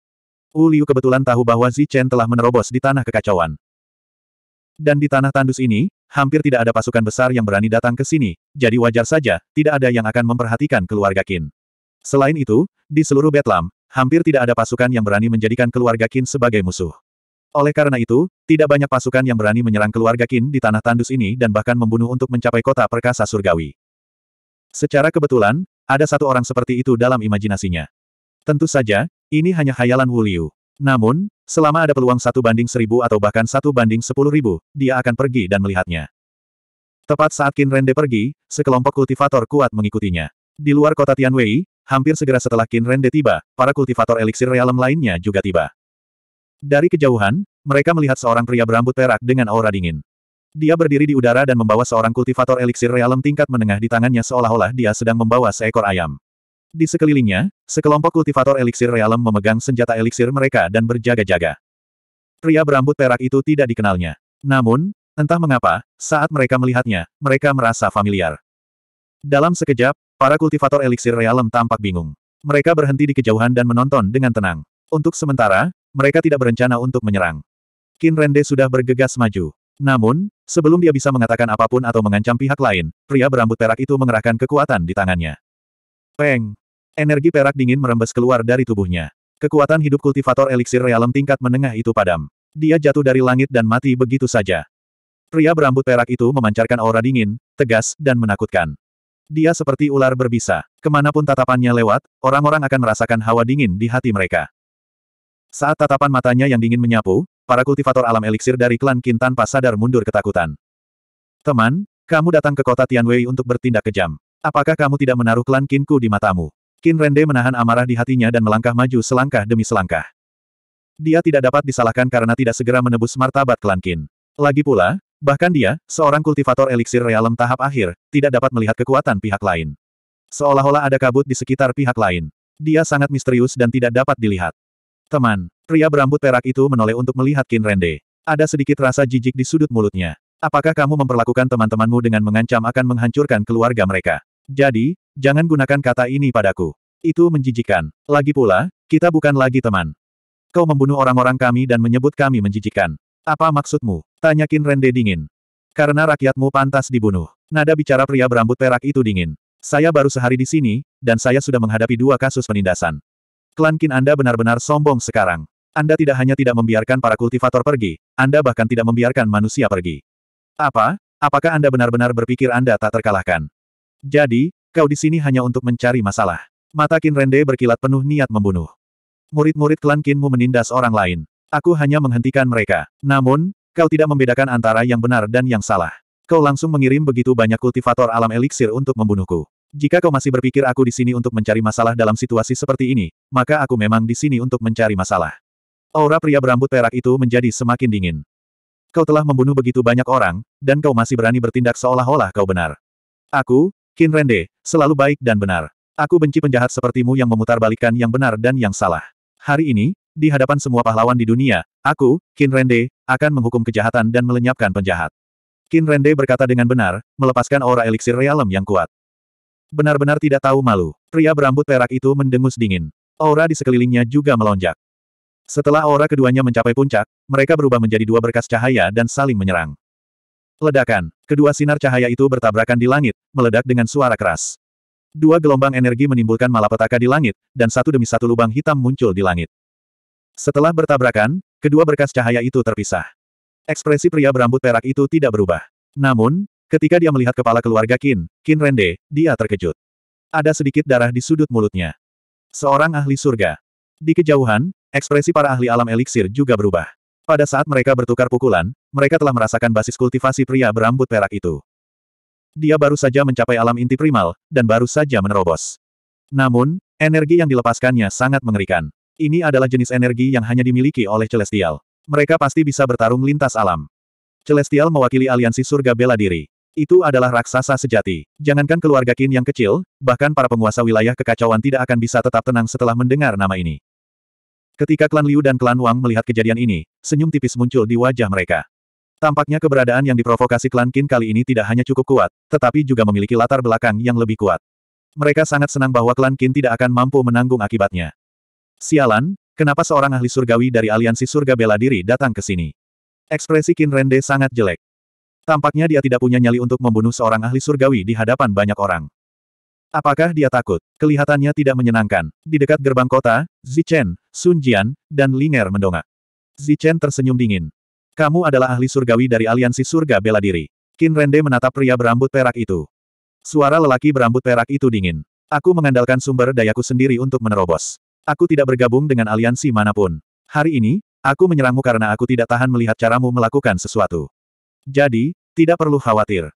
Wu Liu kebetulan tahu bahwa Zichen telah menerobos di tanah kekacauan. Dan di tanah tandus ini, hampir tidak ada pasukan besar yang berani datang ke sini, jadi wajar saja, tidak ada yang akan memperhatikan keluarga Qin. Selain itu, di seluruh Betlam, hampir tidak ada pasukan yang berani menjadikan keluarga Qin sebagai musuh. Oleh karena itu, tidak banyak pasukan yang berani menyerang keluarga Qin di tanah tandus ini dan bahkan membunuh untuk mencapai kota perkasa surgawi. Secara kebetulan, ada satu orang seperti itu dalam imajinasinya. Tentu saja, ini hanya khayalan Wu Liu. Namun, selama ada peluang satu banding seribu atau bahkan satu banding sepuluh ribu, dia akan pergi dan melihatnya. Tepat saat Qin Rende pergi, sekelompok kultivator kuat mengikutinya. Di luar kota Tianwei, hampir segera setelah Qin Rende tiba, para kultivator eliksir realem lainnya juga tiba. Dari kejauhan, mereka melihat seorang pria berambut perak dengan aura dingin. Dia berdiri di udara dan membawa seorang kultivator eliksir realem tingkat menengah di tangannya seolah-olah dia sedang membawa seekor ayam. Di sekelilingnya, sekelompok kultivator eliksir realem memegang senjata eliksir mereka dan berjaga-jaga. Pria berambut perak itu tidak dikenalnya. Namun, entah mengapa, saat mereka melihatnya, mereka merasa familiar. Dalam sekejap, para kultivator eliksir realem tampak bingung. Mereka berhenti di kejauhan dan menonton dengan tenang. Untuk sementara, mereka tidak berencana untuk menyerang. Kinrende sudah bergegas maju. Namun, Sebelum dia bisa mengatakan apapun atau mengancam pihak lain, pria berambut perak itu mengerahkan kekuatan di tangannya. Peng! Energi perak dingin merembes keluar dari tubuhnya. Kekuatan hidup kultivator eliksir realem tingkat menengah itu padam. Dia jatuh dari langit dan mati begitu saja. Pria berambut perak itu memancarkan aura dingin, tegas, dan menakutkan. Dia seperti ular berbisa. Kemanapun tatapannya lewat, orang-orang akan merasakan hawa dingin di hati mereka. Saat tatapan matanya yang dingin menyapu, para kultivator alam eliksir dari klan Qin tanpa sadar mundur ketakutan. Teman, kamu datang ke kota Tianwei untuk bertindak kejam. Apakah kamu tidak menaruh klan ku di matamu? Qin Rende menahan amarah di hatinya dan melangkah maju selangkah demi selangkah. Dia tidak dapat disalahkan karena tidak segera menebus martabat klan Qin. Lagi pula, bahkan dia, seorang kultivator eliksir realem tahap akhir, tidak dapat melihat kekuatan pihak lain. Seolah-olah ada kabut di sekitar pihak lain. Dia sangat misterius dan tidak dapat dilihat. Teman, Pria berambut perak itu menoleh untuk melihat Kin Rende. Ada sedikit rasa jijik di sudut mulutnya. Apakah kamu memperlakukan teman-temanmu dengan mengancam akan menghancurkan keluarga mereka? Jadi, jangan gunakan kata ini padaku. Itu menjijikan. Lagi pula, kita bukan lagi teman. Kau membunuh orang-orang kami dan menyebut kami menjijikan. Apa maksudmu? Tanya Kin Rende dingin. Karena rakyatmu pantas dibunuh. Nada bicara pria berambut perak itu dingin. Saya baru sehari di sini, dan saya sudah menghadapi dua kasus penindasan. Klan Kin Anda benar-benar sombong sekarang. Anda tidak hanya tidak membiarkan para kultivator pergi, Anda bahkan tidak membiarkan manusia pergi. Apa? Apakah Anda benar-benar berpikir Anda tak terkalahkan? Jadi, kau di sini hanya untuk mencari masalah. Mata Kin Rende berkilat penuh niat membunuh. Murid-murid klan Kinmu menindas orang lain. Aku hanya menghentikan mereka. Namun, kau tidak membedakan antara yang benar dan yang salah. Kau langsung mengirim begitu banyak kultivator alam eliksir untuk membunuhku. Jika kau masih berpikir aku di sini untuk mencari masalah dalam situasi seperti ini, maka aku memang di sini untuk mencari masalah. Aura pria berambut perak itu menjadi semakin dingin. Kau telah membunuh begitu banyak orang, dan kau masih berani bertindak seolah-olah kau benar. Aku, Kin Rende, selalu baik dan benar. Aku benci penjahat sepertimu yang memutarbalikkan yang benar dan yang salah. Hari ini, di hadapan semua pahlawan di dunia, aku, Kin Rende, akan menghukum kejahatan dan melenyapkan penjahat. Kin Rende berkata dengan benar, melepaskan aura eliksir realem yang kuat. Benar-benar tidak tahu malu, pria berambut perak itu mendengus dingin. Aura di sekelilingnya juga melonjak. Setelah aura keduanya mencapai puncak, mereka berubah menjadi dua berkas cahaya dan saling menyerang. Ledakan. Kedua sinar cahaya itu bertabrakan di langit, meledak dengan suara keras. Dua gelombang energi menimbulkan malapetaka di langit, dan satu demi satu lubang hitam muncul di langit. Setelah bertabrakan, kedua berkas cahaya itu terpisah. Ekspresi pria berambut perak itu tidak berubah. Namun, ketika dia melihat kepala keluarga Kin, Kin Rende, dia terkejut. Ada sedikit darah di sudut mulutnya. Seorang ahli surga. Di kejauhan, Ekspresi para ahli alam eliksir juga berubah. Pada saat mereka bertukar pukulan, mereka telah merasakan basis kultivasi pria berambut perak itu. Dia baru saja mencapai alam inti primal, dan baru saja menerobos. Namun, energi yang dilepaskannya sangat mengerikan. Ini adalah jenis energi yang hanya dimiliki oleh Celestial. Mereka pasti bisa bertarung lintas alam. Celestial mewakili aliansi surga bela diri. Itu adalah raksasa sejati. Jangankan keluarga Kin yang kecil, bahkan para penguasa wilayah kekacauan tidak akan bisa tetap tenang setelah mendengar nama ini. Ketika klan Liu dan klan Wang melihat kejadian ini, senyum tipis muncul di wajah mereka. Tampaknya keberadaan yang diprovokasi klan Qin kali ini tidak hanya cukup kuat, tetapi juga memiliki latar belakang yang lebih kuat. Mereka sangat senang bahwa klan Qin tidak akan mampu menanggung akibatnya. Sialan, kenapa seorang ahli surgawi dari aliansi surga bela diri datang ke sini? Ekspresi Qin Rende sangat jelek. Tampaknya dia tidak punya nyali untuk membunuh seorang ahli surgawi di hadapan banyak orang. Apakah dia takut? Kelihatannya tidak menyenangkan. Di dekat gerbang kota, Zichen, Sun Jian, dan Linger mendongak. Zichen tersenyum dingin. Kamu adalah ahli surgawi dari aliansi surga bela diri. Qin Rende menatap pria berambut perak itu. Suara lelaki berambut perak itu dingin. Aku mengandalkan sumber dayaku sendiri untuk menerobos. Aku tidak bergabung dengan aliansi manapun. Hari ini, aku menyerangmu karena aku tidak tahan melihat caramu melakukan sesuatu. Jadi, tidak perlu khawatir.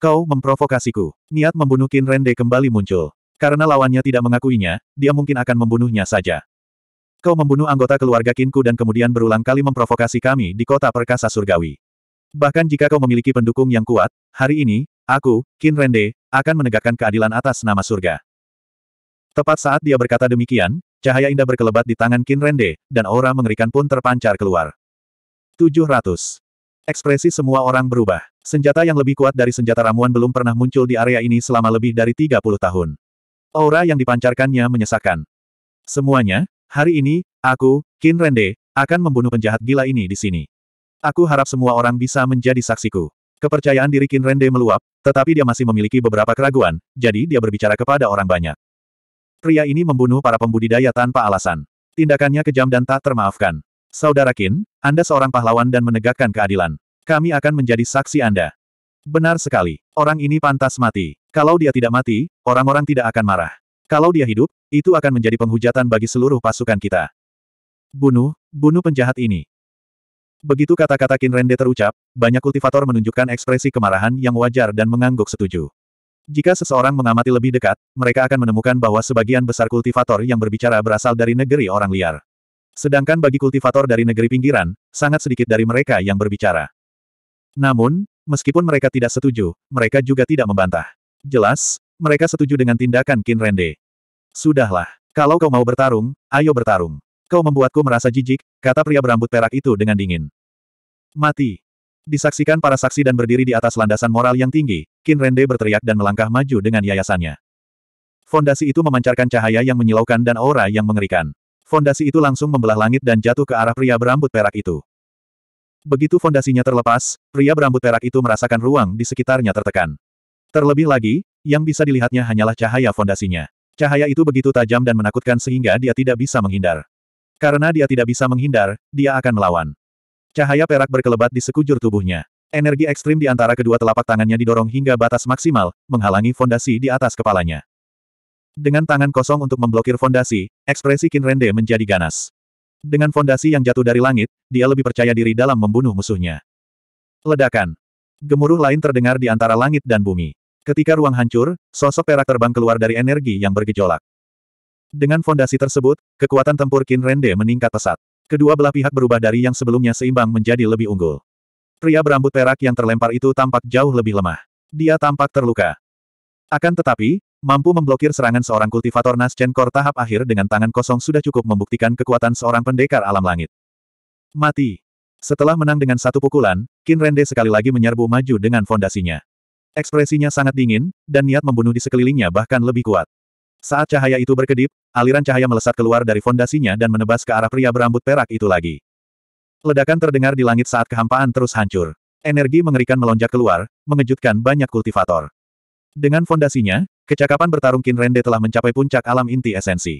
Kau memprovokasiku. Niat membunuh Rende kembali muncul. Karena lawannya tidak mengakuinya, dia mungkin akan membunuhnya saja. Kau membunuh anggota keluarga Kinku dan kemudian berulang kali memprovokasi kami di kota perkasa surgawi. Bahkan jika kau memiliki pendukung yang kuat, hari ini, aku, Kin Rende, akan menegakkan keadilan atas nama surga. Tepat saat dia berkata demikian, cahaya indah berkelebat di tangan Kin Rende, dan aura mengerikan pun terpancar keluar. 700. Ekspresi semua orang berubah. Senjata yang lebih kuat dari senjata ramuan belum pernah muncul di area ini selama lebih dari 30 tahun. Aura yang dipancarkannya menyesakkan. Semuanya, hari ini, aku, Kin Rende, akan membunuh penjahat gila ini di sini. Aku harap semua orang bisa menjadi saksiku. Kepercayaan diri Kin Rende meluap, tetapi dia masih memiliki beberapa keraguan, jadi dia berbicara kepada orang banyak. Pria ini membunuh para pembudidaya tanpa alasan. Tindakannya kejam dan tak termaafkan. Saudara Kin, Anda seorang pahlawan dan menegakkan keadilan. Kami akan menjadi saksi Anda. Benar sekali. Orang ini pantas mati. Kalau dia tidak mati, orang-orang tidak akan marah. Kalau dia hidup, itu akan menjadi penghujatan bagi seluruh pasukan kita. Bunuh, bunuh penjahat ini. Begitu kata-kata Kinrende Rende terucap, banyak kultivator menunjukkan ekspresi kemarahan yang wajar dan mengangguk setuju. Jika seseorang mengamati lebih dekat, mereka akan menemukan bahwa sebagian besar kultivator yang berbicara berasal dari negeri orang liar. Sedangkan bagi kultivator dari negeri pinggiran, sangat sedikit dari mereka yang berbicara. Namun, meskipun mereka tidak setuju, mereka juga tidak membantah. Jelas, mereka setuju dengan tindakan kin Rende. Sudahlah, kalau kau mau bertarung, ayo bertarung. Kau membuatku merasa jijik, kata pria berambut perak itu dengan dingin. Mati. Disaksikan para saksi dan berdiri di atas landasan moral yang tinggi, kin Rende berteriak dan melangkah maju dengan yayasannya. Fondasi itu memancarkan cahaya yang menyilaukan dan aura yang mengerikan fondasi itu langsung membelah langit dan jatuh ke arah pria berambut perak itu. Begitu fondasinya terlepas, pria berambut perak itu merasakan ruang di sekitarnya tertekan. Terlebih lagi, yang bisa dilihatnya hanyalah cahaya fondasinya. Cahaya itu begitu tajam dan menakutkan sehingga dia tidak bisa menghindar. Karena dia tidak bisa menghindar, dia akan melawan. Cahaya perak berkelebat di sekujur tubuhnya. Energi ekstrim di antara kedua telapak tangannya didorong hingga batas maksimal, menghalangi fondasi di atas kepalanya. Dengan tangan kosong untuk memblokir fondasi, ekspresi Kinrende menjadi ganas. Dengan fondasi yang jatuh dari langit, dia lebih percaya diri dalam membunuh musuhnya. Ledakan. Gemuruh lain terdengar di antara langit dan bumi. Ketika ruang hancur, sosok perak terbang keluar dari energi yang bergejolak. Dengan fondasi tersebut, kekuatan tempur Kinrende meningkat pesat. Kedua belah pihak berubah dari yang sebelumnya seimbang menjadi lebih unggul. Pria berambut perak yang terlempar itu tampak jauh lebih lemah. Dia tampak terluka. Akan tetapi, Mampu memblokir serangan seorang kultivator Naschen Core tahap akhir dengan tangan kosong sudah cukup membuktikan kekuatan seorang pendekar alam langit. Mati. Setelah menang dengan satu pukulan, Qin Rende sekali lagi menyerbu maju dengan fondasinya. Ekspresinya sangat dingin, dan niat membunuh di sekelilingnya bahkan lebih kuat. Saat cahaya itu berkedip, aliran cahaya melesat keluar dari fondasinya dan menebas ke arah pria berambut perak itu lagi. Ledakan terdengar di langit saat kehampaan terus hancur. Energi mengerikan melonjak keluar, mengejutkan banyak kultivator. Dengan fondasinya, kecakapan bertarung Kinrende telah mencapai puncak alam inti esensi.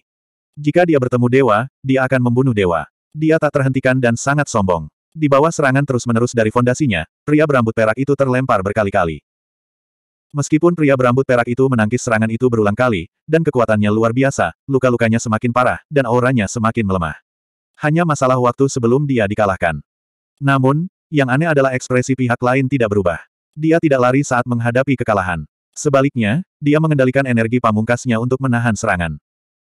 Jika dia bertemu dewa, dia akan membunuh dewa. Dia tak terhentikan dan sangat sombong. Di bawah serangan terus-menerus dari fondasinya, pria berambut perak itu terlempar berkali-kali. Meskipun pria berambut perak itu menangkis serangan itu berulang kali, dan kekuatannya luar biasa, luka-lukanya semakin parah, dan auranya semakin melemah. Hanya masalah waktu sebelum dia dikalahkan. Namun, yang aneh adalah ekspresi pihak lain tidak berubah. Dia tidak lari saat menghadapi kekalahan. Sebaliknya, dia mengendalikan energi pamungkasnya untuk menahan serangan.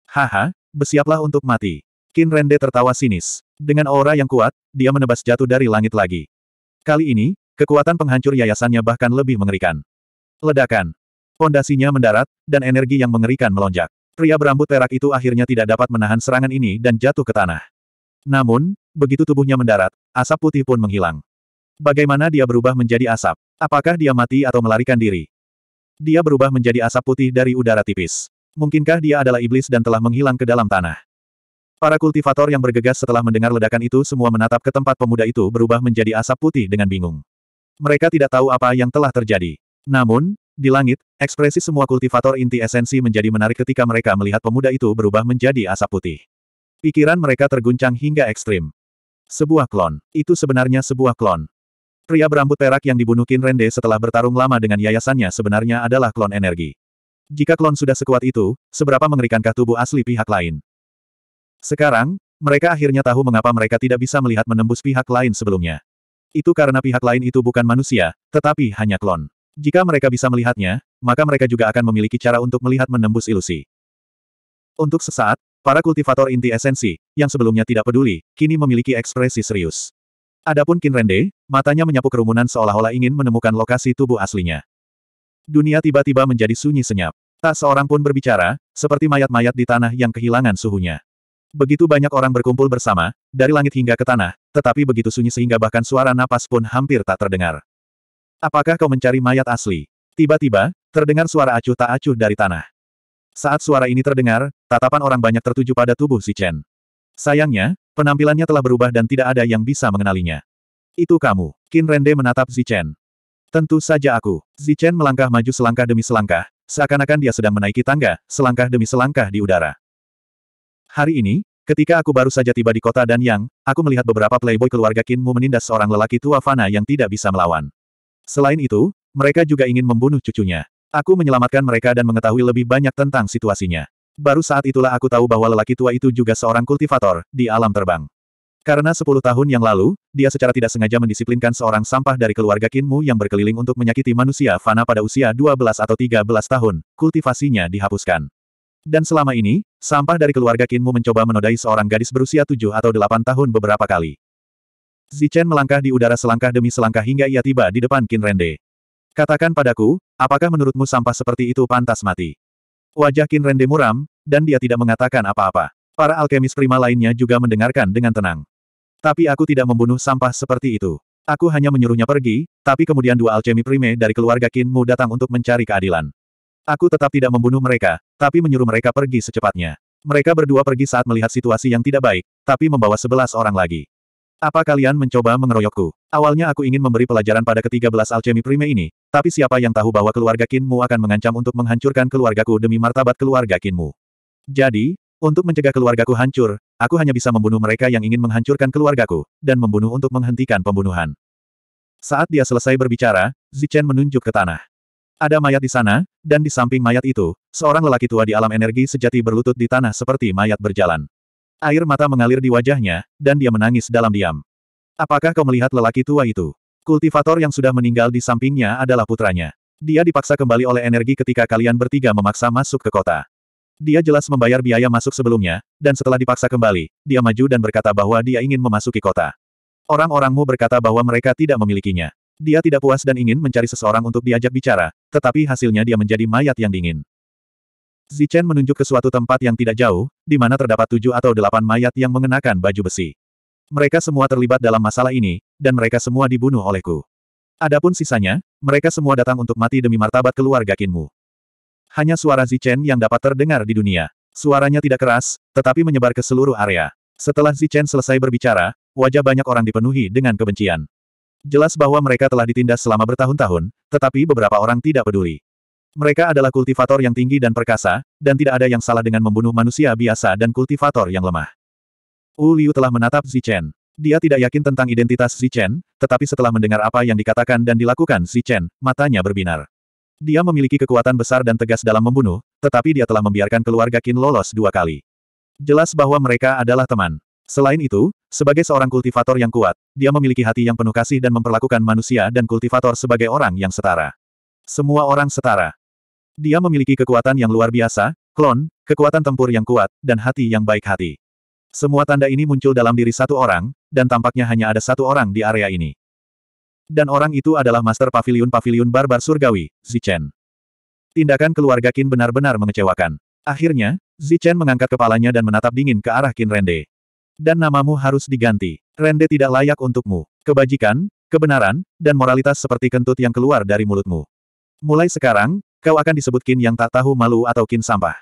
Haha, bersiaplah untuk mati. Qin Rende tertawa sinis. Dengan aura yang kuat, dia menebas jatuh dari langit lagi. Kali ini, kekuatan penghancur yayasannya bahkan lebih mengerikan. Ledakan. Pondasinya mendarat, dan energi yang mengerikan melonjak. Pria berambut perak itu akhirnya tidak dapat menahan serangan ini dan jatuh ke tanah. Namun, begitu tubuhnya mendarat, asap putih pun menghilang. Bagaimana dia berubah menjadi asap? Apakah dia mati atau melarikan diri? Dia berubah menjadi asap putih dari udara tipis. Mungkinkah dia adalah iblis dan telah menghilang ke dalam tanah? Para kultivator yang bergegas setelah mendengar ledakan itu semua menatap ke tempat pemuda itu berubah menjadi asap putih dengan bingung. Mereka tidak tahu apa yang telah terjadi. Namun, di langit, ekspresi semua kultivator inti esensi menjadi menarik ketika mereka melihat pemuda itu berubah menjadi asap putih. Pikiran mereka terguncang hingga ekstrim. Sebuah klon. Itu sebenarnya sebuah klon. Pria berambut perak yang dibunuh Kinrende setelah bertarung lama dengan yayasannya sebenarnya adalah klon energi. Jika klon sudah sekuat itu, seberapa mengerikankah tubuh asli pihak lain? Sekarang, mereka akhirnya tahu mengapa mereka tidak bisa melihat menembus pihak lain sebelumnya. Itu karena pihak lain itu bukan manusia, tetapi hanya klon. Jika mereka bisa melihatnya, maka mereka juga akan memiliki cara untuk melihat menembus ilusi. Untuk sesaat, para kultivator inti esensi, yang sebelumnya tidak peduli, kini memiliki ekspresi serius. Adapun Kinrende, matanya menyapu kerumunan seolah-olah ingin menemukan lokasi tubuh aslinya. Dunia tiba-tiba menjadi sunyi senyap. Tak seorang pun berbicara, seperti mayat-mayat di tanah yang kehilangan suhunya. Begitu banyak orang berkumpul bersama, dari langit hingga ke tanah, tetapi begitu sunyi sehingga bahkan suara napas pun hampir tak terdengar. Apakah kau mencari mayat asli? Tiba-tiba, terdengar suara acuh tak acuh dari tanah. Saat suara ini terdengar, tatapan orang banyak tertuju pada tubuh si Chen. Sayangnya, Penampilannya telah berubah dan tidak ada yang bisa mengenalinya. Itu kamu. Qin Rende menatap Zichen. Tentu saja aku. Zichen melangkah maju selangkah demi selangkah, seakan-akan dia sedang menaiki tangga, selangkah demi selangkah di udara. Hari ini, ketika aku baru saja tiba di kota Dan Yang, aku melihat beberapa playboy keluarga Mu menindas seorang lelaki tua Fana yang tidak bisa melawan. Selain itu, mereka juga ingin membunuh cucunya. Aku menyelamatkan mereka dan mengetahui lebih banyak tentang situasinya. Baru saat itulah aku tahu bahwa lelaki tua itu juga seorang kultivator, di alam terbang. Karena sepuluh tahun yang lalu, dia secara tidak sengaja mendisiplinkan seorang sampah dari keluarga Kinmu yang berkeliling untuk menyakiti manusia fana pada usia 12 atau 13 tahun, kultivasinya dihapuskan. Dan selama ini, sampah dari keluarga Kinmu mencoba menodai seorang gadis berusia 7 atau 8 tahun beberapa kali. Zichen melangkah di udara selangkah demi selangkah hingga ia tiba di depan Kinrende. Katakan padaku, apakah menurutmu sampah seperti itu pantas mati? Wajah Kinren muram, dan dia tidak mengatakan apa-apa. Para alkemis prima lainnya juga mendengarkan dengan tenang. Tapi aku tidak membunuh sampah seperti itu. Aku hanya menyuruhnya pergi, tapi kemudian dua alkemi prime dari keluarga Kinmu datang untuk mencari keadilan. Aku tetap tidak membunuh mereka, tapi menyuruh mereka pergi secepatnya. Mereka berdua pergi saat melihat situasi yang tidak baik, tapi membawa sebelas orang lagi. Apa kalian mencoba mengeroyokku? Awalnya aku ingin memberi pelajaran pada ketiga belas alchemy prime ini, tapi siapa yang tahu bahwa keluarga Kinmu akan mengancam untuk menghancurkan keluargaku demi martabat keluarga Kinmu. Jadi, untuk mencegah keluargaku hancur, aku hanya bisa membunuh mereka yang ingin menghancurkan keluargaku, dan membunuh untuk menghentikan pembunuhan. Saat dia selesai berbicara, Zichen menunjuk ke tanah. Ada mayat di sana, dan di samping mayat itu, seorang lelaki tua di alam energi sejati berlutut di tanah seperti mayat berjalan. Air mata mengalir di wajahnya, dan dia menangis dalam diam. Apakah kau melihat lelaki tua itu? Kultivator yang sudah meninggal di sampingnya adalah putranya. Dia dipaksa kembali oleh energi ketika kalian bertiga memaksa masuk ke kota. Dia jelas membayar biaya masuk sebelumnya, dan setelah dipaksa kembali, dia maju dan berkata bahwa dia ingin memasuki kota. Orang-orangmu berkata bahwa mereka tidak memilikinya. Dia tidak puas dan ingin mencari seseorang untuk diajak bicara, tetapi hasilnya dia menjadi mayat yang dingin. Zichen menunjuk ke suatu tempat yang tidak jauh, di mana terdapat tujuh atau delapan mayat yang mengenakan baju besi. Mereka semua terlibat dalam masalah ini, dan mereka semua dibunuh olehku. Adapun sisanya, mereka semua datang untuk mati demi martabat keluarga Kinmu. Hanya suara Zichen yang dapat terdengar di dunia. Suaranya tidak keras, tetapi menyebar ke seluruh area. Setelah Zichen selesai berbicara, wajah banyak orang dipenuhi dengan kebencian. Jelas bahwa mereka telah ditindas selama bertahun-tahun, tetapi beberapa orang tidak peduli. Mereka adalah kultivator yang tinggi dan perkasa, dan tidak ada yang salah dengan membunuh manusia biasa dan kultivator yang lemah. Wu Liu telah menatap Zichen. Dia tidak yakin tentang identitas Zichen, tetapi setelah mendengar apa yang dikatakan dan dilakukan Zichen, matanya berbinar. Dia memiliki kekuatan besar dan tegas dalam membunuh, tetapi dia telah membiarkan keluarga Qin lolos dua kali. Jelas bahwa mereka adalah teman. Selain itu, sebagai seorang kultivator yang kuat, dia memiliki hati yang penuh kasih dan memperlakukan manusia dan kultivator sebagai orang yang setara. Semua orang setara. Dia memiliki kekuatan yang luar biasa, klon, kekuatan tempur yang kuat, dan hati yang baik hati. Semua tanda ini muncul dalam diri satu orang, dan tampaknya hanya ada satu orang di area ini. Dan orang itu adalah Master Pavilion Pavilion Barbar Surgawi, Zichen. Tindakan keluarga Qin benar-benar mengecewakan. Akhirnya, Zichen mengangkat kepalanya dan menatap dingin ke arah Qin Rende. Dan namamu harus diganti. Rende tidak layak untukmu. Kebajikan, kebenaran, dan moralitas seperti kentut yang keluar dari mulutmu. Mulai sekarang, Kau akan disebut Kin yang tak tahu malu atau Kin sampah.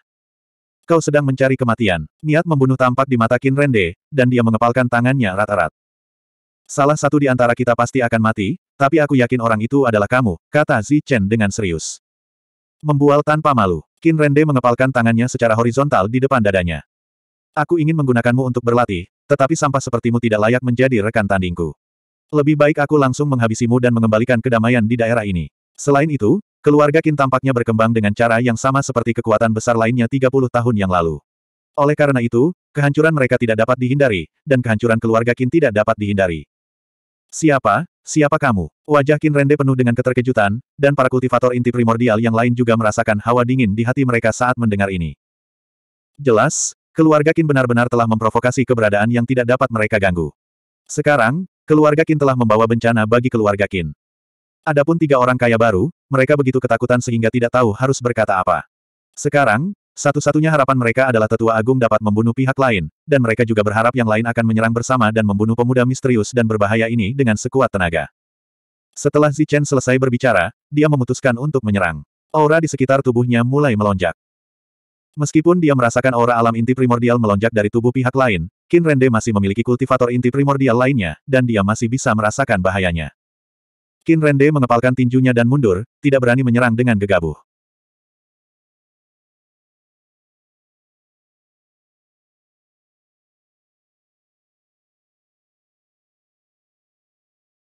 Kau sedang mencari kematian. Niat membunuh tampak di mata Kin Rende, dan dia mengepalkan tangannya rata rat Salah satu di antara kita pasti akan mati, tapi aku yakin orang itu adalah kamu, kata Zi Chen dengan serius. Membual tanpa malu, Kin Rende mengepalkan tangannya secara horizontal di depan dadanya. Aku ingin menggunakanmu untuk berlatih, tetapi sampah sepertimu tidak layak menjadi rekan tandingku. Lebih baik aku langsung menghabisimu dan mengembalikan kedamaian di daerah ini. Selain itu, Keluarga Qin tampaknya berkembang dengan cara yang sama seperti kekuatan besar lainnya 30 tahun yang lalu. Oleh karena itu, kehancuran mereka tidak dapat dihindari, dan kehancuran keluarga Qin tidak dapat dihindari. Siapa? Siapa kamu? Wajah Qin Rende penuh dengan keterkejutan, dan para kultivator inti primordial yang lain juga merasakan hawa dingin di hati mereka saat mendengar ini. Jelas, keluarga Qin benar-benar telah memprovokasi keberadaan yang tidak dapat mereka ganggu. Sekarang, keluarga Qin telah membawa bencana bagi keluarga Qin. Adapun tiga orang kaya baru, mereka begitu ketakutan sehingga tidak tahu harus berkata apa. Sekarang, satu-satunya harapan mereka adalah tetua agung dapat membunuh pihak lain, dan mereka juga berharap yang lain akan menyerang bersama dan membunuh pemuda misterius dan berbahaya ini dengan sekuat tenaga. Setelah Zichen selesai berbicara, dia memutuskan untuk menyerang. Aura di sekitar tubuhnya mulai melonjak. Meskipun dia merasakan aura alam inti primordial melonjak dari tubuh pihak lain, Kin Rende masih memiliki kultivator inti primordial lainnya, dan dia masih bisa merasakan bahayanya. Qin Rende mengepalkan tinjunya dan mundur, tidak berani menyerang dengan gegabah.